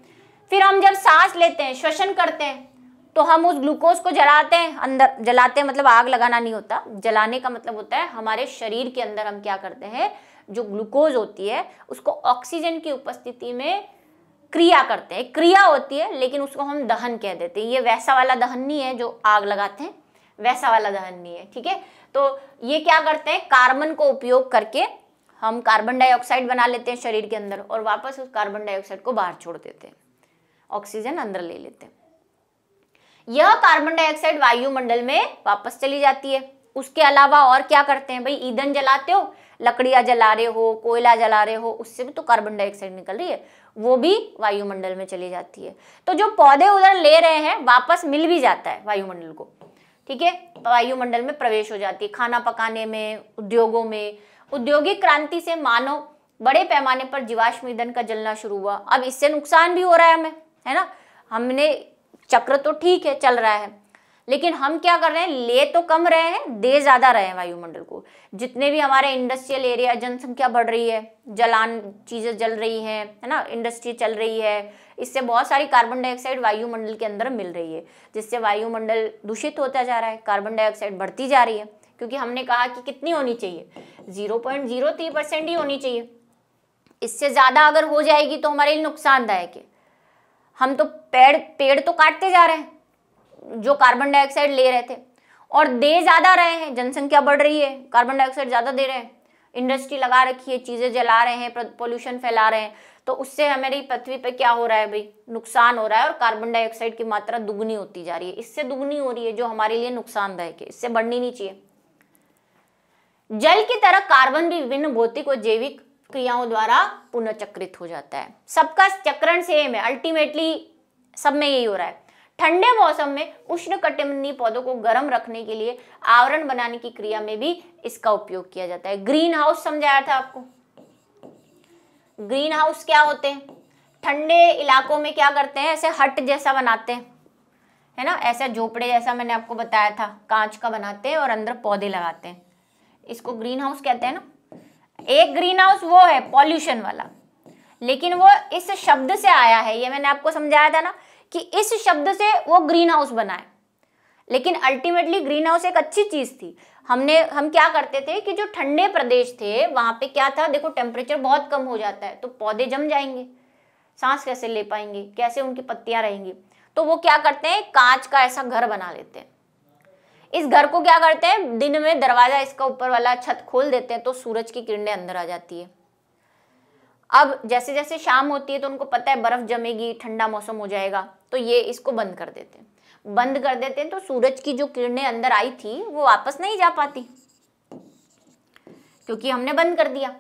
फिर हम जब सांस लेते हैं श्वसन करते हैं तो हम उस ग्लूकोज को जलाते हैं अंदर जलाते हैं मतलब आग लगाना नहीं होता जलाने का मतलब होता है हमारे शरीर के अंदर हम क्या करते हैं जो ग्लूकोज होती है उसको ऑक्सीजन की उपस्थिति में क्रिया करते हैं क्रिया होती है लेकिन उसको हम दहन कह देते हैं ये वैसा वाला दहन नहीं है जो आग लगाते हैं वैसा वाला दहन नहीं है ठीक है तो ये क्या करते हैं कार्बन को उपयोग करके हम कार्बन डाइऑक्साइड बना लेते हैं शरीर के अंदर और वापस उस कार्बन डाइऑक्साइड को बाहर छोड़ देते हैं ऑक्सीजन अंदर ले लेते हैं यह कार्बन डाइऑक्साइड वायुमंडल में वापस चली जाती है उसके अलावा और क्या करते हैं भाई ईंधन जलाते हो लकड़ियां जला रहे हो कोयला जला रहे हो उससे भी तो कार्बन डाइऑक्साइड निकल रही है वो भी वायुमंडल में चली जाती है तो जो पौधे उधर ले रहे हैं वापस मिल भी जाता है वायुमंडल को ठीक है वायुमंडल में प्रवेश हो जाती है खाना पकाने में उद्योगों में औद्योगिक क्रांति से मानव बड़े पैमाने पर जीवाश्म ईंधन का जलना शुरू हुआ अब इससे नुकसान भी हो रहा है हमें है ना हमने चक्र तो ठीक है चल रहा है लेकिन हम क्या कर रहे हैं ले तो कम रहे हैं दे ज़्यादा रहे हैं वायुमंडल को जितने भी हमारे इंडस्ट्रियल एरिया जनसंख्या बढ़ रही है जलान चीज़ें जल रही हैं है ना इंडस्ट्री चल रही है इससे बहुत सारी कार्बन डाइऑक्साइड वायुमंडल के अंदर मिल रही है जिससे वायुमंडल दूषित होता जा रहा है कार्बन डाइऑक्साइड बढ़ती जा रही है क्योंकि हमने कहा कि कितनी होनी चाहिए zero point zero three percent ही होनी चाहिए इससे ज़्यादा अगर हो जाएगी तो हमारे लिए नुकसानदायक है हम तो पेड़ पेड़ तो काटते जा रहे हैं जो कार्बन डाइऑक्साइड ले रहे थे और दे ज़्यादा रहे हैं जनसंख्या बढ़ रही है कार्बन डाइऑक्साइड ज़्यादा दे रहे हैं इंडस्ट्री लगा रखी है चीज़ें जला रहे हैं पोल्यूशन फैला रहे हैं तो उससे हमारी पृथ्वी पर क्या हो रहा है भाई नुकसान हो रहा है और कार्बन डाइऑक्साइड की मात्रा दुगनी होती जा रही है इससे दुगनी हो रही है जो हमारे लिए नुकसानदायक है इससे बढ़नी नहीं चाहिए जल की तरह कार्बन भी विभिन्न भौतिक और जैविक क्रियाओं द्वारा पुनर्चक्रित हो जाता है सबका चक्रण सेम है अल्टीमेटली सब में यही हो रहा है ठंडे मौसम में उष्ण कटिबंधीय पौधों को गर्म रखने के लिए आवरण बनाने की क्रिया में भी इसका उपयोग किया जाता है ग्रीन हाउस समझाया था आपको ग्रीन हाउस क्या होते हैं ठंडे इलाकों में क्या करते हैं ऐसे हट जैसा बनाते हैं है ना ऐसा झोपड़े जैसा मैंने आपको बताया था कांच का बनाते हैं और अंदर पौधे लगाते हैं इसको ग्रीन हाउस कहते हैं ना एक ग्रीन हाउस वो है पॉल्यूशन वाला लेकिन वो इस शब्द से आया है ये मैंने आपको समझाया था ना कि इस शब्द से वो ग्रीन हाउस बना है लेकिन अल्टीमेटली ग्रीन हाउस एक अच्छी चीज़ थी हमने हम क्या करते थे कि जो ठंडे प्रदेश थे वहां पे क्या था देखो टेम्परेचर बहुत कम हो जाता है तो पौधे जम जाएंगे सांस कैसे ले पाएंगे कैसे उनकी पत्तियां रहेंगी तो वो क्या करते हैं कांच का ऐसा घर बना लेते हैं इस घर को क्या करते हैं दिन में दरवाजा इसका ऊपर वाला छत खोल देते हैं तो सूरज की किरणें अंदर आ जाती है अब जैसे जैसे शाम होती है तो उनको पता है बर्फ जमेगी ठंडा मौसम हो जाएगा तो ये इसको बंद कर देते हैं बंद कर देते हैं तो सूरज की जो किरणें अंदर आई थी वो वापस नहीं जा पाती क्योंकि हमने बंद कर दिया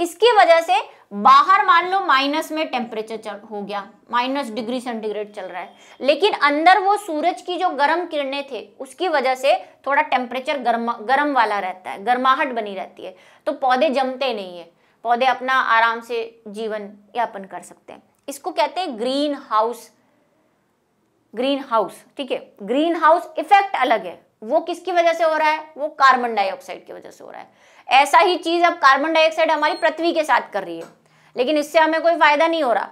इसकी वजह से बाहर मान लो माइनस में टेम्परेचर हो गया माइनस डिग्री सेंटीग्रेड चल रहा है लेकिन अंदर वो सूरज की जो गर्म किरणें थे उसकी वजह से थोड़ा टेम्परेचर गर्म गर्म वाला रहता है गर्माहट बनी रहती है तो पौधे जमते नहीं है पौधे अपना आराम से जीवन यापन कर सकते हैं इसको कहते हैं ग्रीन हाउस ग्रीन हाउस ठीक है ग्रीन हाउस इफेक्ट अलग है वो किसकी वजह से हो रहा है वो कार्बन डाइऑक्साइड की वजह से हो रहा है ऐसा ही चीज़ अब कार्बन डाइऑक्साइड हमारी पृथ्वी के साथ कर रही है लेकिन इससे हमें कोई फ़ायदा नहीं हो रहा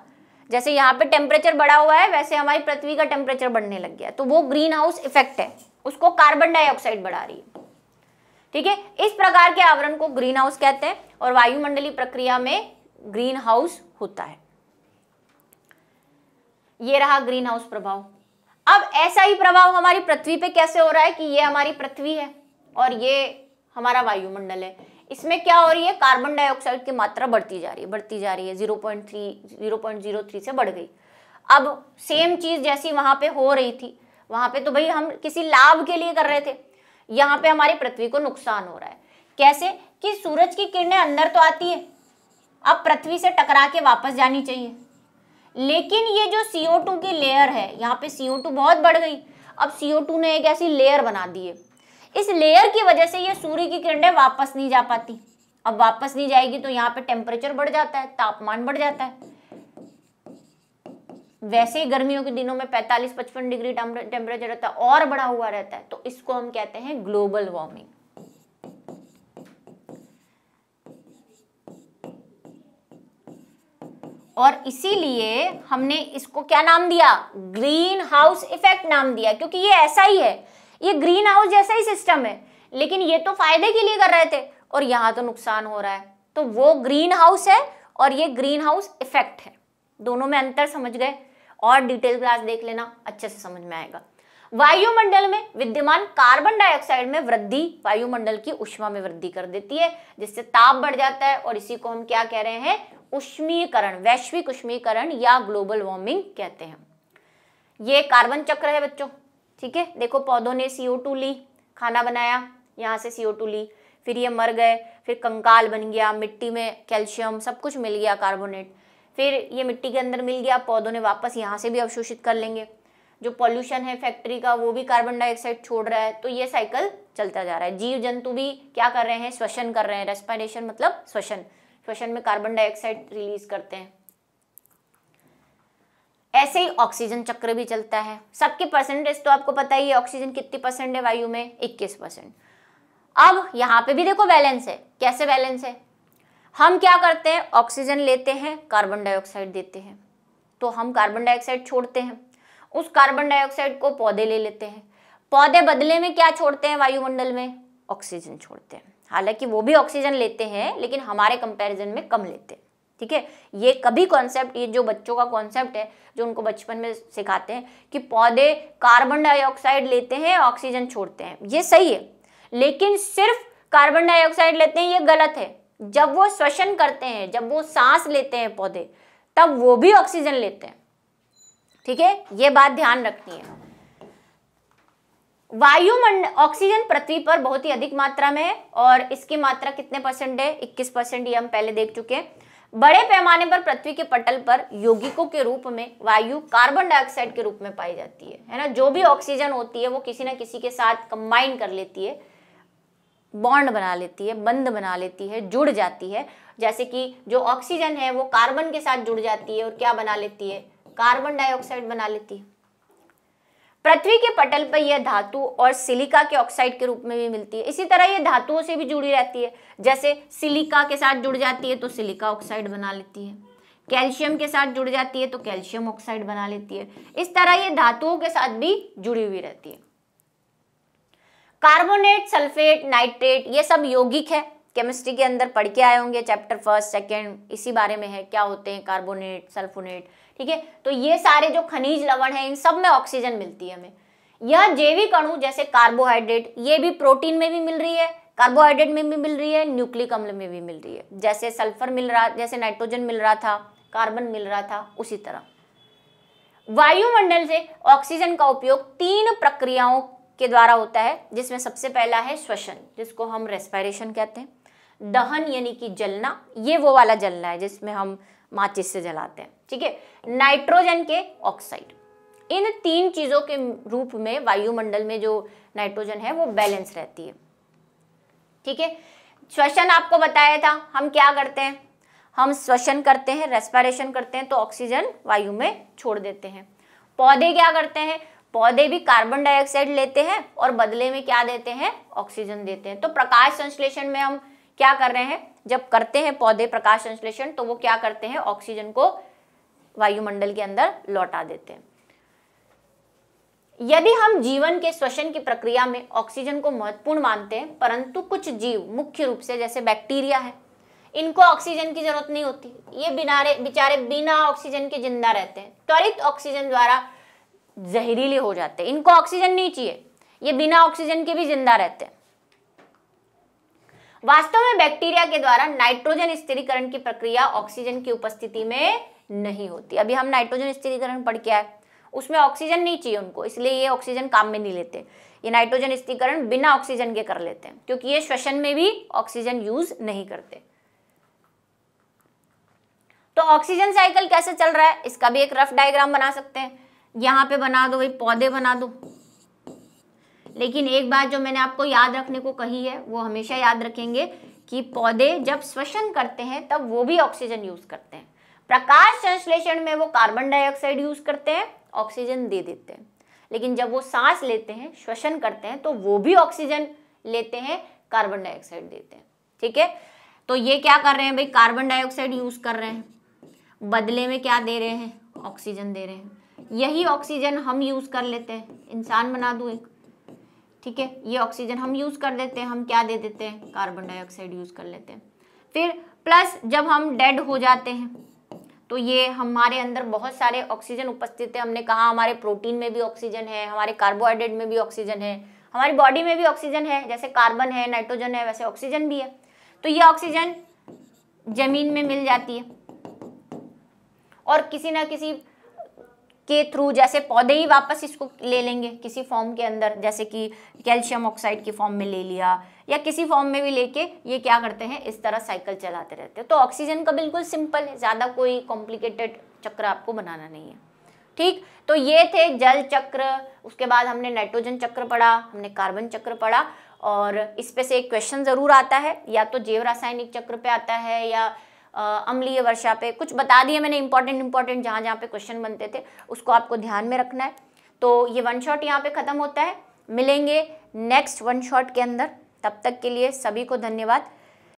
जैसे यहाँ पे टेम्परेचर बढ़ा हुआ है वैसे हमारी पृथ्वी का टेम्परेचर बढ़ने लग गया तो वो ग्रीन हाउस इफेक्ट है उसको कार्बन डाइऑक्साइड बढ़ा रही है ठीक है इस प्रकार के आवरण को ग्रीन हाउस कहते हैं और वायुमंडलीय प्रक्रिया में ग्रीन हाउस होता है ये रहा ग्रीन हाउस प्रभाव अब ऐसा ही प्रभाव हमारी पृथ्वी पे कैसे हो रहा है कि ये हमारी पृथ्वी है और ये हमारा वायुमंडल है इसमें क्या हो रही है कार्बन डाइऑक्साइड की मात्रा बढ़ती जा रही है बढ़ती जा रही है zero point three zero point zero three से बढ़ गई अब सेम चीज़ जैसी वहाँ पे हो रही थी वहाँ पे तो भाई हम किसी लाभ के लिए कर रहे थे यहाँ पे हमारी पृथ्वी को नुकसान हो रहा है कैसे कि सूरज की किरणें अंदर तो आती है अब पृथ्वी से टकरा के वापस जानी चाहिए लेकिन ये जो टू की लेयर है यहाँ पे टू बहुत बढ़ गई अब टू ने एक ऐसी लेयर बना दी है इस लेयर की वजह से ये सूर्य की किरणें वापस नहीं जा पाती अब वापस नहीं जाएगी तो यहाँ पे टेम्परेचर बढ़ जाता है तापमान बढ़ जाता है वैसे ही गर्मियों के दिनों में 45-55 डिग्री टेम्परेचर रहता है और बढ़ा हुआ रहता है तो इसको हम कहते हैं ग्लोबल वार्मिंग और इसीलिए हमने इसको क्या नाम दिया ग्रीन हाउस इफेक्ट नाम दिया क्योंकि ये ऐसा ही है ये ग्रीन हाउस जैसा ही सिस्टम है लेकिन ये तो फायदे के लिए कर रहे थे और यहाँ तो नुकसान हो रहा है तो वो ग्रीन हाउस है और ये ग्रीन हाउस इफेक्ट है दोनों में अंतर समझ गए और डिटेल क्लास देख लेना अच्छे से समझ में आएगा वायुमंडल में विद्यमान कार्बन डाइऑक्साइड में वृद्धि वायुमंडल की उष्मा में वृद्धि कर देती है जिससे ताप बढ़ जाता है और इसी को हम क्या कह रहे हैं उष्मीकरण वैश्विक उष्मीकरण या ग्लोबल वार्मिंग कहते हैं ये कार्बन चक्र है बच्चों ठीक है देखो पौधों ने टू ली खाना बनाया यहाँ से टू ली फिर ये मर गए फिर कंकाल बन गया मिट्टी में कैल्शियम सब कुछ मिल गया कार्बोनेट फिर ये मिट्टी के अंदर मिल गया पौधों ने वापस यहाँ से भी अवशोषित कर लेंगे जो पॉल्यूशन है फैक्ट्री का वो भी कार्बन डाइऑक्साइड छोड़ रहा है तो ये साइकिल चलता जा रहा है जीव जंतु भी क्या कर रहे हैं श्वसन कर रहे हैं रेस्पायरेशन मतलब श्वसन श्वसन में कार्बन डाइऑक्साइड रिलीज करते हैं ऐसे ही ऑक्सीजन चक्र भी चलता है सबकी परसेंटेज तो आपको पता ही है ऑक्सीजन कितनी परसेंट है वायु में 21 परसेंट अब यहाँ पे भी देखो बैलेंस है कैसे बैलेंस है हम क्या करते हैं ऑक्सीजन लेते हैं कार्बन डाइऑक्साइड देते हैं तो हम कार्बन डाइऑक्साइड छोड़ते हैं उस कार्बन डाइऑक्साइड को पौधे ले लेते हैं पौधे बदले में क्या छोड़ते हैं वायुमंडल में ऑक्सीजन छोड़ते हैं हालांकि वो भी ऑक्सीजन लेते हैं लेकिन हमारे कंपैरिजन में कम लेते हैं ठीक है ये कभी कॉन्सेप्ट ये जो बच्चों का कॉन्सेप्ट है जो उनको बचपन में सिखाते हैं कि पौधे कार्बन डाइऑक्साइड लेते हैं ऑक्सीजन छोड़ते हैं ये सही है लेकिन सिर्फ कार्बन डाइऑक्साइड लेते हैं ये गलत है जब वो श्वसन करते हैं जब वो सांस लेते हैं पौधे तब वो भी ऑक्सीजन लेते हैं ठीक है ये बात ध्यान रखनी है वायुमंडल ऑक्सीजन पृथ्वी पर बहुत ही अधिक मात्रा में है और इसकी मात्रा कितने परसेंट है 21 परसेंट ये हम पहले देख चुके हैं बड़े पैमाने पर पृथ्वी के पटल पर यौगिकों के रूप में वायु कार्बन डाइऑक्साइड के रूप में पाई जाती है है ना जो भी ऑक्सीजन होती है वो किसी ना किसी के साथ कंबाइन कर लेती है बॉन्ड बना लेती है बंद बना लेती है जुड़ जाती है जैसे कि जो ऑक्सीजन है वो कार्बन के साथ जुड़ जाती है और क्या बना लेती है कार्बन डाइऑक्साइड बना लेती है पृथ्वी के पटल पर यह धातु और सिलिका के ऑक्साइड के रूप में भी मिलती है इसी तरह यह धातुओं से भी जुड़ी रहती है जैसे सिलिका के साथ जुड़ जाती है तो सिलिका ऑक्साइड बना लेती है कैल्शियम के साथ जुड़ जाती है तो कैल्शियम ऑक्साइड बना लेती है इस तरह यह धातुओं के साथ भी जुड़ी हुई रहती है कार्बोनेट सल्फेट नाइट्रेट ये सब यौगिक है केमिस्ट्री के अंदर पढ़ के आए होंगे चैप्टर फर्स्ट सेकेंड इसी बारे में है क्या होते हैं कार्बोनेट सल्फोनेट ठीक है तो ये सारे जो खनिज लवण है इन सब में ऑक्सीजन मिलती है हमें यह जैविक अणु जैसे कार्बोहाइड्रेट ये भी प्रोटीन में भी मिल रही है कार्बोहाइड्रेट में भी मिल रही है न्यूक्लिक अम्ल में भी मिल रही है जैसे सल्फर मिल रहा जैसे नाइट्रोजन मिल रहा था कार्बन मिल रहा था उसी तरह वायुमंडल से ऑक्सीजन का उपयोग तीन प्रक्रियाओं के द्वारा होता है जिसमें सबसे पहला है श्वसन जिसको हम रेस्पायरेशन कहते हैं दहन यानी कि जलना ये वो वाला जलना है जिसमें हम माचिस से जलाते हैं ठीक है नाइट्रोजन के ऑक्साइड इन तीन चीज़ों के रूप में वायुमंडल में जो नाइट्रोजन है वो बैलेंस रहती है ठीक है श्वसन आपको बताया था हम क्या करते हैं हम श्वसन करते हैं रेस्पिरेशन करते हैं तो ऑक्सीजन वायु में छोड़ देते हैं पौधे क्या करते हैं पौधे भी कार्बन डाइऑक्साइड लेते हैं और बदले में क्या देते हैं ऑक्सीजन देते हैं तो प्रकाश संश्लेषण में हम क्या कर रहे हैं जब करते हैं पौधे प्रकाश संश्लेषण तो वो क्या करते हैं ऑक्सीजन को वायुमंडल के अंदर लौटा देते हैं यदि हम जीवन के श्वसन की प्रक्रिया में ऑक्सीजन को महत्वपूर्ण मानते हैं परंतु कुछ जीव मुख्य रूप से जैसे बैक्टीरिया है इनको ऑक्सीजन की जरूरत नहीं होती ये बिनारे बेचारे बिना ऑक्सीजन के जिंदा रहते हैं त्वरित ऑक्सीजन द्वारा जहरीले हो जाते हैं इनको ऑक्सीजन नहीं चाहिए ये बिना ऑक्सीजन के भी जिंदा रहते हैं वास्तव में बैक्टीरिया के द्वारा नाइट्रोजन स्थिरीकरण की प्रक्रिया ऑक्सीजन की उपस्थिति में नहीं होती अभी हम नाइट्रोजन स्थिरीकरण पढ़ के आए उसमें ऑक्सीजन नहीं चाहिए उनको इसलिए ये ऑक्सीजन काम में नहीं लेते ये नाइट्रोजन स्थिरीकरण बिना ऑक्सीजन के कर लेते हैं क्योंकि ये श्वसन में भी ऑक्सीजन यूज नहीं करते तो ऑक्सीजन साइकिल कैसे चल रहा है इसका भी एक रफ डायग्राम बना सकते हैं यहां पे बना दो भाई पौधे बना दो लेकिन एक बात जो मैंने आपको याद रखने को कही है वो हमेशा याद रखेंगे कि पौधे जब श्वसन करते हैं तब वो भी ऑक्सीजन यूज करते हैं प्रकाश संश्लेषण में वो कार्बन डाइऑक्साइड यूज करते हैं ऑक्सीजन दे देते हैं लेकिन जब वो सांस लेते हैं श्वसन करते हैं तो वो भी ऑक्सीजन लेते हैं कार्बन डाइऑक्साइड देते हैं ठीक है तो ये क्या कर रहे हैं भाई कार्बन डाइऑक्साइड यूज कर रहे हैं बदले में क्या दे रहे हैं ऑक्सीजन दे रहे हैं यही ऑक्सीजन हम यूज कर लेते हैं इंसान बना दू एक ठीक है ये ऑक्सीजन हम यूज कर देते हैं हम क्या दे देते हैं कार्बन डाइऑक्साइड यूज कर लेते हैं फिर प्लस जब हम डेड हो जाते हैं तो ये हमारे अंदर बहुत सारे ऑक्सीजन उपस्थित है हमने कहा हमारे प्रोटीन में भी ऑक्सीजन है हमारे कार्बोहाइड्रेट में भी ऑक्सीजन है हमारी बॉडी में भी ऑक्सीजन है जैसे कार्बन है नाइट्रोजन है वैसे ऑक्सीजन भी है तो ये ऑक्सीजन जमीन में मिल जाती है और किसी ना किसी के थ्रू जैसे पौधे ही वापस इसको ले लेंगे किसी फॉर्म के अंदर जैसे कि कैल्शियम ऑक्साइड की फॉर्म में ले लिया या किसी फॉर्म में भी लेके ये क्या करते हैं इस तरह साइकिल चलाते रहते हैं तो ऑक्सीजन का बिल्कुल सिंपल है ज़्यादा कोई कॉम्प्लिकेटेड चक्र आपको बनाना नहीं है ठीक तो ये थे जल चक्र उसके बाद हमने नाइट्रोजन चक्र पढ़ा हमने कार्बन चक्र पढ़ा और इस पे से एक क्वेश्चन ज़रूर आता है या तो जैव रासायनिक चक्र पे आता है या अम्लीय वर्षा पे कुछ बता दिए मैंने इंपॉर्टेंट इंपॉर्टेंट जहाँ जहाँ पे क्वेश्चन बनते थे उसको आपको ध्यान में रखना है तो ये वन शॉट यहाँ पे ख़त्म होता है मिलेंगे नेक्स्ट वन शॉट के अंदर तब तक के लिए सभी को धन्यवाद